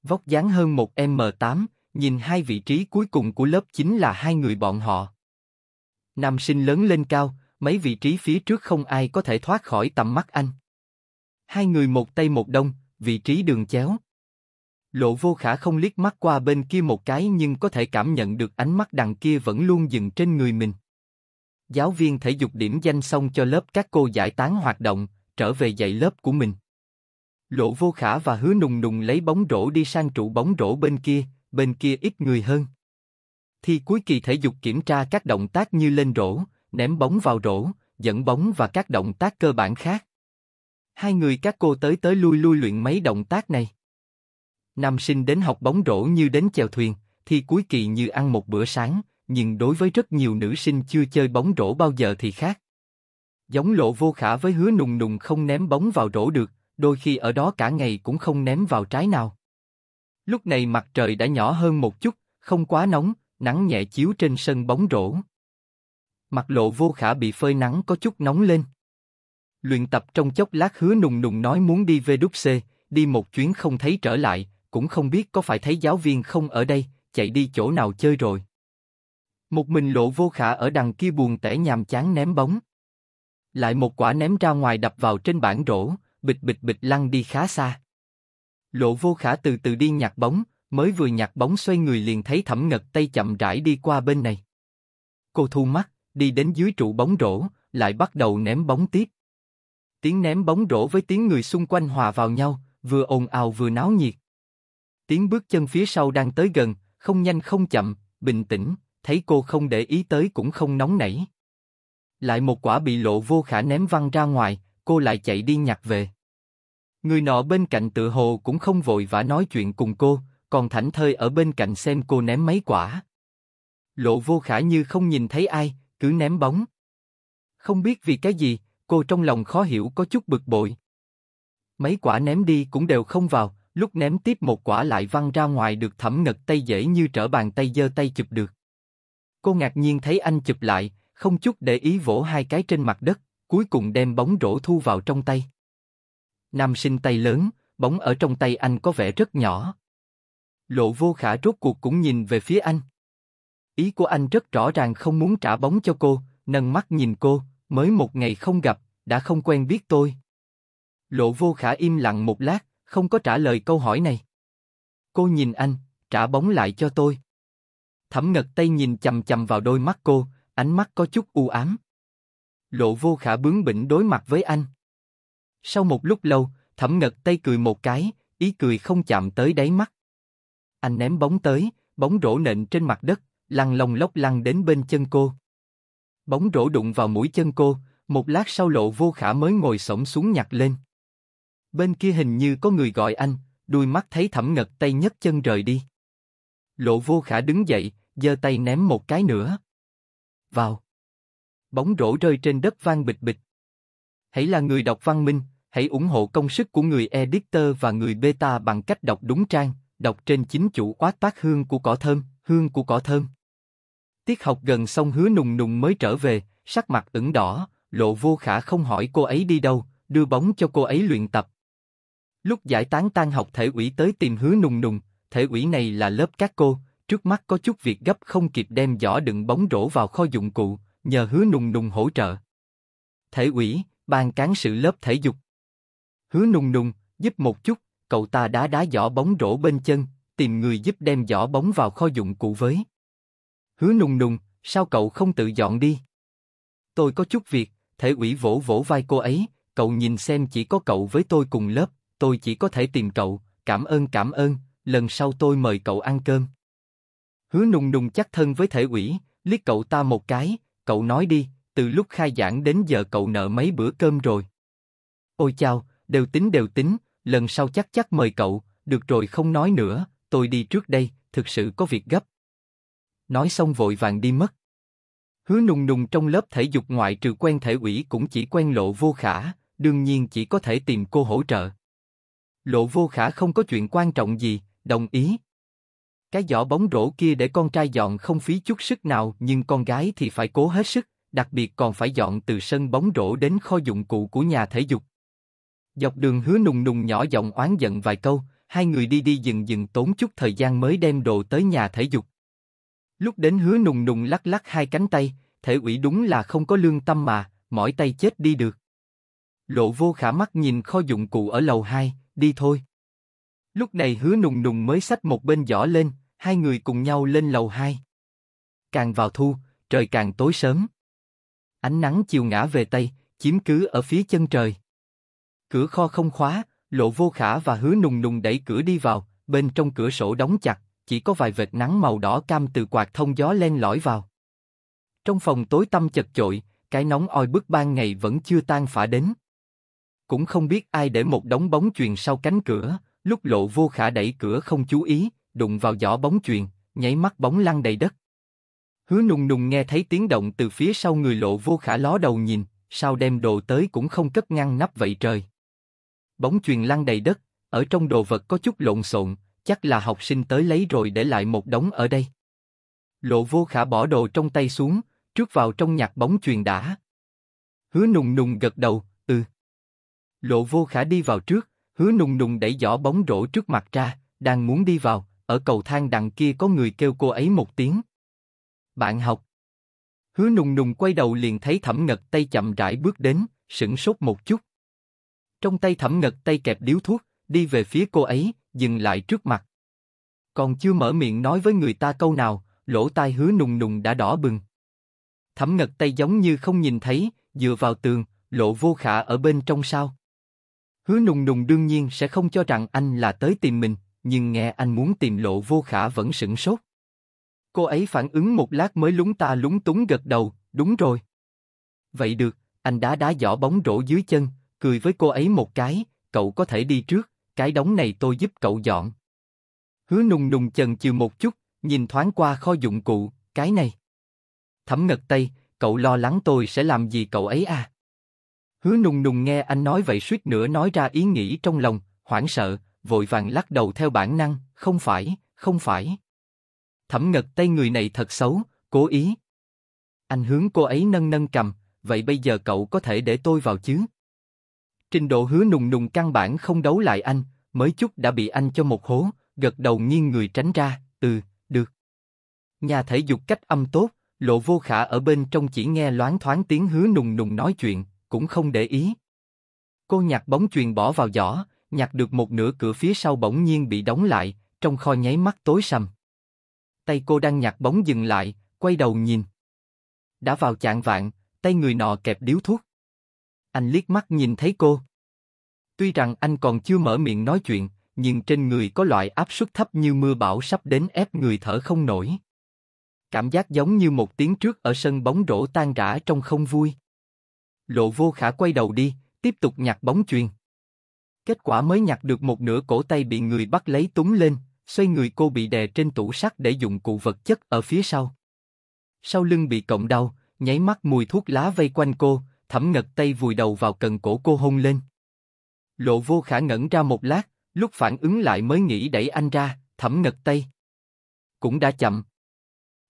Vóc dáng hơn một M8, nhìn hai vị trí cuối cùng của lớp chính là hai người bọn họ. Nam sinh lớn lên cao, mấy vị trí phía trước không ai có thể thoát khỏi tầm mắt anh. Hai người một tây một đông, vị trí đường chéo. Lộ vô khả không liếc mắt qua bên kia một cái nhưng có thể cảm nhận được ánh mắt đằng kia vẫn luôn dừng trên người mình. Giáo viên thể dục điểm danh xong cho lớp các cô giải tán hoạt động, trở về dạy lớp của mình. Lộ vô khả và hứa nùng nùng lấy bóng rổ đi sang trụ bóng rổ bên kia, bên kia ít người hơn. Thi cuối kỳ thể dục kiểm tra các động tác như lên rổ, ném bóng vào rổ, dẫn bóng và các động tác cơ bản khác. Hai người các cô tới tới lui lui luyện mấy động tác này. Nam sinh đến học bóng rổ như đến chèo thuyền, thi cuối kỳ như ăn một bữa sáng, nhưng đối với rất nhiều nữ sinh chưa chơi bóng rổ bao giờ thì khác. Giống lộ vô khả với hứa nùng nùng không ném bóng vào rổ được, đôi khi ở đó cả ngày cũng không ném vào trái nào. Lúc này mặt trời đã nhỏ hơn một chút, không quá nóng, nắng nhẹ chiếu trên sân bóng rổ. Mặt lộ vô khả bị phơi nắng có chút nóng lên. Luyện tập trong chốc lát hứa nùng nùng nói muốn đi về đúc xe, đi một chuyến không thấy trở lại, cũng không biết có phải thấy giáo viên không ở đây, chạy đi chỗ nào chơi rồi. Một mình lộ vô khả ở đằng kia buồn tẻ nhàm chán ném bóng. Lại một quả ném ra ngoài đập vào trên bảng rổ, bịch bịch bịch lăn đi khá xa. Lộ vô khả từ từ đi nhặt bóng, mới vừa nhặt bóng xoay người liền thấy thẩm ngật tay chậm rãi đi qua bên này. Cô thu mắt, đi đến dưới trụ bóng rổ, lại bắt đầu ném bóng tiếp. Tiếng ném bóng rổ với tiếng người xung quanh hòa vào nhau, vừa ồn ào vừa náo nhiệt. Tiếng bước chân phía sau đang tới gần, không nhanh không chậm, bình tĩnh, thấy cô không để ý tới cũng không nóng nảy. Lại một quả bị lộ vô khả ném văng ra ngoài, cô lại chạy đi nhặt về. Người nọ bên cạnh tự hồ cũng không vội vã nói chuyện cùng cô, còn thảnh thơi ở bên cạnh xem cô ném mấy quả. Lộ vô khả như không nhìn thấy ai, cứ ném bóng. Không biết vì cái gì, cô trong lòng khó hiểu có chút bực bội. Mấy quả ném đi cũng đều không vào, lúc ném tiếp một quả lại văng ra ngoài được thẩm ngật tay dễ như trở bàn tay giơ tay chụp được. Cô ngạc nhiên thấy anh chụp lại, không chút để ý vỗ hai cái trên mặt đất, cuối cùng đem bóng rổ thu vào trong tay. Nam sinh tay lớn, bóng ở trong tay anh có vẻ rất nhỏ. Lộ vô khả rốt cuộc cũng nhìn về phía anh. Ý của anh rất rõ ràng không muốn trả bóng cho cô, nâng mắt nhìn cô, mới một ngày không gặp, đã không quen biết tôi. Lộ vô khả im lặng một lát, không có trả lời câu hỏi này. Cô nhìn anh, trả bóng lại cho tôi. Thẩm ngật tay nhìn chầm chầm vào đôi mắt cô, ánh mắt có chút u ám. Lộ vô khả bướng bỉnh đối mặt với anh. Sau một lúc lâu, thẩm ngật tay cười một cái, ý cười không chạm tới đáy mắt. Anh ném bóng tới, bóng rổ nện trên mặt đất, lăn lông lóc lăn đến bên chân cô. Bóng rổ đụng vào mũi chân cô, một lát sau lộ vô khả mới ngồi sổng xuống nhặt lên. Bên kia hình như có người gọi anh, đuôi mắt thấy thẩm ngật tay nhấc chân rời đi. Lộ vô khả đứng dậy, giơ tay ném một cái nữa. Vào. Bóng rổ rơi trên đất vang bịch bịch. Hãy là người đọc văn minh, hãy ủng hộ công sức của người editor và người beta bằng cách đọc đúng trang, đọc trên chính chủ quá tác hương của cỏ thơm, hương của cỏ thơm. Tiết học gần xong hứa nùng nùng mới trở về, sắc mặt ửng đỏ, lộ vô khả không hỏi cô ấy đi đâu, đưa bóng cho cô ấy luyện tập, Lúc giải tán tan học thể ủy tới tìm hứa nùng nùng, thể ủy này là lớp các cô, trước mắt có chút việc gấp không kịp đem giỏ đựng bóng rổ vào kho dụng cụ, nhờ hứa nùng nùng hỗ trợ. Thể ủy, ban cán sự lớp thể dục. Hứa nùng nùng, giúp một chút, cậu ta đá đá giỏ bóng rổ bên chân, tìm người giúp đem giỏ bóng vào kho dụng cụ với. Hứa nùng nùng, sao cậu không tự dọn đi? Tôi có chút việc, thể ủy vỗ vỗ vai cô ấy, cậu nhìn xem chỉ có cậu với tôi cùng lớp, tôi chỉ có thể tìm cậu, cảm ơn cảm ơn, lần sau tôi mời cậu ăn cơm. Hứa nùng nùng chắc thân với thể ủy, liếc cậu ta một cái, cậu nói đi, từ lúc khai giảng đến giờ cậu nợ mấy bữa cơm rồi. Ôi chao, đều tính đều tính, lần sau chắc chắc mời cậu, được rồi không nói nữa, tôi đi trước đây, thực sự có việc gấp. Nói xong vội vàng đi mất. Hứa nùng nùng trong lớp thể dục ngoại trừ quen thể ủy cũng chỉ quen lộ vô khả, đương nhiên chỉ có thể tìm cô hỗ trợ. Lộ vô khả không có chuyện quan trọng gì, đồng ý. Cái giỏ bóng rổ kia để con trai dọn không phí chút sức nào nhưng con gái thì phải cố hết sức, đặc biệt còn phải dọn từ sân bóng rổ đến kho dụng cụ của nhà thể dục. Dọc đường hứa nùng nùng nhỏ giọng oán giận vài câu, hai người đi đi dừng dừng tốn chút thời gian mới đem đồ tới nhà thể dục. Lúc đến hứa nùng nùng lắc lắc hai cánh tay, thể ủy đúng là không có lương tâm mà, mỏi tay chết đi được. Lộ vô khả mắt nhìn kho dụng cụ ở lầu 2, đi thôi. Lúc này hứa nùng nùng mới xách một bên giỏ lên, hai người cùng nhau lên lầu hai. Càng vào thu, trời càng tối sớm. Ánh nắng chiều ngã về Tây, chiếm cứ ở phía chân trời. Cửa kho không khóa, lộ vô khả và hứa nùng nùng đẩy cửa đi vào, bên trong cửa sổ đóng chặt, chỉ có vài vệt nắng màu đỏ cam từ quạt thông gió len lỏi vào. Trong phòng tối tăm chật chội, cái nóng oi bức ban ngày vẫn chưa tan phả đến cũng không biết ai để một đống bóng chuyền sau cánh cửa, lúc lộ vô khả đẩy cửa không chú ý, đụng vào giỏ bóng chuyền, nháy mắt bóng lăn đầy đất. Hứa nùng nùng nghe thấy tiếng động từ phía sau người lộ vô khả ló đầu nhìn, sao đem đồ tới cũng không cất ngăn nắp vậy trời. Bóng chuyền lăn đầy đất, ở trong đồ vật có chút lộn xộn, chắc là học sinh tới lấy rồi để lại một đống ở đây. Lộ vô khả bỏ đồ trong tay xuống, trước vào trong nhạc bóng chuyền đã. Hứa nùng nùng gật đầu, Lộ vô khả đi vào trước, hứa nùng nùng đẩy giỏ bóng rổ trước mặt ra, đang muốn đi vào, ở cầu thang đằng kia có người kêu cô ấy một tiếng. Bạn học. Hứa nùng nùng quay đầu liền thấy thẩm ngật tay chậm rãi bước đến, sững sốt một chút. Trong tay thẩm ngật tay kẹp điếu thuốc, đi về phía cô ấy, dừng lại trước mặt. Còn chưa mở miệng nói với người ta câu nào, lỗ tai hứa nùng nùng đã đỏ bừng. Thẩm ngật tay giống như không nhìn thấy, dựa vào tường, lộ vô khả ở bên trong sao. Hứa nùng nùng đương nhiên sẽ không cho rằng anh là tới tìm mình, nhưng nghe anh muốn tìm lộ vô khả vẫn sững sốt. Cô ấy phản ứng một lát mới lúng ta lúng túng gật đầu, đúng rồi. Vậy được, anh đá đá giỏ bóng rổ dưới chân, cười với cô ấy một cái, cậu có thể đi trước, cái đống này tôi giúp cậu dọn. Hứa nùng nùng chần chừ một chút, nhìn thoáng qua kho dụng cụ, cái này. Thẩm ngật tay, cậu lo lắng tôi sẽ làm gì cậu ấy à? Hứa nùng nùng nghe anh nói vậy suýt nữa nói ra ý nghĩ trong lòng, hoảng sợ, vội vàng lắc đầu theo bản năng, không phải, không phải. Thẩm ngật tay người này thật xấu, cố ý. Anh hướng cô ấy nâng nâng cầm, vậy bây giờ cậu có thể để tôi vào chứ? Trình độ hứa nùng nùng căn bản không đấu lại anh, mới chút đã bị anh cho một hố, gật đầu nghiêng người tránh ra, ừ, được. Nhà thể dục cách âm tốt, lộ vô khả ở bên trong chỉ nghe loáng thoáng tiếng hứa nùng nùng nói chuyện, cũng không để ý. Cô nhặt bóng chuyền bỏ vào giỏ, nhặt được một nửa cửa phía sau bỗng nhiên bị đóng lại, trong kho nháy mắt tối sầm. Tay cô đang nhặt bóng dừng lại, quay đầu nhìn. Đã vào chạng vạn, tay người nọ kẹp điếu thuốc. Anh liếc mắt nhìn thấy cô. Tuy rằng anh còn chưa mở miệng nói chuyện, nhưng trên người có loại áp suất thấp như mưa bão sắp đến ép người thở không nổi. Cảm giác giống như một tiếng trước ở sân bóng rổ tan rã trong không vui. Lộ vô khả quay đầu đi, tiếp tục nhặt bóng chuyền. Kết quả mới nhặt được một nửa cổ tay bị người bắt lấy túng lên, xoay người cô bị đè trên tủ sắt để dụng cụ vật chất ở phía sau. Sau lưng bị cộng đau, nháy mắt mùi thuốc lá vây quanh cô, thẩm ngật tay vùi đầu vào cần cổ cô hôn lên. Lộ vô khả ngẩn ra một lát, lúc phản ứng lại mới nghĩ đẩy anh ra, thẩm ngật tay. Cũng đã chậm.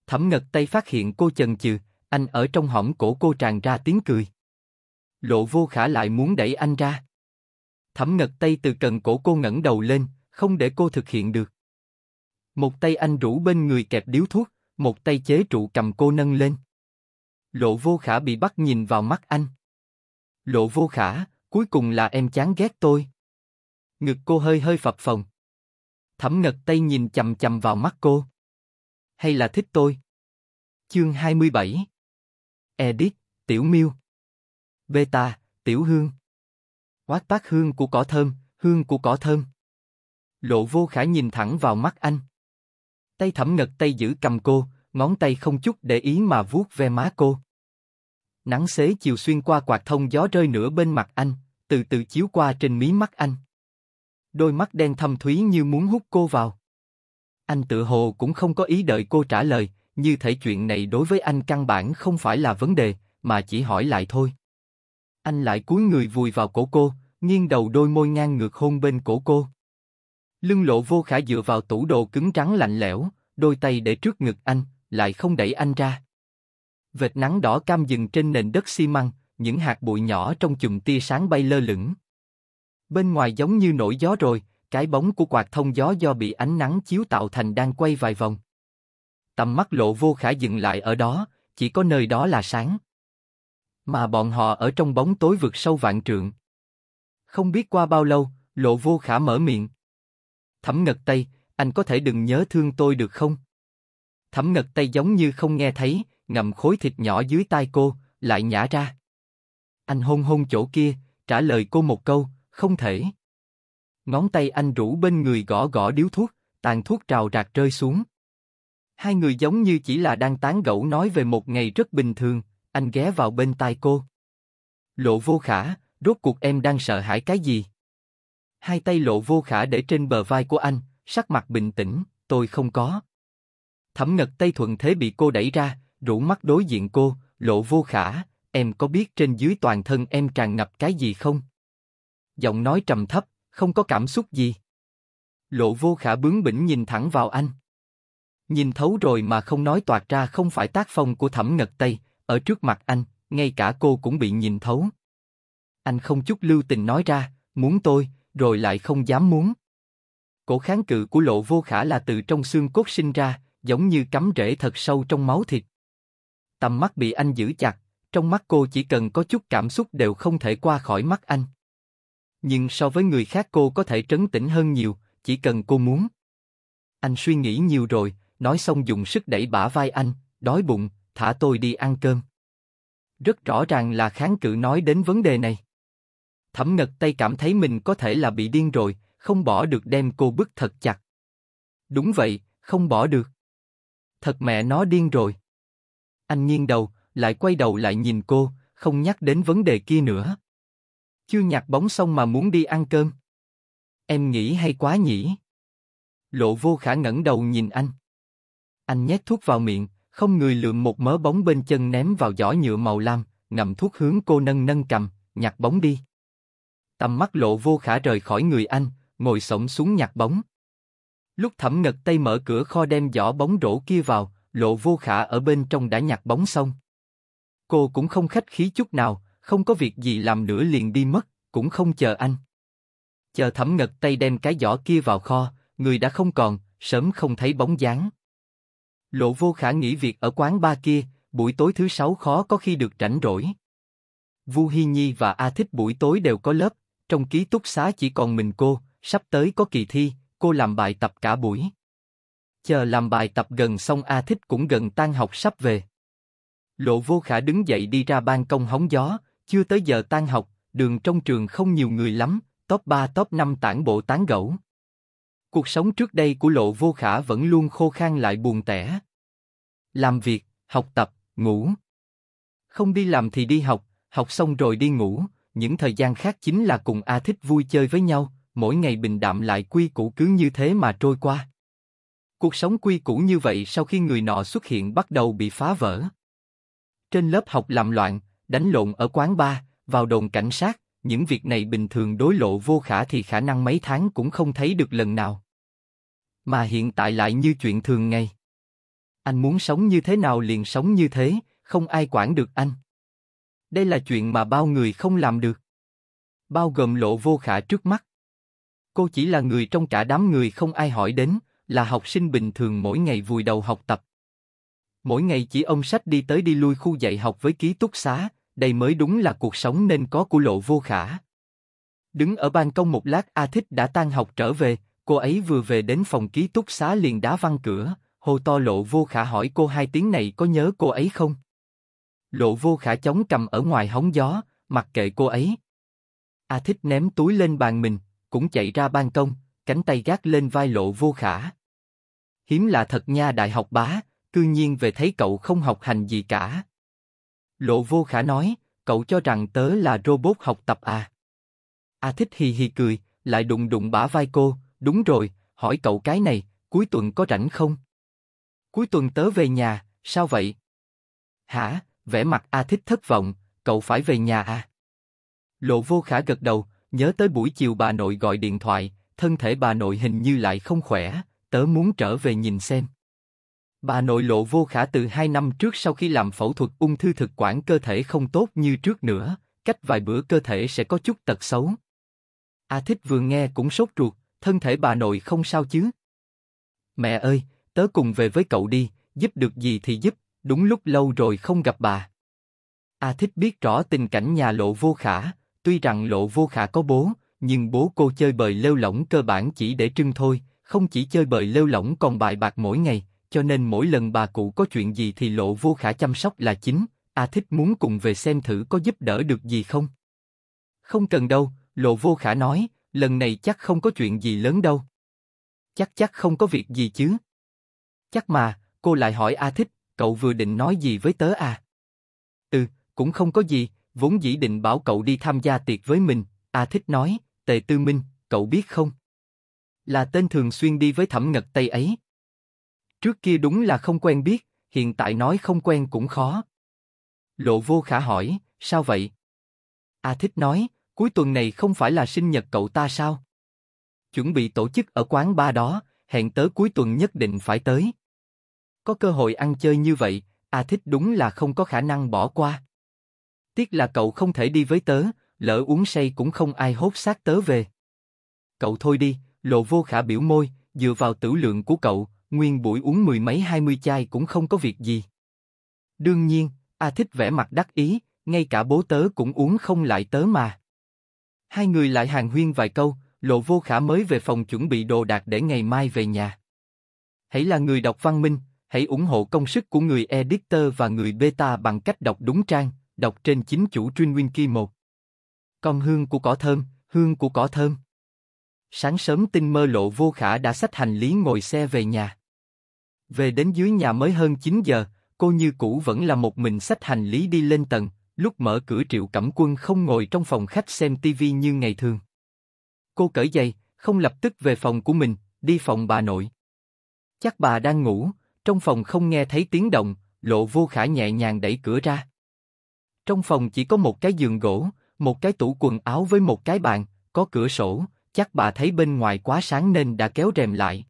Thẩm ngật tay phát hiện cô chần chừ, anh ở trong hõm cổ cô tràn ra tiếng cười. Lộ vô khả lại muốn đẩy anh ra. Thẩm ngật tay từ cần cổ cô ngẩng đầu lên, không để cô thực hiện được. Một tay anh rủ bên người kẹp điếu thuốc, một tay chế trụ cầm cô nâng lên. Lộ vô khả bị bắt nhìn vào mắt anh. Lộ vô khả, cuối cùng là em chán ghét tôi. Ngực cô hơi hơi phập phồng. Thẩm ngật tay nhìn chầm chầm vào mắt cô. Hay là thích tôi? Chương 27 Edit, Tiểu Miêu Beta, tiểu hương. Quát bát hương của cỏ thơm, hương của cỏ thơm. Lộ vô khả nhìn thẳng vào mắt anh. Tay thẩm ngật tay giữ cầm cô, ngón tay không chút để ý mà vuốt ve má cô. Nắng xế chiều xuyên qua quạt thông gió rơi nửa bên mặt anh, từ từ chiếu qua trên mí mắt anh. Đôi mắt đen thâm thúy như muốn hút cô vào. Anh tự hồ cũng không có ý đợi cô trả lời, như thể chuyện này đối với anh căn bản không phải là vấn đề, mà chỉ hỏi lại thôi. Anh lại cúi người vùi vào cổ cô, nghiêng đầu đôi môi ngang ngược hôn bên cổ cô. Lưng lộ vô khả dựa vào tủ đồ cứng trắng lạnh lẽo, đôi tay để trước ngực anh, lại không đẩy anh ra. Vệt nắng đỏ cam dừng trên nền đất xi măng, những hạt bụi nhỏ trong chùm tia sáng bay lơ lửng. Bên ngoài giống như nổi gió rồi, cái bóng của quạt thông gió do bị ánh nắng chiếu tạo thành đang quay vài vòng. Tầm mắt lộ vô khả dừng lại ở đó, chỉ có nơi đó là sáng. Mà bọn họ ở trong bóng tối vượt sâu vạn trượng. Không biết qua bao lâu, lộ vô khả mở miệng. Thẩm ngật tay, anh có thể đừng nhớ thương tôi được không? Thẩm ngật tay giống như không nghe thấy, ngậm khối thịt nhỏ dưới tai cô, lại nhả ra. Anh hôn hôn chỗ kia, trả lời cô một câu, không thể. Ngón tay anh rủ bên người gõ gõ điếu thuốc, tàn thuốc trào rạc rơi xuống. Hai người giống như chỉ là đang tán gẫu nói về một ngày rất bình thường, anh ghé vào bên tai cô. Lộ vô khả, rốt cuộc em đang sợ hãi cái gì? Hai tay lộ vô khả để trên bờ vai của anh, sắc mặt bình tĩnh, tôi không có. Thẩm ngật tay thuận thế bị cô đẩy ra, rủ mắt đối diện cô, lộ vô khả, em có biết trên dưới toàn thân em tràn ngập cái gì không? Giọng nói trầm thấp, không có cảm xúc gì. Lộ vô khả bướng bỉnh nhìn thẳng vào anh. Nhìn thấu rồi mà không nói toạt ra không phải tác phong của thẩm ngật tây, ở trước mặt anh, ngay cả cô cũng bị nhìn thấu. Anh không chút lưu tình nói ra, muốn tôi, rồi lại không dám muốn. Cổ kháng cự của lộ vô khả là từ trong xương cốt sinh ra, giống như cắm rễ thật sâu trong máu thịt. Tầm mắt bị anh giữ chặt, trong mắt cô chỉ cần có chút cảm xúc đều không thể qua khỏi mắt anh. Nhưng so với người khác cô có thể trấn tĩnh hơn nhiều, chỉ cần cô muốn. Anh suy nghĩ nhiều rồi, nói xong dùng sức đẩy bả vai anh, đói bụng, thả tôi đi ăn cơm. Rất rõ ràng là kháng cự nói đến vấn đề này. Thẩm ngật tay cảm thấy mình có thể là bị điên rồi, không bỏ được đem cô bức thật chặt. Đúng vậy, không bỏ được. Thật mẹ nó điên rồi. Anh nghiêng đầu, lại quay đầu lại nhìn cô, không nhắc đến vấn đề kia nữa. Chưa nhặt bóng xong mà muốn đi ăn cơm. Em nghĩ hay quá nhỉ? Lộ vô khả ngẩng đầu nhìn anh. Anh nhét thuốc vào miệng, không người lượm một mớ bóng bên chân ném vào giỏ nhựa màu lam, ngậm thuốc hướng cô nâng nâng cầm, nhặt bóng đi. Tầm mắt lộ vô khả rời khỏi người anh, ngồi sổng xuống nhặt bóng. Lúc thẩm ngật tay mở cửa kho đem giỏ bóng rổ kia vào, lộ vô khả ở bên trong đã nhặt bóng xong. Cô cũng không khách khí chút nào, không có việc gì làm nữa liền đi mất, cũng không chờ anh. Chờ thẩm ngật tay đem cái giỏ kia vào kho, người đã không còn, sớm không thấy bóng dáng. Lộ vô khả nghĩ việc ở quán ba kia, buổi tối thứ sáu khó có khi được rảnh rỗi. Vu Hi Nhi và A Thích buổi tối đều có lớp, trong ký túc xá chỉ còn mình cô, sắp tới có kỳ thi, cô làm bài tập cả buổi. Chờ làm bài tập gần xong A Thích cũng gần tan học sắp về. Lộ vô khả đứng dậy đi ra ban công hóng gió, chưa tới giờ tan học, đường trong trường không nhiều người lắm, top 3 top 5 tản bộ tán gẫu. Cuộc sống trước đây của lộ vô khả vẫn luôn khô khan lại buồn tẻ, làm việc, học tập, ngủ. Không đi làm thì đi học, học xong rồi đi ngủ, những thời gian khác chính là cùng A thích vui chơi với nhau, mỗi ngày bình đạm lại quy củ cứ như thế mà trôi qua. Cuộc sống quy củ như vậy sau khi người nọ xuất hiện bắt đầu bị phá vỡ. Trên lớp học làm loạn, đánh lộn ở quán bar, vào đồn cảnh sát, những việc này bình thường đối lộ vô khả thì khả năng mấy tháng cũng không thấy được lần nào. Mà hiện tại lại như chuyện thường ngày. Anh muốn sống như thế nào liền sống như thế, không ai quản được anh. Đây là chuyện mà bao người không làm được. Bao gồm lộ vô khả trước mắt. Cô chỉ là người trong cả đám người không ai hỏi đến, là học sinh bình thường mỗi ngày vùi đầu học tập. Mỗi ngày chỉ ông sách đi tới đi lui khu dạy học với ký túc xá, đây mới đúng là cuộc sống nên có của lộ vô khả. Đứng ở ban công một lát A Thích đã tan học trở về, cô ấy vừa về đến phòng ký túc xá liền đá văn cửa, Hồ to lộ vô khả hỏi cô hai tiếng này có nhớ cô ấy không? Lộ vô khả chống cầm ở ngoài hóng gió, mặc kệ cô ấy. A thích ném túi lên bàn mình, cũng chạy ra ban công, cánh tay gác lên vai lộ vô khả. Hiếm là thật nha đại học bá, cư nhiên về thấy cậu không học hành gì cả. Lộ vô khả nói, cậu cho rằng tớ là robot học tập à. A thích hì hì cười, lại đụng đụng bả vai cô, đúng rồi, hỏi cậu cái này, cuối tuần có rảnh không? Cuối tuần tớ về nhà, sao vậy? Hả? Vẻ mặt A Thích thất vọng, cậu phải về nhà à? Lộ vô khả gật đầu, nhớ tới buổi chiều bà nội gọi điện thoại, thân thể bà nội hình như lại không khỏe, tớ muốn trở về nhìn xem. Bà nội lộ vô khả từ hai năm trước sau khi làm phẫu thuật ung thư thực quản cơ thể không tốt như trước nữa, cách vài bữa cơ thể sẽ có chút tật xấu. A Thích vừa nghe cũng sốt ruột, thân thể bà nội không sao chứ. Mẹ ơi, tớ cùng về với cậu đi, giúp được gì thì giúp, đúng lúc lâu rồi không gặp bà. A thích biết rõ tình cảnh nhà lộ vô khả, tuy rằng lộ vô khả có bố, nhưng bố cô chơi bời lêu lỏng cơ bản chỉ để trưng thôi, không chỉ chơi bời lêu lỏng còn bài bạc mỗi ngày, cho nên mỗi lần bà cụ có chuyện gì thì lộ vô khả chăm sóc là chính, A thích muốn cùng về xem thử có giúp đỡ được gì không. Không cần đâu, lộ vô khả nói, lần này chắc không có chuyện gì lớn đâu. Chắc chắc không có việc gì chứ, Chắc mà, cô lại hỏi A Thích, cậu vừa định nói gì với tớ à? Ừ, cũng không có gì, vốn dĩ định bảo cậu đi tham gia tiệc với mình, A Thích nói, Tề Tư Minh, cậu biết không? Là tên thường xuyên đi với thẩm ngật Tây ấy. Trước kia đúng là không quen biết, hiện tại nói không quen cũng khó. Lộ vô khả hỏi, sao vậy? A Thích nói, cuối tuần này không phải là sinh nhật cậu ta sao? Chuẩn bị tổ chức ở quán ba đó, hẹn tới cuối tuần nhất định phải tới. Có cơ hội ăn chơi như vậy, A à thích đúng là không có khả năng bỏ qua. Tiếc là cậu không thể đi với tớ, lỡ uống say cũng không ai hốt xác tớ về. Cậu thôi đi, lộ vô khả biểu môi, dựa vào tử lượng của cậu, nguyên buổi uống mười mấy hai mươi chai cũng không có việc gì. Đương nhiên, A à thích vẻ mặt đắc ý, ngay cả bố tớ cũng uống không lại tớ mà. Hai người lại hàng huyên vài câu, lộ vô khả mới về phòng chuẩn bị đồ đạc để ngày mai về nhà. Hãy là người đọc văn minh, hãy ủng hộ công sức của người editor và người beta bằng cách đọc đúng trang, đọc trên chính chủ truy nguyên kỳ một. Còn hương của cỏ thơm, hương của cỏ thơm. Sáng sớm tinh mơ lộ vô khả đã xách hành lý ngồi xe về nhà. Về đến dưới nhà mới hơn 9 giờ, cô như cũ vẫn là một mình xách hành lý đi lên tầng, lúc mở cửa triệu cẩm quân không ngồi trong phòng khách xem tivi như ngày thường. Cô cởi giày, không lập tức về phòng của mình, đi phòng bà nội. Chắc bà đang ngủ, trong phòng không nghe thấy tiếng động, lộ vô khả nhẹ nhàng đẩy cửa ra. Trong phòng chỉ có một cái giường gỗ, một cái tủ quần áo với một cái bàn, có cửa sổ, chắc bà thấy bên ngoài quá sáng nên đã kéo rèm lại.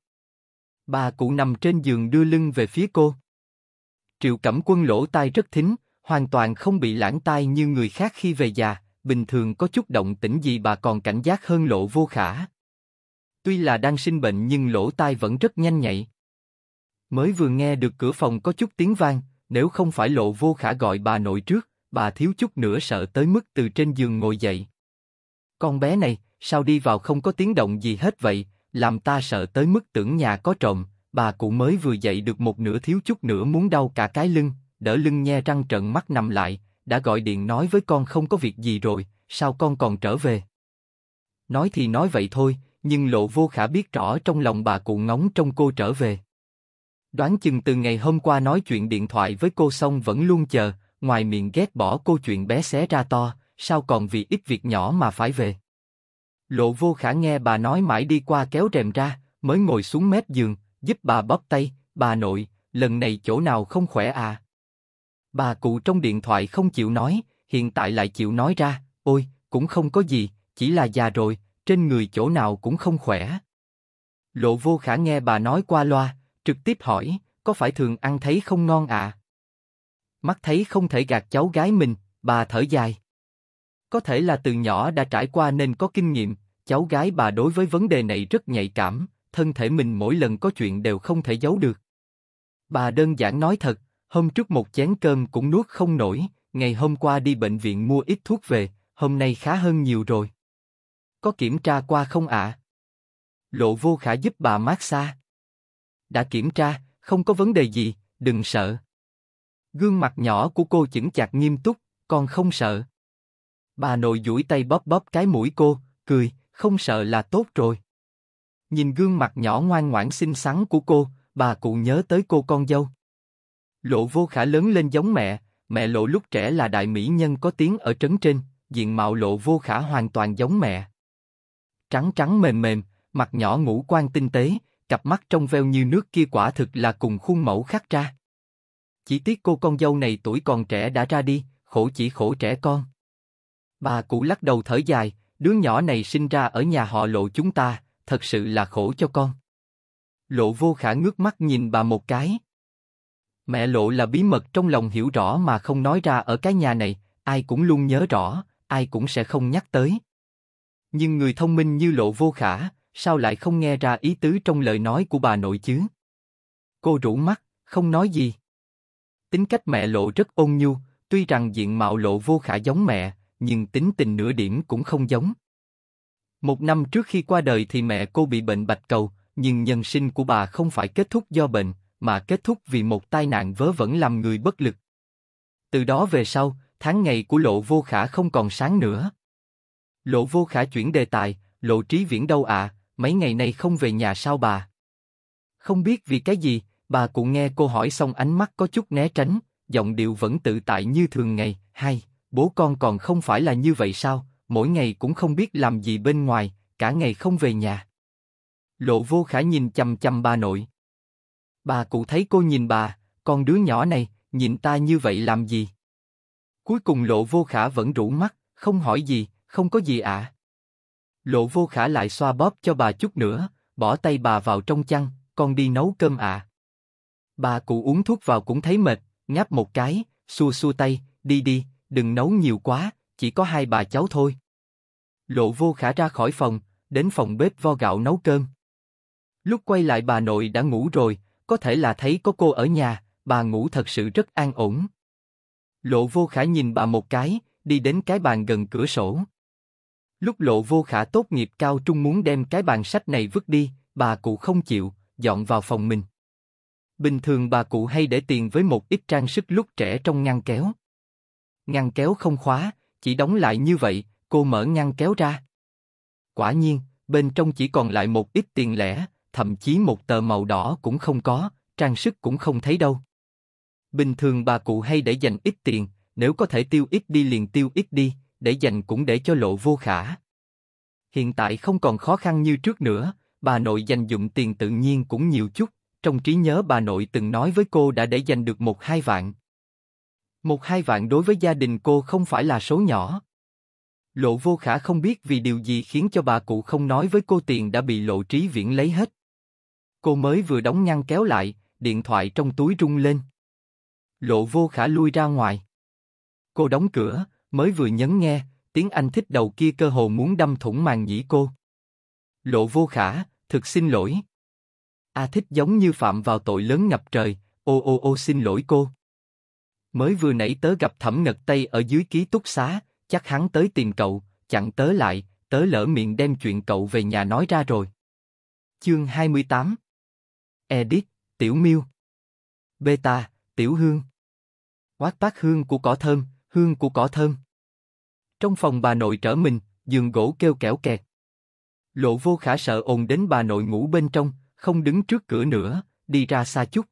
Bà cụ nằm trên giường đưa lưng về phía cô. Triệu Cẩm Quân lỗ tai rất thính, hoàn toàn không bị lãng tai như người khác khi về già, bình thường có chút động tĩnh gì bà còn cảnh giác hơn lộ vô khả. Tuy là đang sinh bệnh nhưng lỗ tai vẫn rất nhanh nhạy. Mới vừa nghe được cửa phòng có chút tiếng vang, nếu không phải lộ vô khả gọi bà nội trước, bà thiếu chút nữa sợ tới mức từ trên giường ngồi dậy. Con bé này, sao đi vào không có tiếng động gì hết vậy, làm ta sợ tới mức tưởng nhà có trộm, bà cụ mới vừa dậy được một nửa thiếu chút nữa muốn đau cả cái lưng, đỡ lưng nhe răng trận mắt nằm lại, đã gọi điện nói với con không có việc gì rồi, sao con còn trở về. Nói thì nói vậy thôi, nhưng lộ vô khả biết rõ trong lòng bà cụ ngóng trong cô trở về. Đoán chừng từ ngày hôm qua nói chuyện điện thoại với cô xong vẫn luôn chờ, ngoài miệng ghét bỏ cô chuyện bé xé ra to, sao còn vì ít việc nhỏ mà phải về. Lộ vô khả nghe bà nói mãi đi qua kéo rèm ra, mới ngồi xuống mép giường, giúp bà bóp tay, bà nội, lần này chỗ nào không khỏe à? Bà cụ trong điện thoại không chịu nói, hiện tại lại chịu nói ra, ôi, cũng không có gì, chỉ là già rồi, trên người chỗ nào cũng không khỏe. Lộ vô khả nghe bà nói qua loa, Trực tiếp hỏi, có phải thường ăn thấy không ngon ạ? Mắt thấy không thể gạt cháu gái mình, bà thở dài. Có thể là từ nhỏ đã trải qua nên có kinh nghiệm, cháu gái bà đối với vấn đề này rất nhạy cảm, thân thể mình mỗi lần có chuyện đều không thể giấu được. Bà đơn giản nói thật, hôm trước một chén cơm cũng nuốt không nổi, ngày hôm qua đi bệnh viện mua ít thuốc về, hôm nay khá hơn nhiều rồi. Có kiểm tra qua không ạ? Lộ vô khả giúp bà mát xa đã kiểm tra, không có vấn đề gì, đừng sợ. Gương mặt nhỏ của cô chững chạc nghiêm túc, con không sợ. Bà nội duỗi tay bóp bóp cái mũi cô, cười, không sợ là tốt rồi. Nhìn gương mặt nhỏ ngoan ngoãn xinh xắn của cô, bà cụ nhớ tới cô con dâu. Lộ vô khả lớn lên giống mẹ, mẹ lộ lúc trẻ là đại mỹ nhân có tiếng ở trấn trên, diện mạo lộ vô khả hoàn toàn giống mẹ. Trắng trắng mềm mềm, mặt nhỏ ngũ quan tinh tế, cặp mắt trong veo như nước kia quả thực là cùng khuôn mẫu khác ra. Chỉ tiếc cô con dâu này tuổi còn trẻ đã ra đi, khổ chỉ khổ trẻ con. Bà cụ lắc đầu thở dài, đứa nhỏ này sinh ra ở nhà họ lộ chúng ta, thật sự là khổ cho con. Lộ vô khả ngước mắt nhìn bà một cái. Mẹ lộ là bí mật trong lòng hiểu rõ mà không nói ra ở cái nhà này, ai cũng luôn nhớ rõ, ai cũng sẽ không nhắc tới. Nhưng người thông minh như lộ vô khả, sao lại không nghe ra ý tứ trong lời nói của bà nội chứ? Cô rủ mắt, không nói gì. Tính cách mẹ lộ rất ôn nhu, tuy rằng diện mạo lộ vô khả giống mẹ, nhưng tính tình nửa điểm cũng không giống. Một năm trước khi qua đời thì mẹ cô bị bệnh bạch cầu, nhưng nhân sinh của bà không phải kết thúc do bệnh, mà kết thúc vì một tai nạn vớ vẩn làm người bất lực. Từ đó về sau, tháng ngày của lộ vô khả không còn sáng nữa. Lộ vô khả chuyển đề tài, lộ trí viễn đâu ạ, à, mấy ngày này không về nhà sao bà? Không biết vì cái gì, bà cụ nghe cô hỏi xong ánh mắt có chút né tránh, giọng điệu vẫn tự tại như thường ngày. Hay bố con còn không phải là như vậy sao? Mỗi ngày cũng không biết làm gì bên ngoài, cả ngày không về nhà. Lộ vô khả nhìn chăm chăm bà nội. Bà cụ thấy cô nhìn bà, con đứa nhỏ này, nhìn ta như vậy làm gì? Cuối cùng lộ vô khả vẫn rủ mắt, không hỏi gì, không có gì ạ. À. Lộ vô khả lại xoa bóp cho bà chút nữa, bỏ tay bà vào trong chăn, con đi nấu cơm ạ. À. Bà cụ uống thuốc vào cũng thấy mệt, ngáp một cái, xua xua tay, đi đi, đừng nấu nhiều quá, chỉ có hai bà cháu thôi. Lộ vô khả ra khỏi phòng, đến phòng bếp vo gạo nấu cơm. Lúc quay lại bà nội đã ngủ rồi, có thể là thấy có cô ở nhà, bà ngủ thật sự rất an ổn. Lộ vô khả nhìn bà một cái, đi đến cái bàn gần cửa sổ. Lúc lộ vô khả tốt nghiệp cao trung muốn đem cái bàn sách này vứt đi, bà cụ không chịu, dọn vào phòng mình. Bình thường bà cụ hay để tiền với một ít trang sức lúc trẻ trong ngăn kéo. Ngăn kéo không khóa, chỉ đóng lại như vậy, cô mở ngăn kéo ra. Quả nhiên, bên trong chỉ còn lại một ít tiền lẻ, thậm chí một tờ màu đỏ cũng không có, trang sức cũng không thấy đâu. Bình thường bà cụ hay để dành ít tiền, nếu có thể tiêu ít đi liền tiêu ít đi, để dành cũng để cho lộ vô khả. Hiện tại không còn khó khăn như trước nữa, bà nội dành dụng tiền tự nhiên cũng nhiều chút, trong trí nhớ bà nội từng nói với cô đã để dành được một hai vạn. Một hai vạn đối với gia đình cô không phải là số nhỏ. Lộ vô khả không biết vì điều gì khiến cho bà cụ không nói với cô tiền đã bị lộ trí viễn lấy hết. Cô mới vừa đóng ngăn kéo lại, điện thoại trong túi rung lên. Lộ vô khả lui ra ngoài. Cô đóng cửa, Mới vừa nhấn nghe, tiếng Anh thích đầu kia cơ hồ muốn đâm thủng màn nhĩ cô. Lộ vô khả, thực xin lỗi. A thích giống như phạm vào tội lớn ngập trời, ô ô ô xin lỗi cô. Mới vừa nãy tớ gặp thẩm ngật tây ở dưới ký túc xá, chắc hắn tới tìm cậu, chặn tớ lại, tớ lỡ miệng đem chuyện cậu về nhà nói ra rồi. Chương 28 Edit, Tiểu Miêu Beta, Tiểu Hương Quát bác hương của cỏ thơm, hương của cỏ thơm. Trong phòng bà nội trở mình, giường gỗ kêu kẻo kẹt. Lộ vô khả sợ ồn đến bà nội ngủ bên trong, không đứng trước cửa nữa, đi ra xa chút.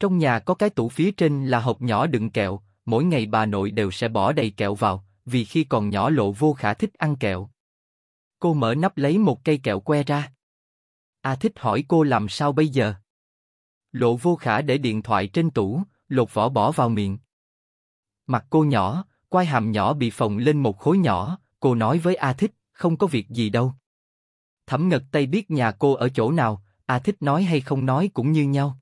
Trong nhà có cái tủ phía trên là hộp nhỏ đựng kẹo, mỗi ngày bà nội đều sẽ bỏ đầy kẹo vào, vì khi còn nhỏ lộ vô khả thích ăn kẹo. Cô mở nắp lấy một cây kẹo que ra. A thích hỏi cô làm sao bây giờ? Lộ vô khả để điện thoại trên tủ, lột vỏ bỏ vào miệng. Mặt cô nhỏ, quai hàm nhỏ bị phồng lên một khối nhỏ, cô nói với A Thích, không có việc gì đâu. Thẩm Ngật Tây biết nhà cô ở chỗ nào, A Thích nói hay không nói cũng như nhau.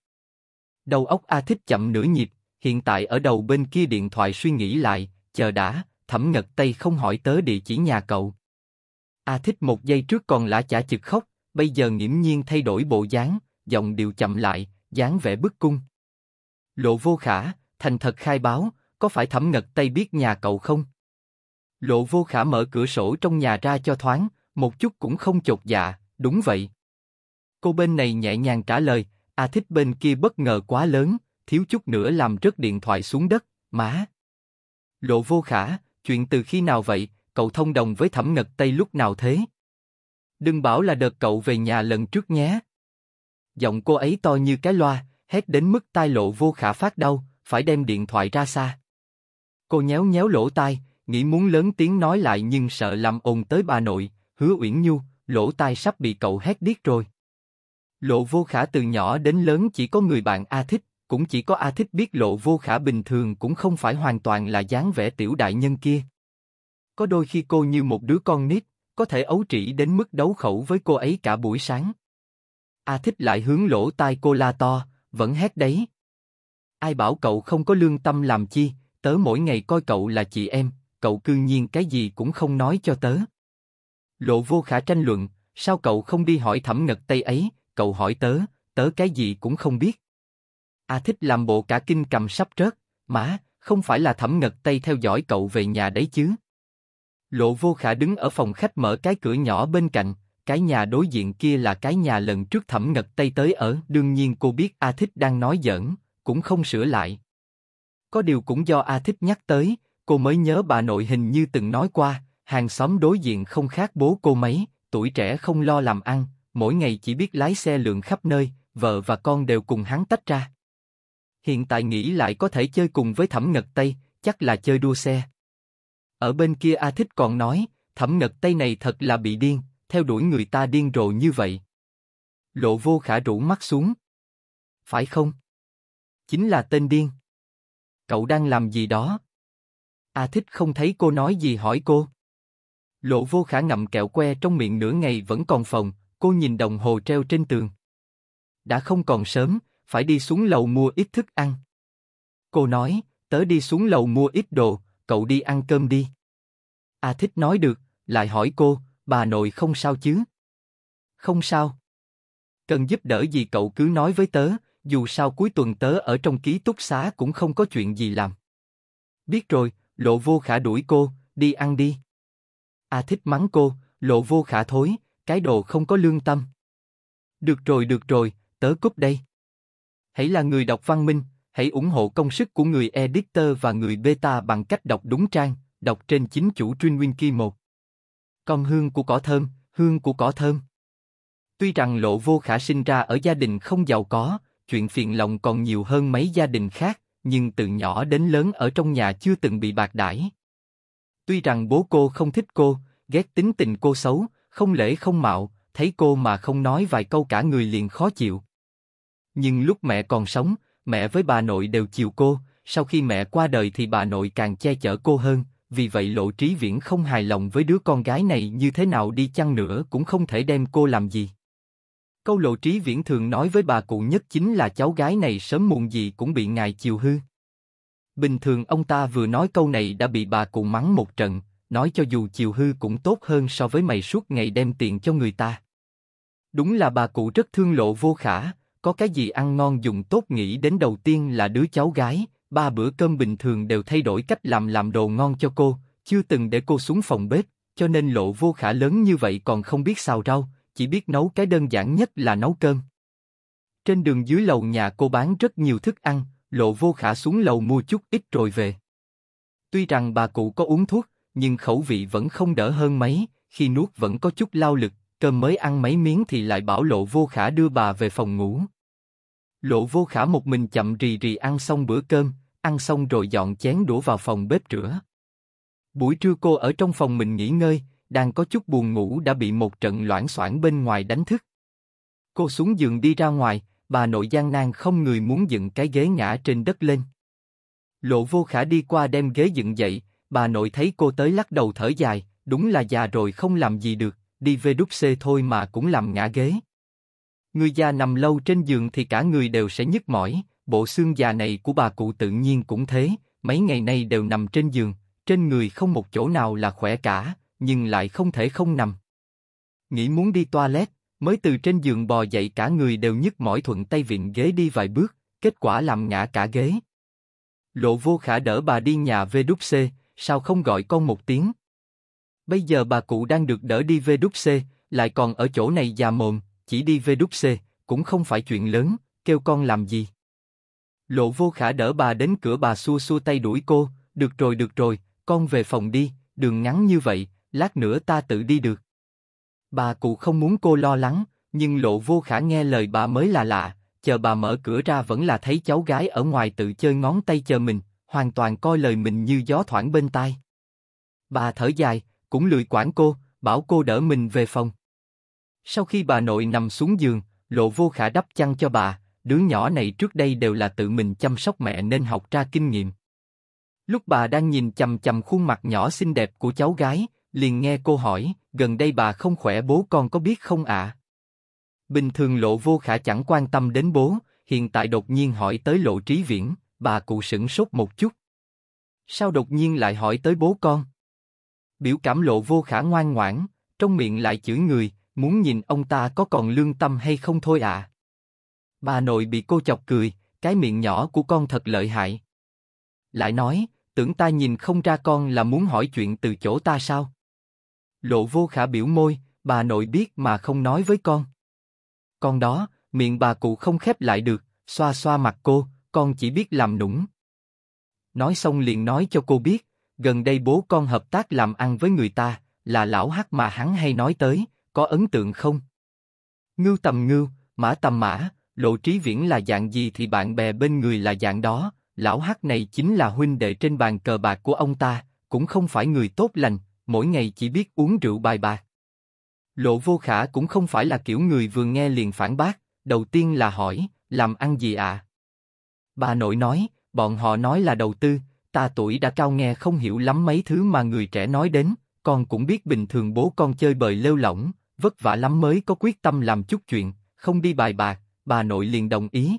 Đầu óc A Thích chậm nửa nhịp, hiện tại ở đầu bên kia điện thoại suy nghĩ lại, chờ đã, Thẩm Ngật Tây không hỏi tớ địa chỉ nhà cậu. A Thích một giây trước còn lã chả chực khóc, bây giờ nghiễm nhiên thay đổi bộ dáng, giọng điệu chậm lại, dáng vẻ bức cung. Lộ vô khả, thành thật khai báo, có phải thẩm ngật tay biết nhà cậu không? Lộ vô khả mở cửa sổ trong nhà ra cho thoáng, một chút cũng không chột dạ, đúng vậy. Cô bên này nhẹ nhàng trả lời, A thích bên kia bất ngờ quá lớn, thiếu chút nữa làm rớt điện thoại xuống đất, má. Lộ vô khả, chuyện từ khi nào vậy, cậu thông đồng với thẩm ngật tây lúc nào thế? Đừng bảo là đợt cậu về nhà lần trước nhé. Giọng cô ấy to như cái loa, hét đến mức tai lộ vô khả phát đau, phải đem điện thoại ra xa. Cô nhéo nhéo lỗ tai, nghĩ muốn lớn tiếng nói lại nhưng sợ làm ồn tới bà nội, hứa Uyển Nhu, lỗ tai sắp bị cậu hét điếc rồi. Lộ vô khả từ nhỏ đến lớn chỉ có người bạn A thích, cũng chỉ có A thích biết lộ vô khả bình thường cũng không phải hoàn toàn là dáng vẻ tiểu đại nhân kia. Có đôi khi cô như một đứa con nít, có thể ấu trĩ đến mức đấu khẩu với cô ấy cả buổi sáng. A thích lại hướng lỗ tai cô la to, vẫn hét đấy. Ai bảo cậu không có lương tâm làm chi, tớ mỗi ngày coi cậu là chị em, cậu cương nhiên cái gì cũng không nói cho tớ. Lộ vô khả tranh luận, sao cậu không đi hỏi thẩm ngật tây ấy, cậu hỏi tớ, tớ cái gì cũng không biết. A à thích làm bộ cả kinh cầm sắp rớt, má, không phải là thẩm ngật tây theo dõi cậu về nhà đấy chứ. Lộ vô khả đứng ở phòng khách mở cái cửa nhỏ bên cạnh, cái nhà đối diện kia là cái nhà lần trước thẩm ngật tây tới ở, đương nhiên cô biết A thích đang nói giỡn, cũng không sửa lại, có điều cũng do A Thích nhắc tới, cô mới nhớ bà nội hình như từng nói qua, hàng xóm đối diện không khác bố cô mấy, tuổi trẻ không lo làm ăn, mỗi ngày chỉ biết lái xe lượn khắp nơi, vợ và con đều cùng hắn tách ra. Hiện tại nghĩ lại có thể chơi cùng với Thẩm Ngật Tây, chắc là chơi đua xe. Ở bên kia A Thích còn nói, Thẩm Ngật Tây này thật là bị điên, theo đuổi người ta điên rồ như vậy. Lộ vô khả rũ mắt xuống. Phải không? Chính là tên điên. Cậu đang làm gì đó? A thích không thấy cô nói gì hỏi cô. Lộ vô khả ngậm kẹo que trong miệng nửa ngày vẫn còn phòng, cô nhìn đồng hồ treo trên tường. Đã không còn sớm, phải đi xuống lầu mua ít thức ăn. Cô nói, tớ đi xuống lầu mua ít đồ, cậu đi ăn cơm đi. A thích nói được, lại hỏi cô, bà nội không sao chứ? Không sao. Cần giúp đỡ gì cậu cứ nói với tớ, dù sao cuối tuần tớ ở trong ký túc xá cũng không có chuyện gì làm. Biết rồi, lộ vô khả đuổi cô, đi ăn đi. À thích mắng cô, lộ vô khả thối, cái đồ không có lương tâm. Được rồi được rồi, tớ cúp đây. Hãy là người đọc văn minh, hãy ủng hộ công sức của người editor và người beta bằng cách đọc đúng trang, đọc trên chính chủ truyên nguyên kỳ một. Còn hương của cỏ thơm, hương của cỏ thơm. Tuy rằng lộ vô khả sinh ra ở gia đình không giàu có, chuyện phiền lòng còn nhiều hơn mấy gia đình khác, nhưng từ nhỏ đến lớn ở trong nhà chưa từng bị bạc đãi. Tuy rằng bố cô không thích cô, ghét tính tình cô xấu, không lễ không mạo, thấy cô mà không nói vài câu cả người liền khó chịu. Nhưng lúc mẹ còn sống, mẹ với bà nội đều chiều cô, sau khi mẹ qua đời thì bà nội càng che chở cô hơn, vì vậy Lộ Trí Viễn không hài lòng với đứa con gái này như thế nào đi chăng nữa cũng không thể đem cô làm gì. Câu lộ trí viễn thường nói với bà cụ nhất chính là cháu gái này sớm muộn gì cũng bị ngài chiều hư. Bình thường ông ta vừa nói câu này đã bị bà cụ mắng một trận, nói cho dù chiều hư cũng tốt hơn so với mày suốt ngày đem tiền cho người ta. Đúng là bà cụ rất thương lộ vô khả, có cái gì ăn ngon dùng tốt nghĩ đến đầu tiên là đứa cháu gái, ba bữa cơm bình thường đều thay đổi cách làm làm đồ ngon cho cô, chưa từng để cô xuống phòng bếp, cho nên lộ vô khả lớn như vậy còn không biết xào rau, chỉ biết nấu cái đơn giản nhất là nấu cơm. Trên đường dưới lầu nhà cô bán rất nhiều thức ăn, lộ vô khả xuống lầu mua chút ít rồi về. Tuy rằng bà cụ có uống thuốc, nhưng khẩu vị vẫn không đỡ hơn mấy, khi nuốt vẫn có chút lao lực, cơm mới ăn mấy miếng thì lại bảo lộ vô khả đưa bà về phòng ngủ. Lộ vô khả một mình chậm rì rì ăn xong bữa cơm, ăn xong rồi dọn chén đũa vào phòng bếp rửa. Buổi trưa cô ở trong phòng mình nghỉ ngơi, đang có chút buồn ngủ đã bị một trận loãng xoảng bên ngoài đánh thức. Cô xuống giường đi ra ngoài, bà nội gian nan không người muốn dựng cái ghế ngã trên đất lên. Lộ vô khả đi qua đem ghế dựng dậy, bà nội thấy cô tới lắc đầu thở dài, đúng là già rồi không làm gì được, đi về đúc xê thôi mà cũng làm ngã ghế. Người già nằm lâu trên giường thì cả người đều sẽ nhức mỏi, bộ xương già này của bà cụ tự nhiên cũng thế, mấy ngày nay đều nằm trên giường, trên người không một chỗ nào là khỏe cả, nhưng lại không thể không nằm. Nghĩ muốn đi toilet, mới từ trên giường bò dậy cả người đều nhức mỏi thuận tay vịn ghế đi vài bước, kết quả làm ngã cả ghế. Lộ vô khả đỡ bà đi nhà về đúc C, sao không gọi con một tiếng. Bây giờ bà cụ đang được đỡ đi về đúc C, lại còn ở chỗ này già mồm, chỉ đi về đúc C, cũng không phải chuyện lớn, kêu con làm gì. Lộ vô khả đỡ bà đến cửa bà xua xua tay đuổi cô, được rồi được rồi, con về phòng đi, đường ngắn như vậy, lát nữa ta tự đi được. Bà cụ không muốn cô lo lắng, nhưng lộ vô khả nghe lời bà mới là lạ, chờ bà mở cửa ra vẫn là thấy cháu gái ở ngoài tự chơi ngón tay chờ mình, hoàn toàn coi lời mình như gió thoảng bên tai. Bà thở dài, cũng lười quản cô, bảo cô đỡ mình về phòng. Sau khi bà nội nằm xuống giường, lộ vô khả đắp chăn cho bà, đứa nhỏ này trước đây đều là tự mình chăm sóc mẹ nên học ra kinh nghiệm. Lúc bà đang nhìn chầm chầm khuôn mặt nhỏ xinh đẹp của cháu gái, liền nghe cô hỏi, gần đây bà không khỏe bố con có biết không ạ? Bình thường lộ vô khả chẳng quan tâm đến bố, hiện tại đột nhiên hỏi tới lộ trí viễn, bà cụ sững sốt một chút. Sao đột nhiên lại hỏi tới bố con? Biểu cảm lộ vô khả ngoan ngoãn, trong miệng lại chửi người, muốn nhìn ông ta có còn lương tâm hay không thôi ạ. À. Bà nội bị cô chọc cười, cái miệng nhỏ của con thật lợi hại. Lại nói, tưởng ta nhìn không ra con là muốn hỏi chuyện từ chỗ ta sao? Lộ vô khả biểu môi, bà nội biết mà không nói với con. Con đó, miệng bà cụ không khép lại được, xoa xoa mặt cô, con chỉ biết làm nũng. Nói xong liền nói cho cô biết, gần đây bố con hợp tác làm ăn với người ta, là lão hắc mà hắn hay nói tới, có ấn tượng không? Ngưu tầm ngưu, mã tầm mã, lộ trí viễn là dạng gì thì bạn bè bên người là dạng đó, lão hắc này chính là huynh đệ trên bàn cờ bạc của ông ta, cũng không phải người tốt lành, mỗi ngày chỉ biết uống rượu bài bạc. Lộ vô khả cũng không phải là kiểu người vừa nghe liền phản bác, đầu tiên là hỏi, làm ăn gì ạ? À? Bà nội nói, bọn họ nói là đầu tư, ta tuổi đã cao nghe không hiểu lắm mấy thứ mà người trẻ nói đến, con cũng biết bình thường bố con chơi bời lêu lỏng, vất vả lắm mới có quyết tâm làm chút chuyện, không đi bài bạc, bà nội liền đồng ý.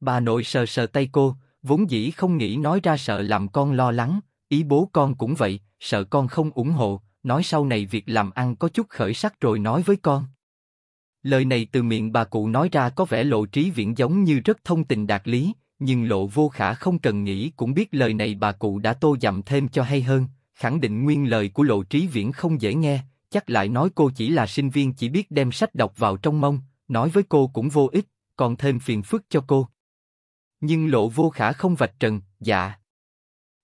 Bà nội sờ sờ tay cô, vốn dĩ không nghĩ nói ra sợ làm con lo lắng, ý bố con cũng vậy, sợ con không ủng hộ, nói sau này việc làm ăn có chút khởi sắc rồi nói với con. Lời này từ miệng bà cụ nói ra có vẻ lộ trí viễn giống như rất thông tình đạt lý, nhưng lộ vô khả không cần nghĩ cũng biết lời này bà cụ đã tô dặm thêm cho hay hơn, khẳng định nguyên lời của lộ trí viễn không dễ nghe, chắc lại nói cô chỉ là sinh viên chỉ biết đem sách đọc vào trong mông, nói với cô cũng vô ích, còn thêm phiền phức cho cô. Nhưng lộ vô khả không vạch trần, dạ.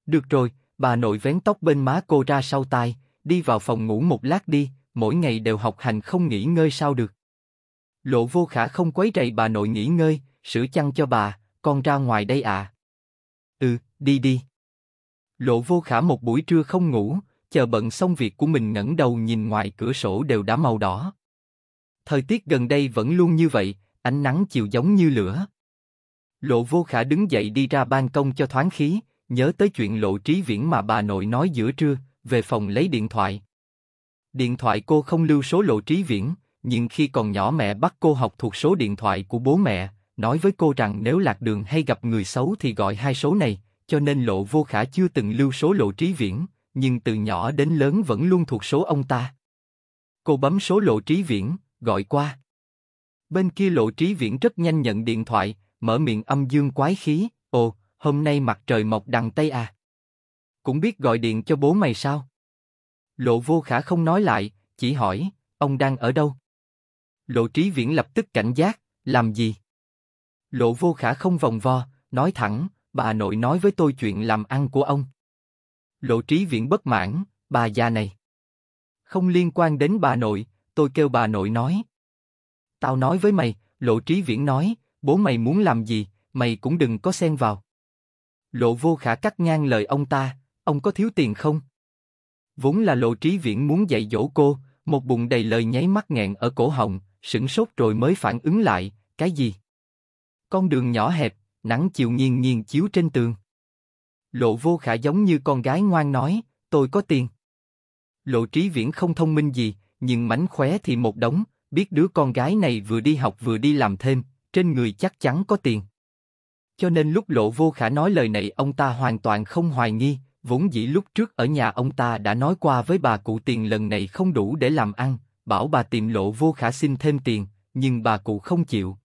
Được rồi, Bà nội vén tóc bên má cô ra sau tai, đi vào phòng ngủ một lát đi, mỗi ngày đều học hành không nghỉ ngơi sao được. Lộ vô khả không quấy rầy bà nội nghỉ ngơi, sửa chăn cho bà, con ra ngoài đây à. Ừ, đi đi. Lộ vô khả một buổi trưa không ngủ, chờ bận xong việc của mình ngẩng đầu nhìn ngoài cửa sổ đều đã màu đỏ. Thời tiết gần đây vẫn luôn như vậy, ánh nắng chiều giống như lửa. Lộ vô khả đứng dậy đi ra ban công cho thoáng khí, nhớ tới chuyện lộ trí viễn mà bà nội nói giữa trưa, về phòng lấy điện thoại. Điện thoại cô không lưu số lộ trí viễn, nhưng khi còn nhỏ mẹ bắt cô học thuộc số điện thoại của bố mẹ, nói với cô rằng nếu lạc đường hay gặp người xấu thì gọi hai số này, cho nên lộ vô khả chưa từng lưu số lộ trí viễn, nhưng từ nhỏ đến lớn vẫn luôn thuộc số ông ta. Cô bấm số lộ trí viễn, gọi qua. Bên kia lộ trí viễn rất nhanh nhận điện thoại, mở miệng âm dương quái khí, ồ, hôm nay mặt trời mọc đằng Tây à. Cũng biết gọi điện cho bố mày sao? Lộ vô khả không nói lại, chỉ hỏi, ông đang ở đâu? Lộ trí viễn lập tức cảnh giác, làm gì? Lộ vô khả không vòng vo, nói thẳng, bà nội nói với tôi chuyện làm ăn của ông. Lộ trí viễn bất mãn, bà già này. Không liên quan đến bà nội, tôi kêu bà nội nói. Tao nói với mày, lộ trí viễn nói, bố mày muốn làm gì, mày cũng đừng có xen vào. Lộ vô khả cắt ngang lời ông ta, ông có thiếu tiền không? Vốn là lộ trí viễn muốn dạy dỗ cô, một bụng đầy lời nháy mắt nghẹn ở cổ họng, sững sốt rồi mới phản ứng lại, cái gì? Con đường nhỏ hẹp, nắng chiều nghiêng nghiêng chiếu trên tường. Lộ vô khả giống như con gái ngoan nói, tôi có tiền. Lộ trí viễn không thông minh gì, nhưng mánh khóe thì một đống, biết đứa con gái này vừa đi học vừa đi làm thêm, trên người chắc chắn có tiền. Cho nên lúc Lộ Vô Khả nói lời này ông ta hoàn toàn không hoài nghi, vốn dĩ lúc trước ở nhà ông ta đã nói qua với bà cụ tiền lần này không đủ để làm ăn, bảo bà tìm Lộ Vô Khả xin thêm tiền, nhưng bà cụ không chịu.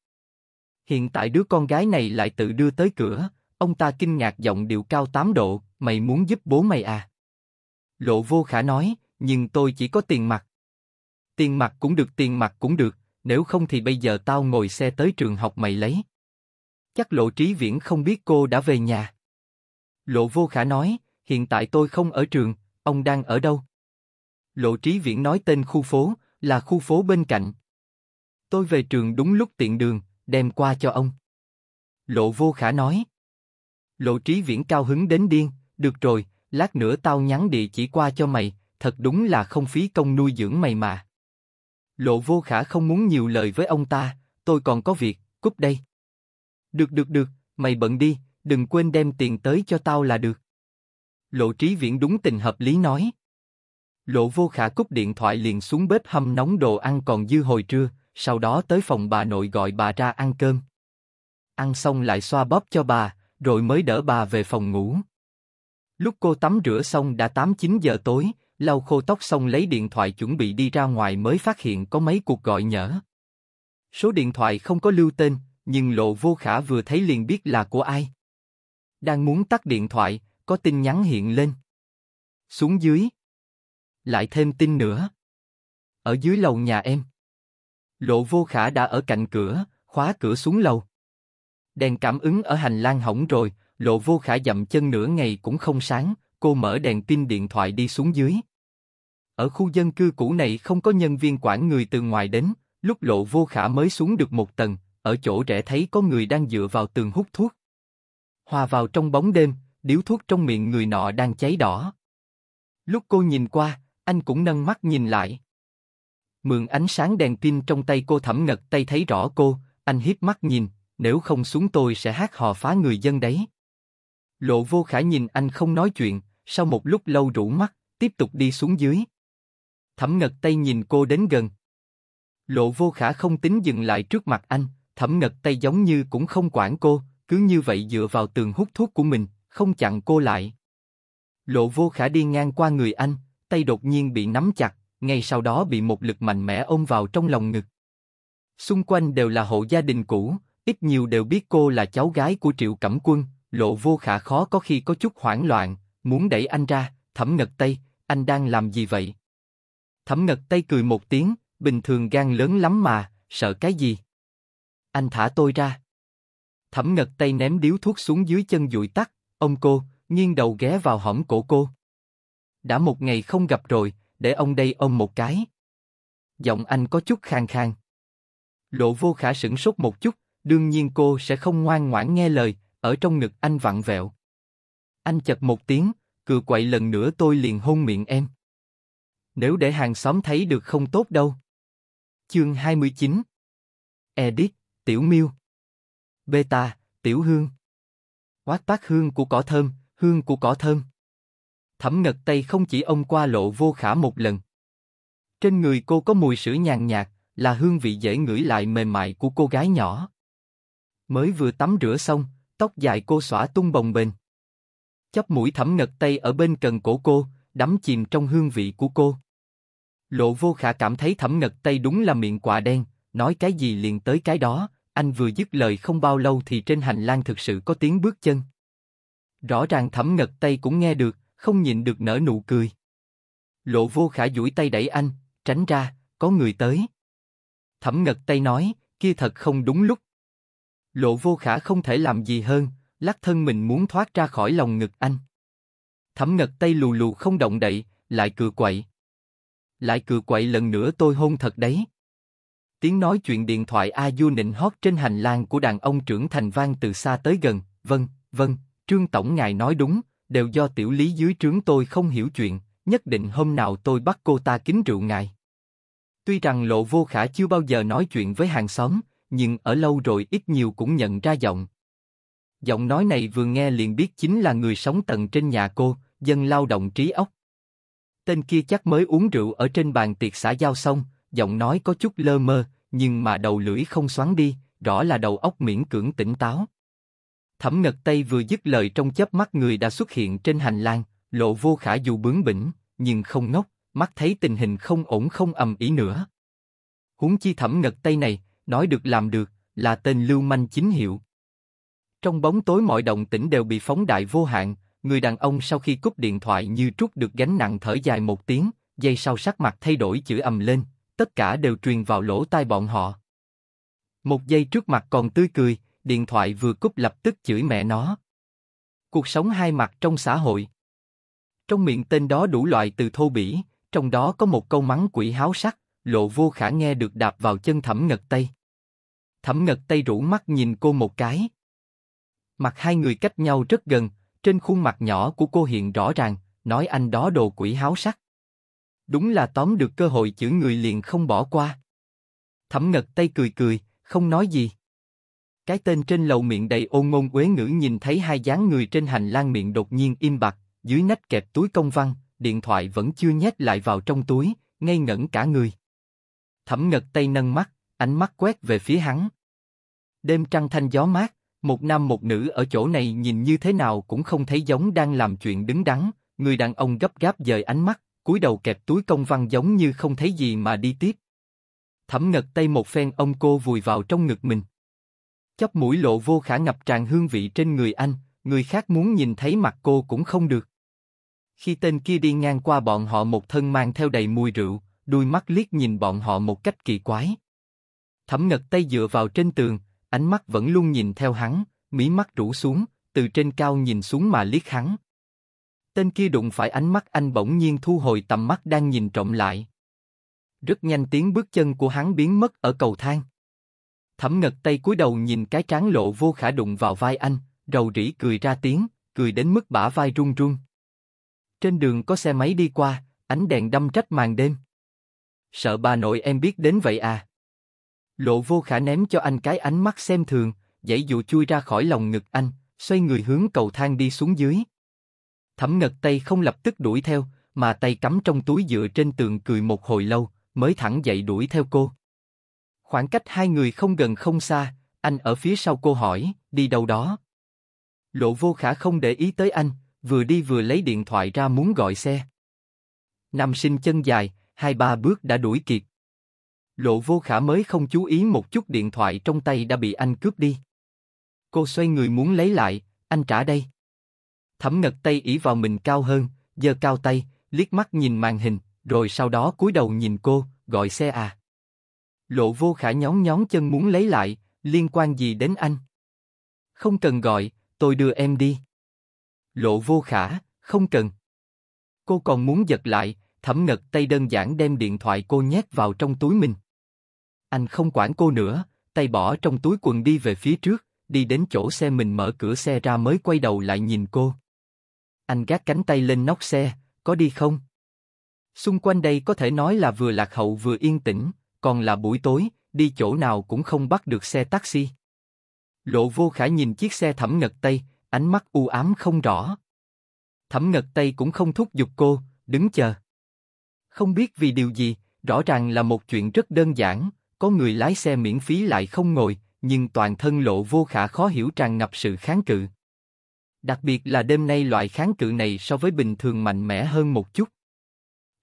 Hiện tại đứa con gái này lại tự đưa tới cửa, ông ta kinh ngạc giọng điệu cao tám độ, mày muốn giúp bố mày à? Lộ Vô Khả nói, nhưng tôi chỉ có tiền mặt. Tiền mặt cũng được, tiền mặt cũng được, nếu không thì bây giờ tao ngồi xe tới trường học mày lấy chắc Lộ Trí Viễn không biết cô đã về nhà. Lộ Vô Khả nói, hiện tại tôi không ở trường, ông đang ở đâu? Lộ Trí Viễn nói tên khu phố, là khu phố bên cạnh. Tôi về trường đúng lúc tiện đường, đem qua cho ông. Lộ Vô Khả nói. Lộ Trí Viễn cao hứng đến điên, được rồi, lát nữa tao nhắn địa chỉ qua cho mày, thật đúng là không phí công nuôi dưỡng mày mà. Lộ Vô Khả không muốn nhiều lời với ông ta, tôi còn có việc, cúp đây. Được được được, mày bận đi, đừng quên đem tiền tới cho tao là được. Lộ trí viễn đúng tình hợp lý nói. Lộ vô khả cúp điện thoại liền xuống bếp hâm nóng đồ ăn còn dư hồi trưa, sau đó tới phòng bà nội gọi bà ra ăn cơm. Ăn xong lại xoa bóp cho bà, rồi mới đỡ bà về phòng ngủ. Lúc cô tắm rửa xong đã 8-9 giờ tối, lau khô tóc xong lấy điện thoại chuẩn bị đi ra ngoài mới phát hiện có mấy cuộc gọi nhỡ. Số điện thoại không có lưu tên, nhưng lộ vô khả vừa thấy liền biết là của ai. Đang muốn tắt điện thoại, có tin nhắn hiện lên. Xuống dưới. Lại thêm tin nữa. Ở dưới lầu nhà em. Lộ vô khả đã ở cạnh cửa, khóa cửa xuống lầu. Đèn cảm ứng ở hành lang hỏng rồi, lộ vô khả dậm chân nửa ngày cũng không sáng, cô mở đèn pin điện thoại đi xuống dưới. Ở khu dân cư cũ này không có nhân viên quản người từ ngoài đến, lúc lộ vô khả mới xuống được một tầng, ở chỗ rẽ thấy có người đang dựa vào tường hút thuốc. Hòa vào trong bóng đêm, điếu thuốc trong miệng người nọ đang cháy đỏ. Lúc cô nhìn qua, anh cũng nâng mắt nhìn lại. Mượn ánh sáng đèn pin trong tay cô thẩm ngật tay thấy rõ cô, anh hiếp mắt nhìn, nếu không xuống tôi sẽ hát hò phá người dân đấy. Lộ vô khả nhìn anh không nói chuyện, sau một lúc lâu rủ mắt, tiếp tục đi xuống dưới. Thẩm ngật tay nhìn cô đến gần. Lộ vô khả không tính dừng lại trước mặt anh, thẩm ngật tay giống như cũng không quản cô, cứ như vậy dựa vào tường hút thuốc của mình, không chặn cô lại. Lộ vô khả đi ngang qua người anh, tay đột nhiên bị nắm chặt, ngay sau đó bị một lực mạnh mẽ ôm vào trong lòng ngực. Xung quanh đều là hộ gia đình cũ, ít nhiều đều biết cô là cháu gái của Triệu Cẩm Quân, lộ vô khả khó có khi có chút hoảng loạn, muốn đẩy anh ra, thẩm ngật tay, anh đang làm gì vậy? Thẩm ngật tay cười một tiếng, bình thường gan lớn lắm mà, sợ cái gì? anh thả tôi ra. Thẩm ngật tay ném điếu thuốc xuống dưới chân dụi tắt, ông cô, nghiêng đầu ghé vào hõm cổ cô. Đã một ngày không gặp rồi, để ông đây ôm một cái. Giọng anh có chút khang khang. Lộ vô khả sửng sốt một chút, đương nhiên cô sẽ không ngoan ngoãn nghe lời, ở trong ngực anh vặn vẹo. Anh chật một tiếng, cựa quậy lần nữa tôi liền hôn miệng em. Nếu để hàng xóm thấy được không tốt đâu. Chương 29 Edit tiểu miêu. Beta, tiểu hương. Quát bát hương của cỏ thơm, hương của cỏ thơm. Thẩm ngật tay không chỉ ông qua lộ vô khả một lần. Trên người cô có mùi sữa nhàn nhạt, là hương vị dễ ngửi lại mềm mại của cô gái nhỏ. Mới vừa tắm rửa xong, tóc dài cô xõa tung bồng bềnh. Chấp mũi thẩm ngật tay ở bên cần cổ cô, đắm chìm trong hương vị của cô. Lộ vô khả cảm thấy thẩm ngật tay đúng là miệng quả đen, nói cái gì liền tới cái đó. Anh vừa dứt lời không bao lâu thì trên hành lang thực sự có tiếng bước chân. Rõ ràng thẩm ngật tay cũng nghe được, không nhìn được nở nụ cười. Lộ vô khả duỗi tay đẩy anh, tránh ra, có người tới. Thẩm ngật tay nói, kia thật không đúng lúc. Lộ vô khả không thể làm gì hơn, lắc thân mình muốn thoát ra khỏi lòng ngực anh. Thẩm ngật tay lù lù không động đậy, lại cười quậy. Lại cười quậy lần nữa tôi hôn thật đấy tiếng nói chuyện điện thoại A Du nịnh hót trên hành lang của đàn ông trưởng thành vang từ xa tới gần, vâng, vâng, Trương Tổng ngài nói đúng, đều do tiểu lý dưới trướng tôi không hiểu chuyện, nhất định hôm nào tôi bắt cô ta kính rượu ngài. Tuy rằng Lộ Vô Khả chưa bao giờ nói chuyện với hàng xóm, nhưng ở lâu rồi ít nhiều cũng nhận ra giọng. Giọng nói này vừa nghe liền biết chính là người sống tầng trên nhà cô, dân lao động trí óc. Tên kia chắc mới uống rượu ở trên bàn tiệc xã giao xong, giọng nói có chút lơ mơ, nhưng mà đầu lưỡi không xoắn đi, rõ là đầu óc miễn cưỡng tỉnh táo. Thẩm Ngật Tây vừa dứt lời trong chớp mắt người đã xuất hiện trên hành lang, lộ vô khả dù bướng bỉnh, nhưng không ngốc, mắt thấy tình hình không ổn không ầm ý nữa. Huống chi Thẩm Ngật Tây này, nói được làm được, là tên lưu manh chính hiệu. Trong bóng tối mọi động tĩnh đều bị phóng đại vô hạn, người đàn ông sau khi cúp điện thoại như trút được gánh nặng thở dài một tiếng, giây sau sắc mặt thay đổi chữ ầm lên, tất cả đều truyền vào lỗ tai bọn họ. Một giây trước mặt còn tươi cười, điện thoại vừa cúp lập tức chửi mẹ nó. Cuộc sống hai mặt trong xã hội. Trong miệng tên đó đủ loại từ thô bỉ, trong đó có một câu mắng quỷ háo sắc, lộ vô khả nghe được đạp vào chân thẩm ngật tây. Thẩm ngật tây rủ mắt nhìn cô một cái. Mặt hai người cách nhau rất gần, trên khuôn mặt nhỏ của cô hiện rõ ràng, nói anh đó đồ quỷ háo sắc đúng là tóm được cơ hội chữ người liền không bỏ qua. Thẩm ngật Tây cười cười, không nói gì. Cái tên trên lầu miệng đầy ôn ngôn quế ngữ nhìn thấy hai dáng người trên hành lang miệng đột nhiên im bặt, dưới nách kẹp túi công văn, điện thoại vẫn chưa nhét lại vào trong túi, ngây ngẩn cả người. Thẩm ngật Tây nâng mắt, ánh mắt quét về phía hắn. Đêm trăng thanh gió mát, một nam một nữ ở chỗ này nhìn như thế nào cũng không thấy giống đang làm chuyện đứng đắn, người đàn ông gấp gáp dời ánh mắt, cúi đầu kẹp túi công văn giống như không thấy gì mà đi tiếp. Thẩm ngật tay một phen ông cô vùi vào trong ngực mình. Chóp mũi lộ vô khả ngập tràn hương vị trên người anh, người khác muốn nhìn thấy mặt cô cũng không được. Khi tên kia đi ngang qua bọn họ một thân mang theo đầy mùi rượu, đuôi mắt liếc nhìn bọn họ một cách kỳ quái. Thẩm ngật tay dựa vào trên tường, ánh mắt vẫn luôn nhìn theo hắn, mí mắt rũ xuống, từ trên cao nhìn xuống mà liếc hắn, Tên kia đụng phải ánh mắt anh bỗng nhiên thu hồi tầm mắt đang nhìn trộm lại. Rất nhanh tiếng bước chân của hắn biến mất ở cầu thang. Thẩm ngật tay cúi đầu nhìn cái trán lộ vô khả đụng vào vai anh, rầu rĩ cười ra tiếng, cười đến mức bả vai run run. Trên đường có xe máy đi qua, ánh đèn đâm trách màn đêm. Sợ bà nội em biết đến vậy à? Lộ vô khả ném cho anh cái ánh mắt xem thường, dãy dụ chui ra khỏi lòng ngực anh, xoay người hướng cầu thang đi xuống dưới. Thẩm ngật tay không lập tức đuổi theo, mà tay cắm trong túi dựa trên tường cười một hồi lâu, mới thẳng dậy đuổi theo cô. Khoảng cách hai người không gần không xa, anh ở phía sau cô hỏi, đi đâu đó? Lộ vô khả không để ý tới anh, vừa đi vừa lấy điện thoại ra muốn gọi xe. Nam sinh chân dài, hai ba bước đã đuổi kịp. Lộ vô khả mới không chú ý một chút điện thoại trong tay đã bị anh cướp đi. Cô xoay người muốn lấy lại, anh trả đây. Thẩm Ngật tay ỉ vào mình cao hơn, giơ cao tay, liếc mắt nhìn màn hình, rồi sau đó cúi đầu nhìn cô, gọi xe à. Lộ vô khả nhón nhón chân muốn lấy lại, liên quan gì đến anh? Không cần gọi, tôi đưa em đi. Lộ vô khả, không cần. Cô còn muốn giật lại, thẩm ngật tay đơn giản đem điện thoại cô nhét vào trong túi mình. Anh không quản cô nữa, tay bỏ trong túi quần đi về phía trước, đi đến chỗ xe mình mở cửa xe ra mới quay đầu lại nhìn cô. Anh gác cánh tay lên nóc xe, có đi không? Xung quanh đây có thể nói là vừa lạc hậu vừa yên tĩnh, còn là buổi tối, đi chỗ nào cũng không bắt được xe taxi. Lộ vô khả nhìn chiếc xe thẩm ngật tây, ánh mắt u ám không rõ. Thẩm ngật tây cũng không thúc giục cô, đứng chờ. Không biết vì điều gì, rõ ràng là một chuyện rất đơn giản, có người lái xe miễn phí lại không ngồi, nhưng toàn thân lộ vô khả khó hiểu tràn ngập sự kháng cự. Đặc biệt là đêm nay loại kháng cự này so với bình thường mạnh mẽ hơn một chút.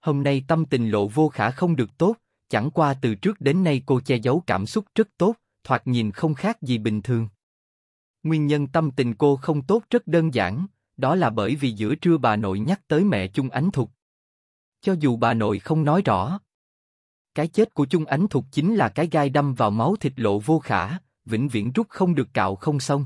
Hôm nay tâm tình lộ vô khả không được tốt, chẳng qua từ trước đến nay cô che giấu cảm xúc rất tốt, thoạt nhìn không khác gì bình thường. Nguyên nhân tâm tình cô không tốt rất đơn giản, đó là bởi vì giữa trưa bà nội nhắc tới mẹ Chung Ánh Thục. Cho dù bà nội không nói rõ, cái chết của Chung Ánh Thục chính là cái gai đâm vào máu thịt lộ vô khả, vĩnh viễn rút không được cạo không xong.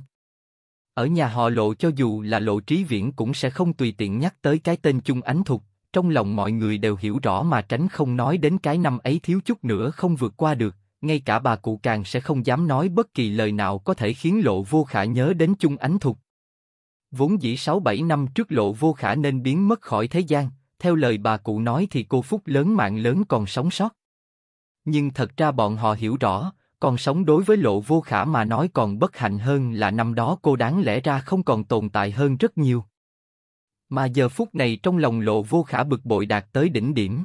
Ở nhà họ lộ cho dù là lộ trí viễn cũng sẽ không tùy tiện nhắc tới cái tên chung ánh thục, trong lòng mọi người đều hiểu rõ mà tránh không nói đến cái năm ấy thiếu chút nữa không vượt qua được, ngay cả bà cụ càng sẽ không dám nói bất kỳ lời nào có thể khiến lộ vô khả nhớ đến chung ánh thục. Vốn dĩ sáu bảy năm trước lộ vô khả nên biến mất khỏi thế gian, theo lời bà cụ nói thì cô Phúc lớn mạng lớn còn sống sót. Nhưng thật ra bọn họ hiểu rõ, còn sống đối với lộ vô khả mà nói còn bất hạnh hơn là năm đó cô đáng lẽ ra không còn tồn tại hơn rất nhiều. Mà giờ phút này trong lòng lộ vô khả bực bội đạt tới đỉnh điểm.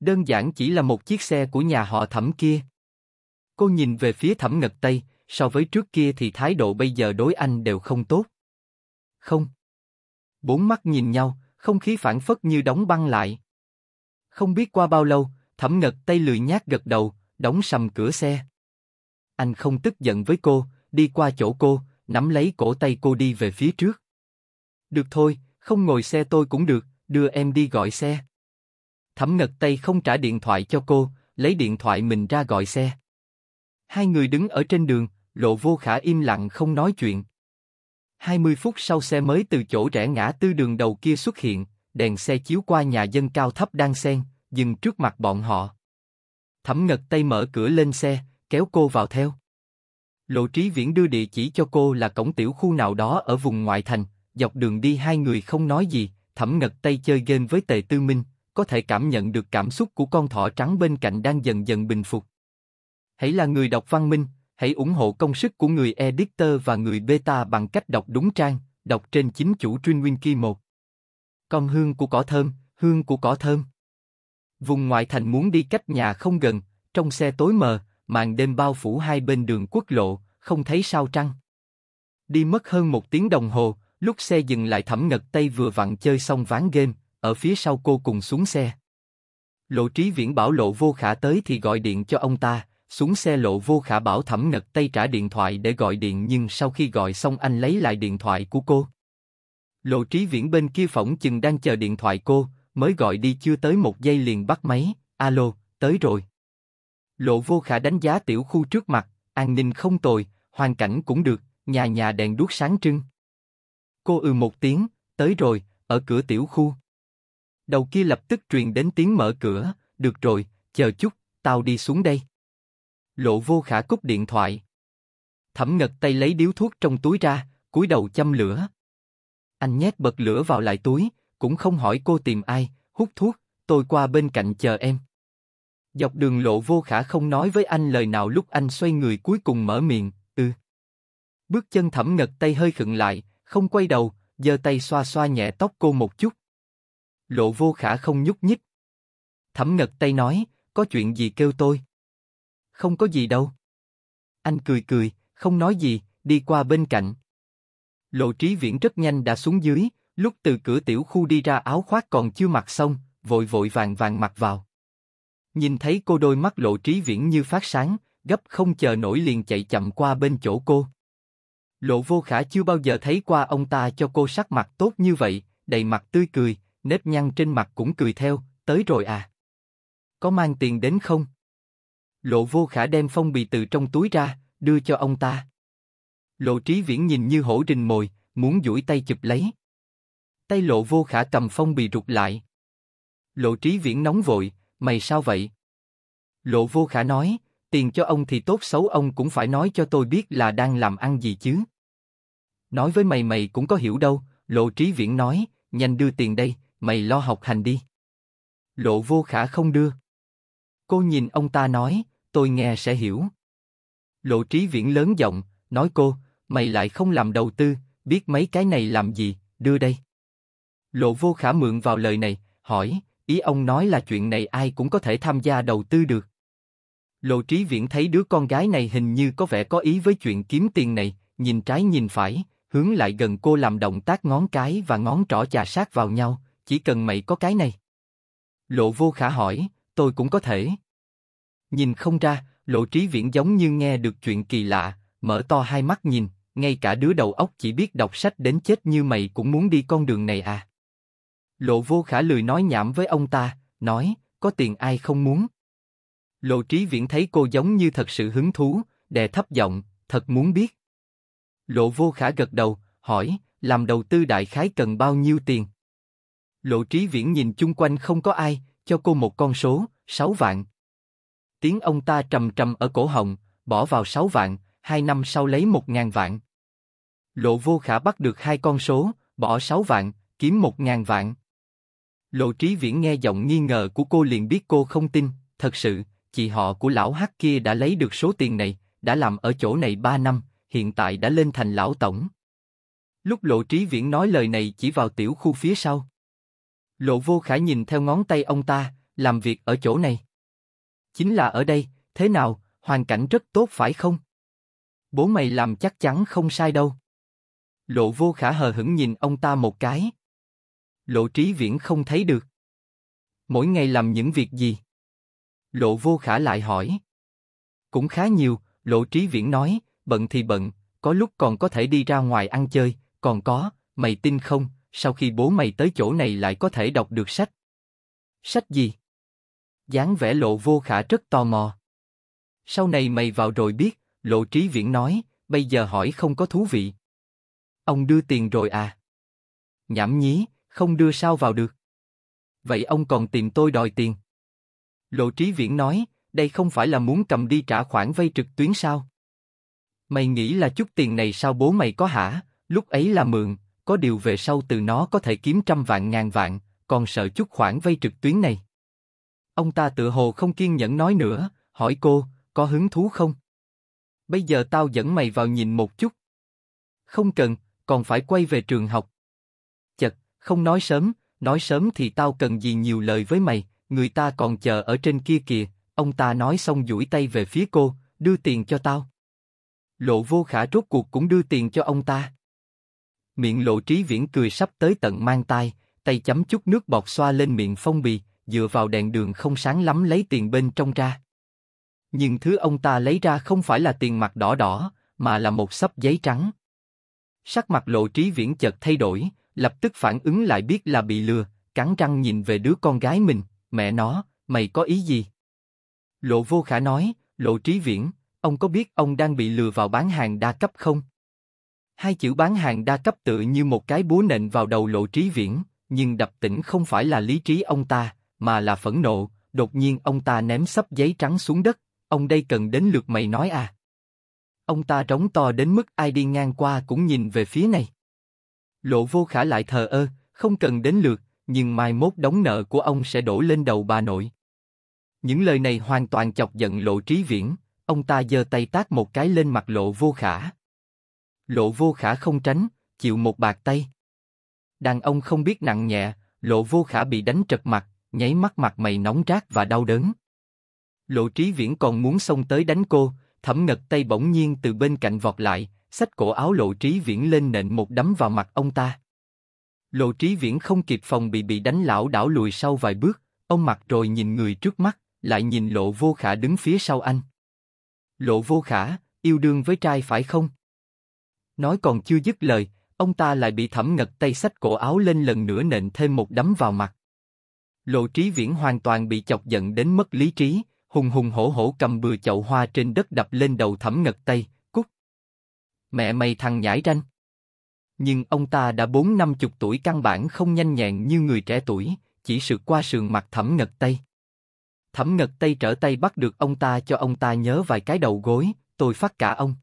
Đơn giản chỉ là một chiếc xe của nhà họ thẩm kia. Cô nhìn về phía thẩm ngật Tây, so với trước kia thì thái độ bây giờ đối anh đều không tốt. Không. Bốn mắt nhìn nhau, không khí phản phất như đóng băng lại. Không biết qua bao lâu, thẩm ngật Tây lười nhát gật đầu, đóng sầm cửa xe. Anh không tức giận với cô, đi qua chỗ cô, nắm lấy cổ tay cô đi về phía trước. Được thôi, không ngồi xe tôi cũng được, đưa em đi gọi xe. Thẩm ngật tay không trả điện thoại cho cô, lấy điện thoại mình ra gọi xe. Hai người đứng ở trên đường, lộ vô khả im lặng không nói chuyện. 20 phút sau xe mới từ chỗ rẽ ngã tư đường đầu kia xuất hiện, đèn xe chiếu qua nhà dân cao thấp đang xen, dừng trước mặt bọn họ. Thẩm Ngật tay mở cửa lên xe, kéo cô vào theo. Lộ Trí Viễn đưa địa chỉ cho cô là cổng tiểu khu nào đó ở vùng ngoại thành, dọc đường đi hai người không nói gì, Thẩm Ngật tay chơi game với Tề Tư Minh, có thể cảm nhận được cảm xúc của con thỏ trắng bên cạnh đang dần dần bình phục. Hãy là người đọc văn minh, hãy ủng hộ công sức của người editor và người beta bằng cách đọc đúng trang, đọc trên chính chủ truyện Winky một Con hương của cỏ thơm, hương của cỏ thơm. Vùng ngoại thành muốn đi cách nhà không gần, trong xe tối mờ, màn đêm bao phủ hai bên đường quốc lộ, không thấy sao trăng. Đi mất hơn một tiếng đồng hồ, lúc xe dừng lại thẩm ngật tay vừa vặn chơi xong ván game, ở phía sau cô cùng xuống xe. Lộ trí viễn bảo lộ vô khả tới thì gọi điện cho ông ta, xuống xe lộ vô khả bảo thẩm ngật tay trả điện thoại để gọi điện nhưng sau khi gọi xong anh lấy lại điện thoại của cô. Lộ trí viễn bên kia phỏng chừng đang chờ điện thoại cô, mới gọi đi chưa tới một giây liền bắt máy, alo, tới rồi. Lộ vô khả đánh giá tiểu khu trước mặt, an ninh không tồi, hoàn cảnh cũng được, nhà nhà đèn đuốc sáng trưng. Cô ừ một tiếng, tới rồi, ở cửa tiểu khu. Đầu kia lập tức truyền đến tiếng mở cửa, được rồi, chờ chút, tao đi xuống đây. Lộ vô khả cúp điện thoại. Thẩm ngật tay lấy điếu thuốc trong túi ra, cúi đầu châm lửa. Anh nhét bật lửa vào lại túi, cũng không hỏi cô tìm ai, hút thuốc, tôi qua bên cạnh chờ em. Dọc đường lộ vô khả không nói với anh lời nào lúc anh xoay người cuối cùng mở miệng, ư ừ. Bước chân thẩm ngật tay hơi khựng lại, không quay đầu, giơ tay xoa xoa nhẹ tóc cô một chút. Lộ vô khả không nhúc nhích. Thẩm ngật tay nói, có chuyện gì kêu tôi? Không có gì đâu. Anh cười cười, không nói gì, đi qua bên cạnh. Lộ trí viễn rất nhanh đã xuống dưới, Lúc từ cửa tiểu khu đi ra áo khoác còn chưa mặc xong, vội vội vàng vàng mặc vào. Nhìn thấy cô đôi mắt lộ trí viễn như phát sáng, gấp không chờ nổi liền chạy chậm qua bên chỗ cô. Lộ vô khả chưa bao giờ thấy qua ông ta cho cô sắc mặt tốt như vậy, đầy mặt tươi cười, nếp nhăn trên mặt cũng cười theo, tới rồi à. Có mang tiền đến không? Lộ vô khả đem phong bì từ trong túi ra, đưa cho ông ta. Lộ trí viễn nhìn như hổ rình mồi, muốn duỗi tay chụp lấy. Tay lộ vô khả cầm phong bì rụt lại. Lộ trí viễn nóng vội, mày sao vậy? Lộ vô khả nói, tiền cho ông thì tốt xấu ông cũng phải nói cho tôi biết là đang làm ăn gì chứ. Nói với mày mày cũng có hiểu đâu, lộ trí viễn nói, nhanh đưa tiền đây, mày lo học hành đi. Lộ vô khả không đưa. Cô nhìn ông ta nói, tôi nghe sẽ hiểu. Lộ trí viễn lớn giọng, nói cô, mày lại không làm đầu tư, biết mấy cái này làm gì, đưa đây. Lộ vô khả mượn vào lời này, hỏi, ý ông nói là chuyện này ai cũng có thể tham gia đầu tư được. Lộ trí viễn thấy đứa con gái này hình như có vẻ có ý với chuyện kiếm tiền này, nhìn trái nhìn phải, hướng lại gần cô làm động tác ngón cái và ngón trỏ chà sát vào nhau, chỉ cần mày có cái này. Lộ vô khả hỏi, tôi cũng có thể. Nhìn không ra, lộ trí viễn giống như nghe được chuyện kỳ lạ, mở to hai mắt nhìn, ngay cả đứa đầu óc chỉ biết đọc sách đến chết như mày cũng muốn đi con đường này à. Lộ vô khả lười nói nhảm với ông ta, nói, có tiền ai không muốn. Lộ trí viễn thấy cô giống như thật sự hứng thú, đè thấp giọng, thật muốn biết. Lộ vô khả gật đầu, hỏi, làm đầu tư đại khái cần bao nhiêu tiền? Lộ trí viễn nhìn chung quanh không có ai, cho cô một con số, 6 vạn. Tiếng ông ta trầm trầm ở cổ họng, bỏ vào 6 vạn, hai năm sau lấy 1.000 vạn. Lộ vô khả bắt được hai con số, bỏ 6 vạn, kiếm 1.000 vạn. Lộ Trí Viễn nghe giọng nghi ngờ của cô liền biết cô không tin, thật sự, chị họ của lão Hắc kia đã lấy được số tiền này, đã làm ở chỗ này 3 năm, hiện tại đã lên thành lão tổng. Lúc Lộ Trí Viễn nói lời này chỉ vào tiểu khu phía sau. Lộ Vô Khả nhìn theo ngón tay ông ta, làm việc ở chỗ này. Chính là ở đây, thế nào, hoàn cảnh rất tốt phải không? Bố mày làm chắc chắn không sai đâu. Lộ Vô Khả hờ hững nhìn ông ta một cái. Lộ Trí Viễn không thấy được. Mỗi ngày làm những việc gì? Lộ Vô Khả lại hỏi. Cũng khá nhiều, Lộ Trí Viễn nói, bận thì bận, có lúc còn có thể đi ra ngoài ăn chơi, còn có, mày tin không, sau khi bố mày tới chỗ này lại có thể đọc được sách. Sách gì? dáng vẽ lộ vô khả rất tò mò. Sau này mày vào rồi biết, lộ trí viễn nói, bây giờ hỏi không có thú vị. Ông đưa tiền rồi à? Nhảm nhí, không đưa sao vào được. Vậy ông còn tìm tôi đòi tiền? Lộ Trí Viễn nói, đây không phải là muốn cầm đi trả khoản vay trực tuyến sao? Mày nghĩ là chút tiền này sao bố mày có hả? Lúc ấy là mượn, có điều về sau từ nó có thể kiếm trăm vạn ngàn vạn, còn sợ chút khoản vay trực tuyến này. Ông ta tự hồ không kiên nhẫn nói nữa, hỏi cô, có hứng thú không? Bây giờ tao dẫn mày vào nhìn một chút. Không cần, còn phải quay về trường học. Không nói sớm, nói sớm thì tao cần gì nhiều lời với mày, người ta còn chờ ở trên kia kìa. Ông ta nói xong duỗi tay về phía cô, đưa tiền cho tao. Lộ vô khả rốt cuộc cũng đưa tiền cho ông ta. Miệng lộ trí viễn cười sắp tới tận mang tai, tay chấm chút nước bọt xoa lên miệng phong bì, dựa vào đèn đường không sáng lắm lấy tiền bên trong ra. Nhưng thứ ông ta lấy ra không phải là tiền mặt đỏ đỏ, mà là một sấp giấy trắng. Sắc mặt lộ trí viễn chợt thay đổi, lập tức phản ứng lại biết là bị lừa, cắn răng nhìn về đứa con gái mình, mẹ nó, mày có ý gì? Lộ vô khả nói, lộ trí viễn, ông có biết ông đang bị lừa vào bán hàng đa cấp không? Hai chữ bán hàng đa cấp tự như một cái búa nện vào đầu lộ trí viễn, nhưng đập tỉnh không phải là lý trí ông ta, mà là phẫn nộ, đột nhiên ông ta ném sắp giấy trắng xuống đất, ông đây cần đến lượt mày nói à. Ông ta trống to đến mức ai đi ngang qua cũng nhìn về phía này. Lộ vô khả lại thờ ơ, không cần đến lượt, nhưng mai mốt đóng nợ của ông sẽ đổ lên đầu bà nội. Những lời này hoàn toàn chọc giận lộ trí viễn, ông ta giơ tay tát một cái lên mặt lộ vô khả. Lộ vô khả không tránh, chịu một bạt tay. Đàn ông không biết nặng nhẹ, lộ vô khả bị đánh trật mặt, nháy mắt mặt mày nóng rát và đau đớn. Lộ trí viễn còn muốn xông tới đánh cô, thẩm ngật tay bỗng nhiên từ bên cạnh vọt lại, sách cổ áo lộ trí viễn lên nện một đấm vào mặt ông ta. Lộ trí viễn không kịp phòng bị bị đánh lão đảo lùi sau vài bước, ông mặt rồi nhìn người trước mắt, lại nhìn lộ vô khả đứng phía sau anh. Lộ vô khả, yêu đương với trai phải không? Nói còn chưa dứt lời, ông ta lại bị thẩm ngật tay sách cổ áo lên lần nữa nện thêm một đấm vào mặt. Lộ trí viễn hoàn toàn bị chọc giận đến mất lý trí, hùng hùng hổ hổ cầm bừa chậu hoa trên đất đập lên đầu thẩm ngật tay, mẹ mày thằng nhãi ranh. Nhưng ông ta đã bốn năm chục tuổi căn bản không nhanh nhẹn như người trẻ tuổi, chỉ sượt qua sườn mặt thẩm ngật tay, Thẩm ngật tay trở tay bắt được ông ta cho ông ta nhớ vài cái đầu gối, tôi phát cả ông.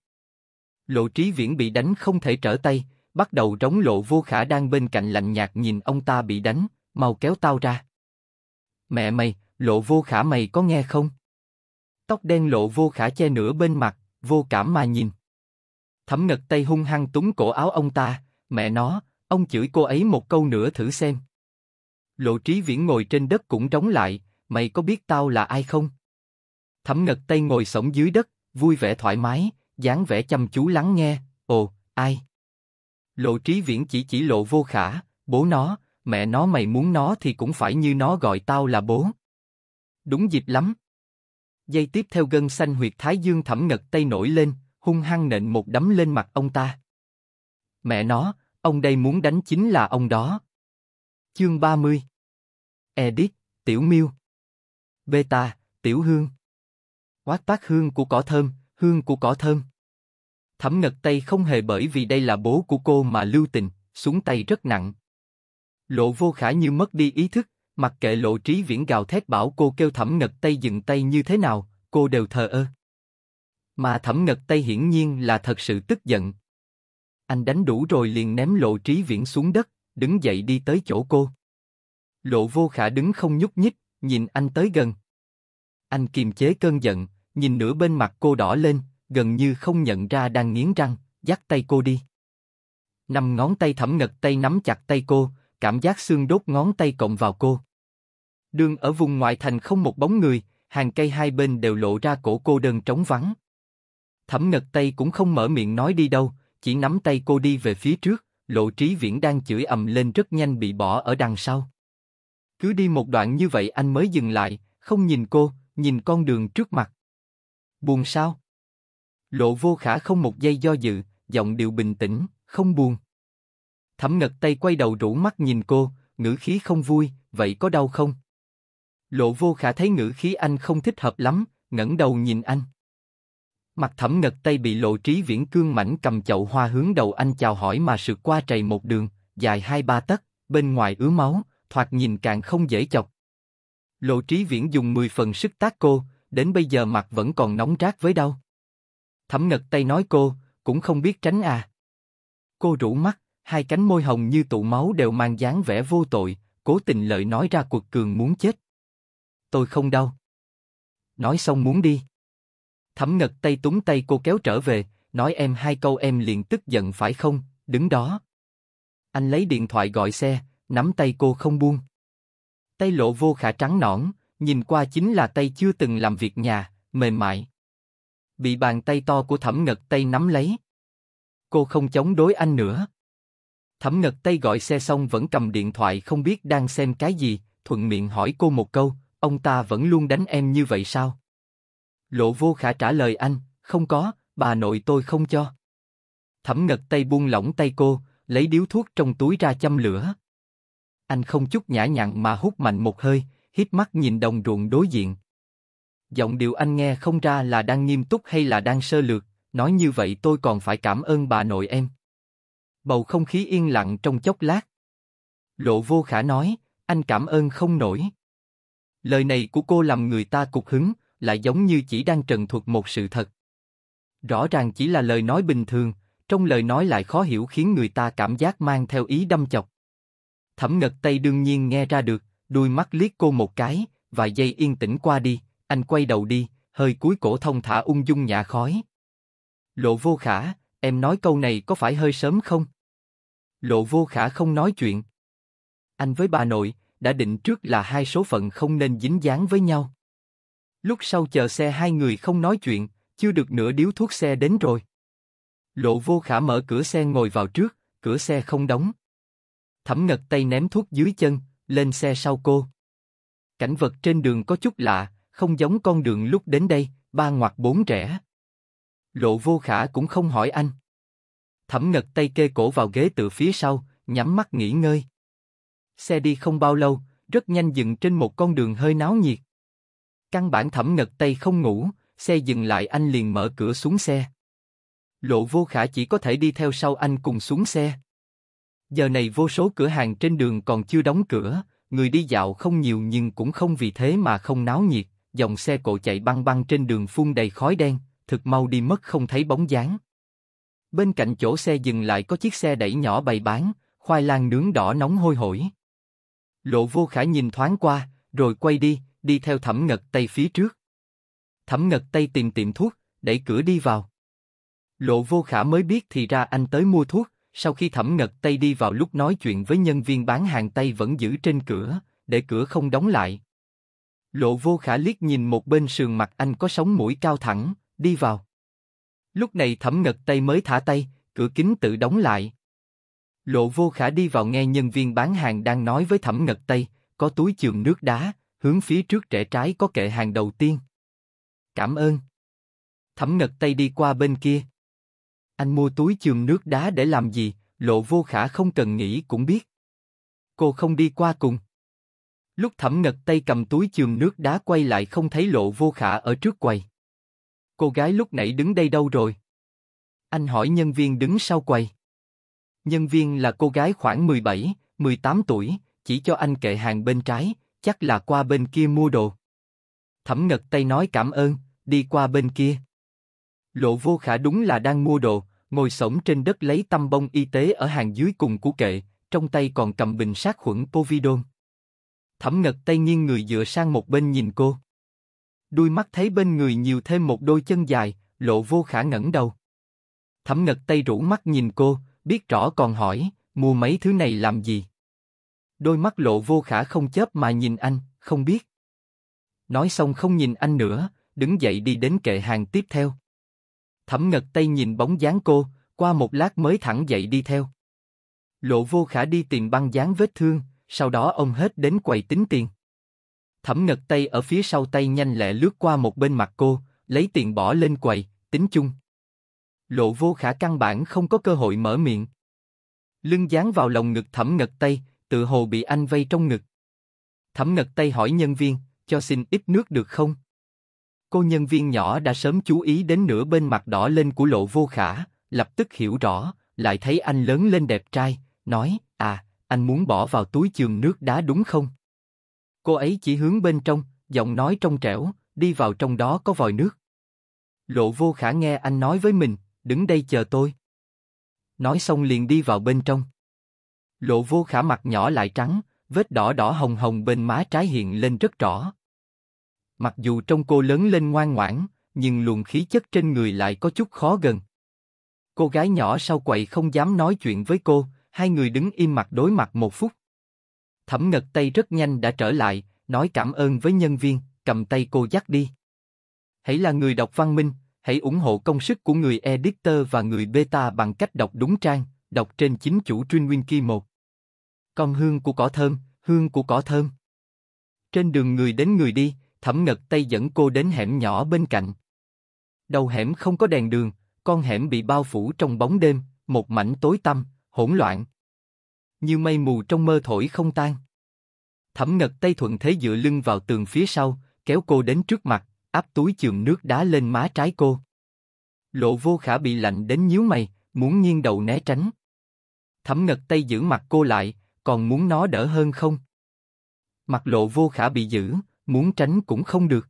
Lộ trí viễn bị đánh không thể trở tay, bắt đầu rống lộ vô khả đang bên cạnh lạnh nhạt nhìn ông ta bị đánh, mau kéo tao ra. Mẹ mày, lộ vô khả mày có nghe không? Tóc đen lộ vô khả che nửa bên mặt, vô cảm mà nhìn. Thẩm Ngật Tây hung hăng túng cổ áo ông ta, mẹ nó, ông chửi cô ấy một câu nữa thử xem. Lộ Trí Viễn ngồi trên đất cũng trống lại, mày có biết tao là ai không? Thẩm Ngật Tây ngồi sổng dưới đất, vui vẻ thoải mái, dáng vẻ chăm chú lắng nghe, ồ, ai? Lộ Trí Viễn chỉ chỉ lộ vô khả, bố nó, mẹ nó mày muốn nó thì cũng phải như nó gọi tao là bố. Đúng dịp lắm. Dây tiếp theo gân xanh huyệt thái dương thẩm ngật tay nổi lên, hung hăng nện một đấm lên mặt ông ta. Mẹ nó, ông đây muốn đánh chính là ông đó. Chương 30 Edit, Tiểu Miêu Beta, Tiểu Hương Quát tác hương của cỏ thơm, hương của cỏ thơm. Thẩm ngật tay không hề bởi vì đây là bố của cô mà lưu tình, xuống tay rất nặng. Lộ vô khả như mất đi ý thức, mặc kệ lộ trí viễn gào thét bảo cô kêu thẩm ngật tay dừng tay như thế nào, cô đều thờ ơ. Mà thẩm ngật tay hiển nhiên là thật sự tức giận. Anh đánh đủ rồi liền ném lộ trí viễn xuống đất, đứng dậy đi tới chỗ cô. Lộ vô khả đứng không nhúc nhích, nhìn anh tới gần. Anh kiềm chế cơn giận, nhìn nửa bên mặt cô đỏ lên, gần như không nhận ra đang nghiến răng, dắt tay cô đi. Năm ngón tay thẩm ngật tay nắm chặt tay cô, cảm giác xương đốt ngón tay cộng vào cô. Đường ở vùng ngoại thành không một bóng người, hàng cây hai bên đều lộ ra cổ cô đơn trống vắng. Thẩm Ngật Tây cũng không mở miệng nói đi đâu, chỉ nắm tay cô đi về phía trước, Lộ Trí Viễn đang chửi ầm lên rất nhanh bị bỏ ở đằng sau. Cứ đi một đoạn như vậy anh mới dừng lại, không nhìn cô, nhìn con đường trước mặt. Buồn sao? Lộ Vô Khả không một giây do dự, giọng điệu bình tĩnh, không buồn. Thẩm Ngật Tây quay đầu rũ mắt nhìn cô, ngữ khí không vui, vậy có đau không? Lộ Vô Khả thấy ngữ khí anh không thích hợp lắm, ngẩng đầu nhìn anh. Mặt thẩm ngật tay bị lộ trí viễn cương mảnh cầm chậu hoa hướng đầu anh chào hỏi mà sượt qua trầy một đường, dài hai ba tấc, bên ngoài ứa máu, thoạt nhìn càng không dễ chọc. Lộ trí viễn dùng mười phần sức tác cô, đến bây giờ mặt vẫn còn nóng rát với đau. Thẩm ngật tay nói cô, cũng không biết tránh à. Cô rủ mắt, hai cánh môi hồng như tụ máu đều mang dáng vẻ vô tội, cố tình lợi nói ra cuộc cường muốn chết. Tôi không đau. Nói xong muốn đi. Thẩm ngật tay túng tay cô kéo trở về, nói em hai câu em liền tức giận phải không, đứng đó. Anh lấy điện thoại gọi xe, nắm tay cô không buông. Tay lộ vô khả trắng nõn, nhìn qua chính là tay chưa từng làm việc nhà, mềm mại. Bị bàn tay to của thẩm ngật tay nắm lấy. Cô không chống đối anh nữa. Thẩm ngật tay gọi xe xong vẫn cầm điện thoại không biết đang xem cái gì, thuận miệng hỏi cô một câu, ông ta vẫn luôn đánh em như vậy sao? Lộ vô khả trả lời anh, không có, bà nội tôi không cho. Thẩm ngật tay buông lỏng tay cô, lấy điếu thuốc trong túi ra châm lửa. Anh không chút nhã nhặn mà hút mạnh một hơi, hít mắt nhìn đồng ruộng đối diện. Giọng điều anh nghe không ra là đang nghiêm túc hay là đang sơ lược, nói như vậy tôi còn phải cảm ơn bà nội em. Bầu không khí yên lặng trong chốc lát. Lộ vô khả nói, anh cảm ơn không nổi. Lời này của cô làm người ta cục hứng, lại giống như chỉ đang trần thuật một sự thật. Rõ ràng chỉ là lời nói bình thường, trong lời nói lại khó hiểu khiến người ta cảm giác mang theo ý đâm chọc. Thẩm ngật Tây đương nhiên nghe ra được, đuôi mắt liếc cô một cái, vài giây yên tĩnh qua đi, anh quay đầu đi, hơi cúi cổ thông thả ung dung nhả khói. Lộ vô khả, em nói câu này có phải hơi sớm không? Lộ vô khả không nói chuyện. Anh với bà nội, đã định trước là hai số phận không nên dính dáng với nhau. Lúc sau chờ xe hai người không nói chuyện, chưa được nửa điếu thuốc xe đến rồi. Lộ vô khả mở cửa xe ngồi vào trước, cửa xe không đóng. Thẩm ngật tay ném thuốc dưới chân, lên xe sau cô. Cảnh vật trên đường có chút lạ, không giống con đường lúc đến đây, ba ngoặt bốn trẻ. Lộ vô khả cũng không hỏi anh. Thẩm ngật tay kê cổ vào ghế từ phía sau, nhắm mắt nghỉ ngơi. Xe đi không bao lâu, rất nhanh dừng trên một con đường hơi náo nhiệt. Căn bản thẩm ngật tay không ngủ, xe dừng lại anh liền mở cửa xuống xe. Lộ vô khả chỉ có thể đi theo sau anh cùng xuống xe. Giờ này vô số cửa hàng trên đường còn chưa đóng cửa, người đi dạo không nhiều nhưng cũng không vì thế mà không náo nhiệt, dòng xe cộ chạy băng băng trên đường phun đầy khói đen, thực mau đi mất không thấy bóng dáng. Bên cạnh chỗ xe dừng lại có chiếc xe đẩy nhỏ bày bán, khoai lang nướng đỏ nóng hôi hổi. Lộ vô khả nhìn thoáng qua, rồi quay đi, đi theo thẩm ngật tây phía trước. Thẩm ngật tây tìm tiệm thuốc, đẩy cửa đi vào. Lộ vô khả mới biết thì ra anh tới mua thuốc, sau khi thẩm ngật tây đi vào lúc nói chuyện với nhân viên bán hàng tây vẫn giữ trên cửa, để cửa không đóng lại. Lộ vô khả liếc nhìn một bên sườn mặt anh có sóng mũi cao thẳng, đi vào. Lúc này thẩm ngật tây mới thả tay, cửa kính tự đóng lại. Lộ vô khả đi vào nghe nhân viên bán hàng đang nói với thẩm ngật tây, có túi trường nước đá, hướng phía trước trẻ trái có kệ hàng đầu tiên. Cảm ơn. Thẩm ngật tay đi qua bên kia. Anh mua túi chườm nước đá để làm gì, lộ vô khả không cần nghĩ cũng biết. Cô không đi qua cùng. Lúc thẩm ngật tay cầm túi chườm nước đá quay lại không thấy lộ vô khả ở trước quầy. Cô gái lúc nãy đứng đây đâu rồi? Anh hỏi nhân viên đứng sau quầy. Nhân viên là cô gái khoảng 17, 18 tuổi, chỉ cho anh kệ hàng bên trái, chắc là qua bên kia mua đồ. Thẩm ngật tay nói cảm ơn, đi qua bên kia. Lộ vô khả đúng là đang mua đồ, ngồi sổng trên đất lấy tăm bông y tế ở hàng dưới cùng của kệ, trong tay còn cầm bình sát khuẩn povidone. Thẩm ngật tay nghiêng người dựa sang một bên nhìn cô. Đuôi mắt thấy bên người nhiều thêm một đôi chân dài, lộ vô khả ngẩng đầu. Thẩm ngật tay rũ mắt nhìn cô, biết rõ còn hỏi, mua mấy thứ này làm gì đôi mắt lộ vô khả không chớp mà nhìn anh, không biết. Nói xong không nhìn anh nữa, đứng dậy đi đến kệ hàng tiếp theo. Thẩm ngật tay nhìn bóng dáng cô, qua một lát mới thẳng dậy đi theo. Lộ vô khả đi tìm băng dáng vết thương, sau đó ông hết đến quầy tính tiền. Thẩm ngật tay ở phía sau tay nhanh lẹ lướt qua một bên mặt cô, lấy tiền bỏ lên quầy, tính chung. Lộ vô khả căn bản không có cơ hội mở miệng. Lưng dán vào lòng ngực thẩm ngật tay, tự hồ bị anh vây trong ngực. Thẩm ngật tay hỏi nhân viên, cho xin ít nước được không? Cô nhân viên nhỏ đã sớm chú ý đến nửa bên mặt đỏ lên của lộ vô khả, lập tức hiểu rõ, lại thấy anh lớn lên đẹp trai, nói, à, anh muốn bỏ vào túi chườm nước đá đúng không? Cô ấy chỉ hướng bên trong, giọng nói trong trẻo, đi vào trong đó có vòi nước. Lộ vô khả nghe anh nói với mình, đứng đây chờ tôi. Nói xong liền đi vào bên trong. Lộ vô khả mặt nhỏ lại trắng, vết đỏ đỏ hồng hồng bên má trái hiện lên rất rõ. Mặc dù trong cô lớn lên ngoan ngoãn, nhưng luồng khí chất trên người lại có chút khó gần. Cô gái nhỏ sau quậy không dám nói chuyện với cô, hai người đứng im mặt đối mặt một phút. Thẩm ngật tay rất nhanh đã trở lại, nói cảm ơn với nhân viên, cầm tay cô dắt đi. Hãy là người đọc văn minh, hãy ủng hộ công sức của người editor và người beta bằng cách đọc đúng trang, đọc trên chính chủ truy nguyên kỳ một. Con hương của cỏ thơm, hương của cỏ thơm. Trên đường người đến người đi, Thẩm Ngật tay dẫn cô đến hẻm nhỏ bên cạnh. Đầu hẻm không có đèn đường, con hẻm bị bao phủ trong bóng đêm, một mảnh tối tăm, hỗn loạn. Như mây mù trong mơ thổi không tan. Thẩm Ngật tay thuận thế dựa lưng vào tường phía sau, kéo cô đến trước mặt, áp túi chườm nước đá lên má trái cô. Lộ vô khả bị lạnh đến nhíu mày, muốn nghiêng đầu né tránh. Thẩm Ngật tay giữ mặt cô lại, còn muốn nó đỡ hơn không? Mặt lộ vô khả bị giữ, muốn tránh cũng không được.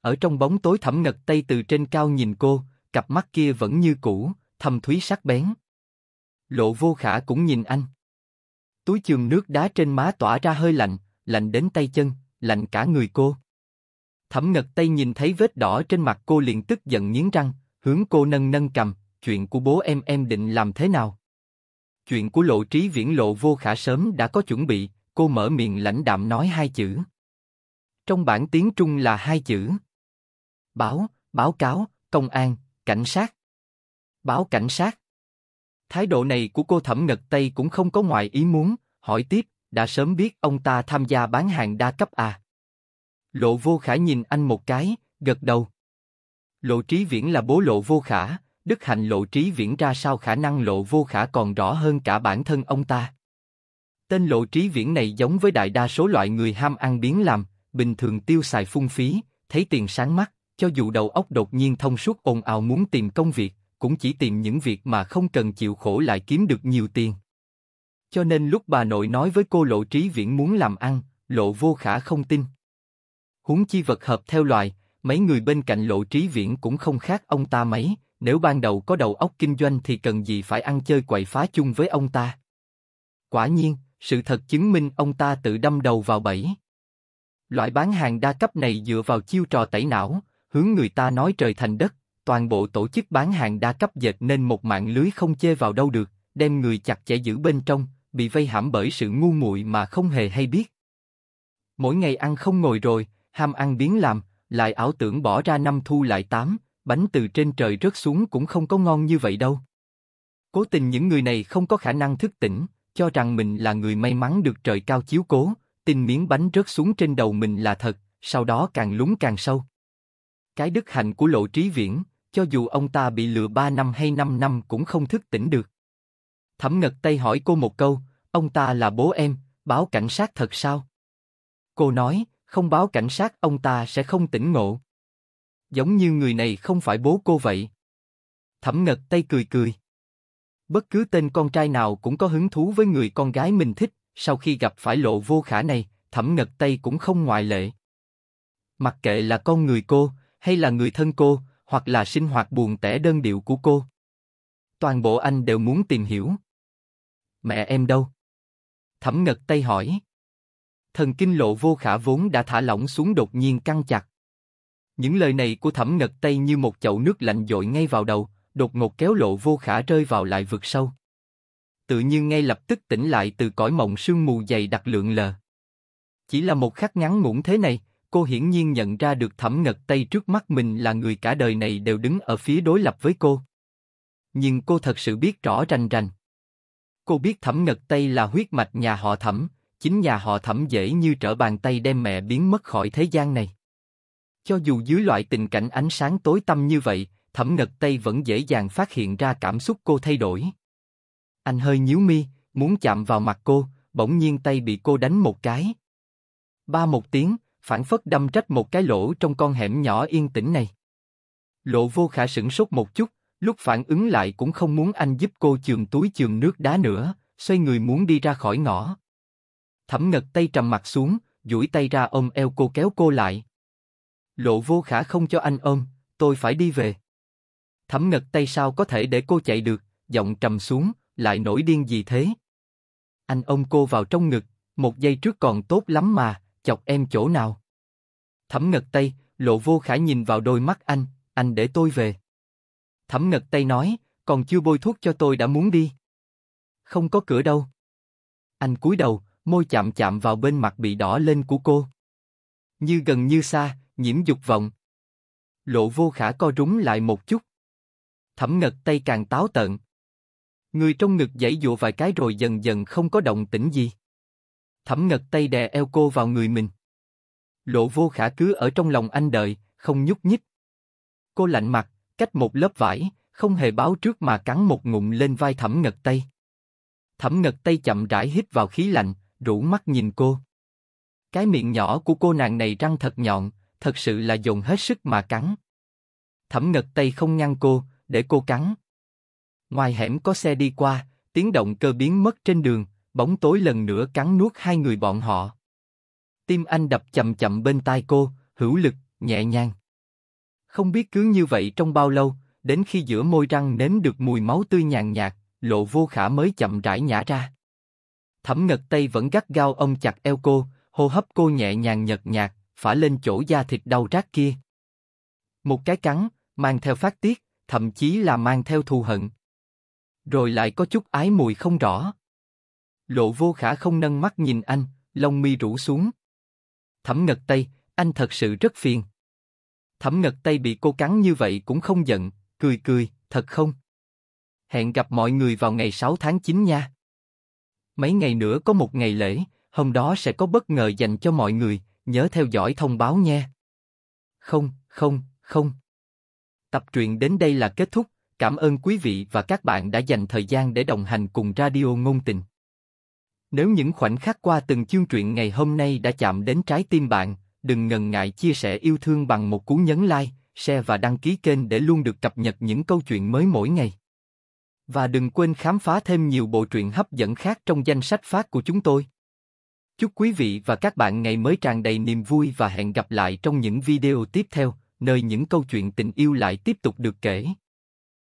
Ở trong bóng tối thẳm ngật tay từ trên cao nhìn cô, cặp mắt kia vẫn như cũ, thầm thúy sắc bén. Lộ vô khả cũng nhìn anh. Túi trường nước đá trên má tỏa ra hơi lạnh, lạnh đến tay chân, lạnh cả người cô. Thẩm ngật tay nhìn thấy vết đỏ trên mặt cô liền tức giận nghiến răng, hướng cô nâng nâng cầm, chuyện của bố em em định làm thế nào? Chuyện của lộ trí viễn lộ vô khả sớm đã có chuẩn bị, cô mở miệng lãnh đạm nói hai chữ. Trong bản tiếng Trung là hai chữ. Báo, báo cáo, công an, cảnh sát. Báo cảnh sát. Thái độ này của cô thẩm ngật Tây cũng không có ngoài ý muốn, hỏi tiếp, đã sớm biết ông ta tham gia bán hàng đa cấp à. Lộ vô khả nhìn anh một cái, gật đầu. Lộ trí viễn là bố lộ vô khả, đức hạnh lộ trí viễn ra sao khả năng lộ vô khả còn rõ hơn cả bản thân ông ta. Tên lộ trí viễn này giống với đại đa số loại người ham ăn biến làm, bình thường tiêu xài phung phí, thấy tiền sáng mắt, cho dù đầu óc đột nhiên thông suốt ồn ào muốn tìm công việc, cũng chỉ tìm những việc mà không cần chịu khổ lại kiếm được nhiều tiền. Cho nên lúc bà nội nói với cô lộ trí viễn muốn làm ăn, lộ vô khả không tin. Huống chi vật hợp theo loài, mấy người bên cạnh lộ trí viễn cũng không khác ông ta mấy, nếu ban đầu có đầu óc kinh doanh thì cần gì phải ăn chơi quậy phá chung với ông ta? Quả nhiên, sự thật chứng minh ông ta tự đâm đầu vào bẫy. Loại bán hàng đa cấp này dựa vào chiêu trò tẩy não, hướng người ta nói trời thành đất, toàn bộ tổ chức bán hàng đa cấp dệt nên một mạng lưới không chê vào đâu được, đem người chặt chẽ giữ bên trong, bị vây hãm bởi sự ngu muội mà không hề hay biết. Mỗi ngày ăn không ngồi rồi, ham ăn biến làm, lại ảo tưởng bỏ ra năm thu lại tám, bánh từ trên trời rớt xuống cũng không có ngon như vậy đâu. Cố tình những người này không có khả năng thức tỉnh, cho rằng mình là người may mắn được trời cao chiếu cố, tin miếng bánh rớt xuống trên đầu mình là thật, sau đó càng lún càng sâu. Cái đức hạnh của lộ trí viễn, cho dù ông ta bị lừa 3 năm hay 5 năm cũng không thức tỉnh được. Thẩm ngật tay hỏi cô một câu, ông ta là bố em, báo cảnh sát thật sao? Cô nói, không báo cảnh sát ông ta sẽ không tỉnh ngộ giống như người này không phải bố cô vậy. Thẩm ngật Tây cười cười. Bất cứ tên con trai nào cũng có hứng thú với người con gái mình thích, sau khi gặp phải lộ vô khả này, thẩm ngật Tây cũng không ngoại lệ. Mặc kệ là con người cô, hay là người thân cô, hoặc là sinh hoạt buồn tẻ đơn điệu của cô. Toàn bộ anh đều muốn tìm hiểu. Mẹ em đâu? Thẩm ngật Tây hỏi. Thần kinh lộ vô khả vốn đã thả lỏng xuống đột nhiên căng chặt. Những lời này của Thẩm Ngật Tây như một chậu nước lạnh dội ngay vào đầu, đột ngột kéo lộ vô khả rơi vào lại vực sâu. Tự nhiên ngay lập tức tỉnh lại từ cõi mộng sương mù dày đặc lượng lờ. Chỉ là một khắc ngắn ngủn thế này, cô hiển nhiên nhận ra được Thẩm Ngật Tây trước mắt mình là người cả đời này đều đứng ở phía đối lập với cô. Nhưng cô thật sự biết rõ rành rành. Cô biết Thẩm Ngật Tây là huyết mạch nhà họ Thẩm, chính nhà họ Thẩm dễ như trở bàn tay đem mẹ biến mất khỏi thế gian này. Cho dù dưới loại tình cảnh ánh sáng tối tăm như vậy, Thẩm Ngật Tây vẫn dễ dàng phát hiện ra cảm xúc cô thay đổi. Anh hơi nhíu mi, muốn chạm vào mặt cô, bỗng nhiên tay bị cô đánh một cái. Ba một tiếng, phản phất đâm trách một cái lỗ trong con hẻm nhỏ yên tĩnh này. Lộ vô khả sửng sốt một chút, lúc phản ứng lại cũng không muốn anh giúp cô chườm túi chườm nước đá nữa, xoay người muốn đi ra khỏi ngõ. Thẩm ngật tay trầm mặt xuống, duỗi tay ra ôm eo cô kéo cô lại. Lộ vô khả không cho anh ôm, tôi phải đi về. Thẩm ngật tay sao có thể để cô chạy được, giọng trầm xuống, lại nổi điên gì thế? Anh ôm cô vào trong ngực, một giây trước còn tốt lắm mà, chọc em chỗ nào? Thẩm ngật tay, lộ vô khả nhìn vào đôi mắt anh, anh để tôi về. Thẩm ngật tay nói, còn chưa bôi thuốc cho tôi đã muốn đi. Không có cửa đâu. Anh cúi đầu, môi chạm chạm vào bên mặt bị đỏ lên của cô. Như gần như xa, nhiễm dục vọng. Lộ vô khả co rúng lại một chút. Thẩm ngật tay càng táo tận, Người trong ngực dãy dụa vài cái rồi dần dần không có động tĩnh gì. Thẩm ngật tay đè eo cô vào người mình. Lộ vô khả cứ ở trong lòng anh đợi, không nhúc nhích. Cô lạnh mặt, cách một lớp vải, không hề báo trước mà cắn một ngụm lên vai thẩm ngật tay. Thẩm ngật tay chậm rãi hít vào khí lạnh, rũ mắt nhìn cô. Cái miệng nhỏ của cô nàng này răng thật nhọn, thật sự là dồn hết sức mà cắn. Thẩm Ngật Tây không ngăn cô, để cô cắn. Ngoài hẻm có xe đi qua, tiếng động cơ biến mất trên đường, bóng tối lần nữa cắn nuốt hai người bọn họ. Tim anh đập chậm chậm bên tai cô, hữu lực, nhẹ nhàng. Không biết cứ như vậy trong bao lâu, đến khi giữa môi răng nếm được mùi máu tươi nhàn nhạt, lộ vô khả mới chậm rãi nhả ra. Thẩm Ngật Tây vẫn gắt gao ôm chặt eo cô, hô hấp cô nhẹ nhàng nhợt nhạt, phả lên chỗ da thịt đau rát kia. Một cái cắn, mang theo phát tiết, thậm chí là mang theo thù hận. Rồi lại có chút ái mùi không rõ. Lộ vô khả không nâng mắt nhìn anh, lông mi rũ xuống. Thẩm ngật tây, anh thật sự rất phiền. Thẩm ngật tây bị cô cắn như vậy cũng không giận, cười cười, thật không? Hẹn gặp mọi người vào ngày 6 tháng 9 nha. Mấy ngày nữa có một ngày lễ, hôm đó sẽ có bất ngờ dành cho mọi người, nhớ theo dõi thông báo nhé. Không, không, không. Tập truyện đến đây là kết thúc, cảm ơn quý vị và các bạn đã dành thời gian để đồng hành cùng Radio Ngôn Tình. Nếu những khoảnh khắc qua từng chương truyện ngày hôm nay đã chạm đến trái tim bạn, đừng ngần ngại chia sẻ yêu thương bằng một cú nhấn like, share và đăng ký kênh để luôn được cập nhật những câu chuyện mới mỗi ngày. Và đừng quên khám phá thêm nhiều bộ truyện hấp dẫn khác trong danh sách phát của chúng tôi. Chúc quý vị và các bạn ngày mới tràn đầy niềm vui và hẹn gặp lại trong những video tiếp theo, nơi những câu chuyện tình yêu lại tiếp tục được kể.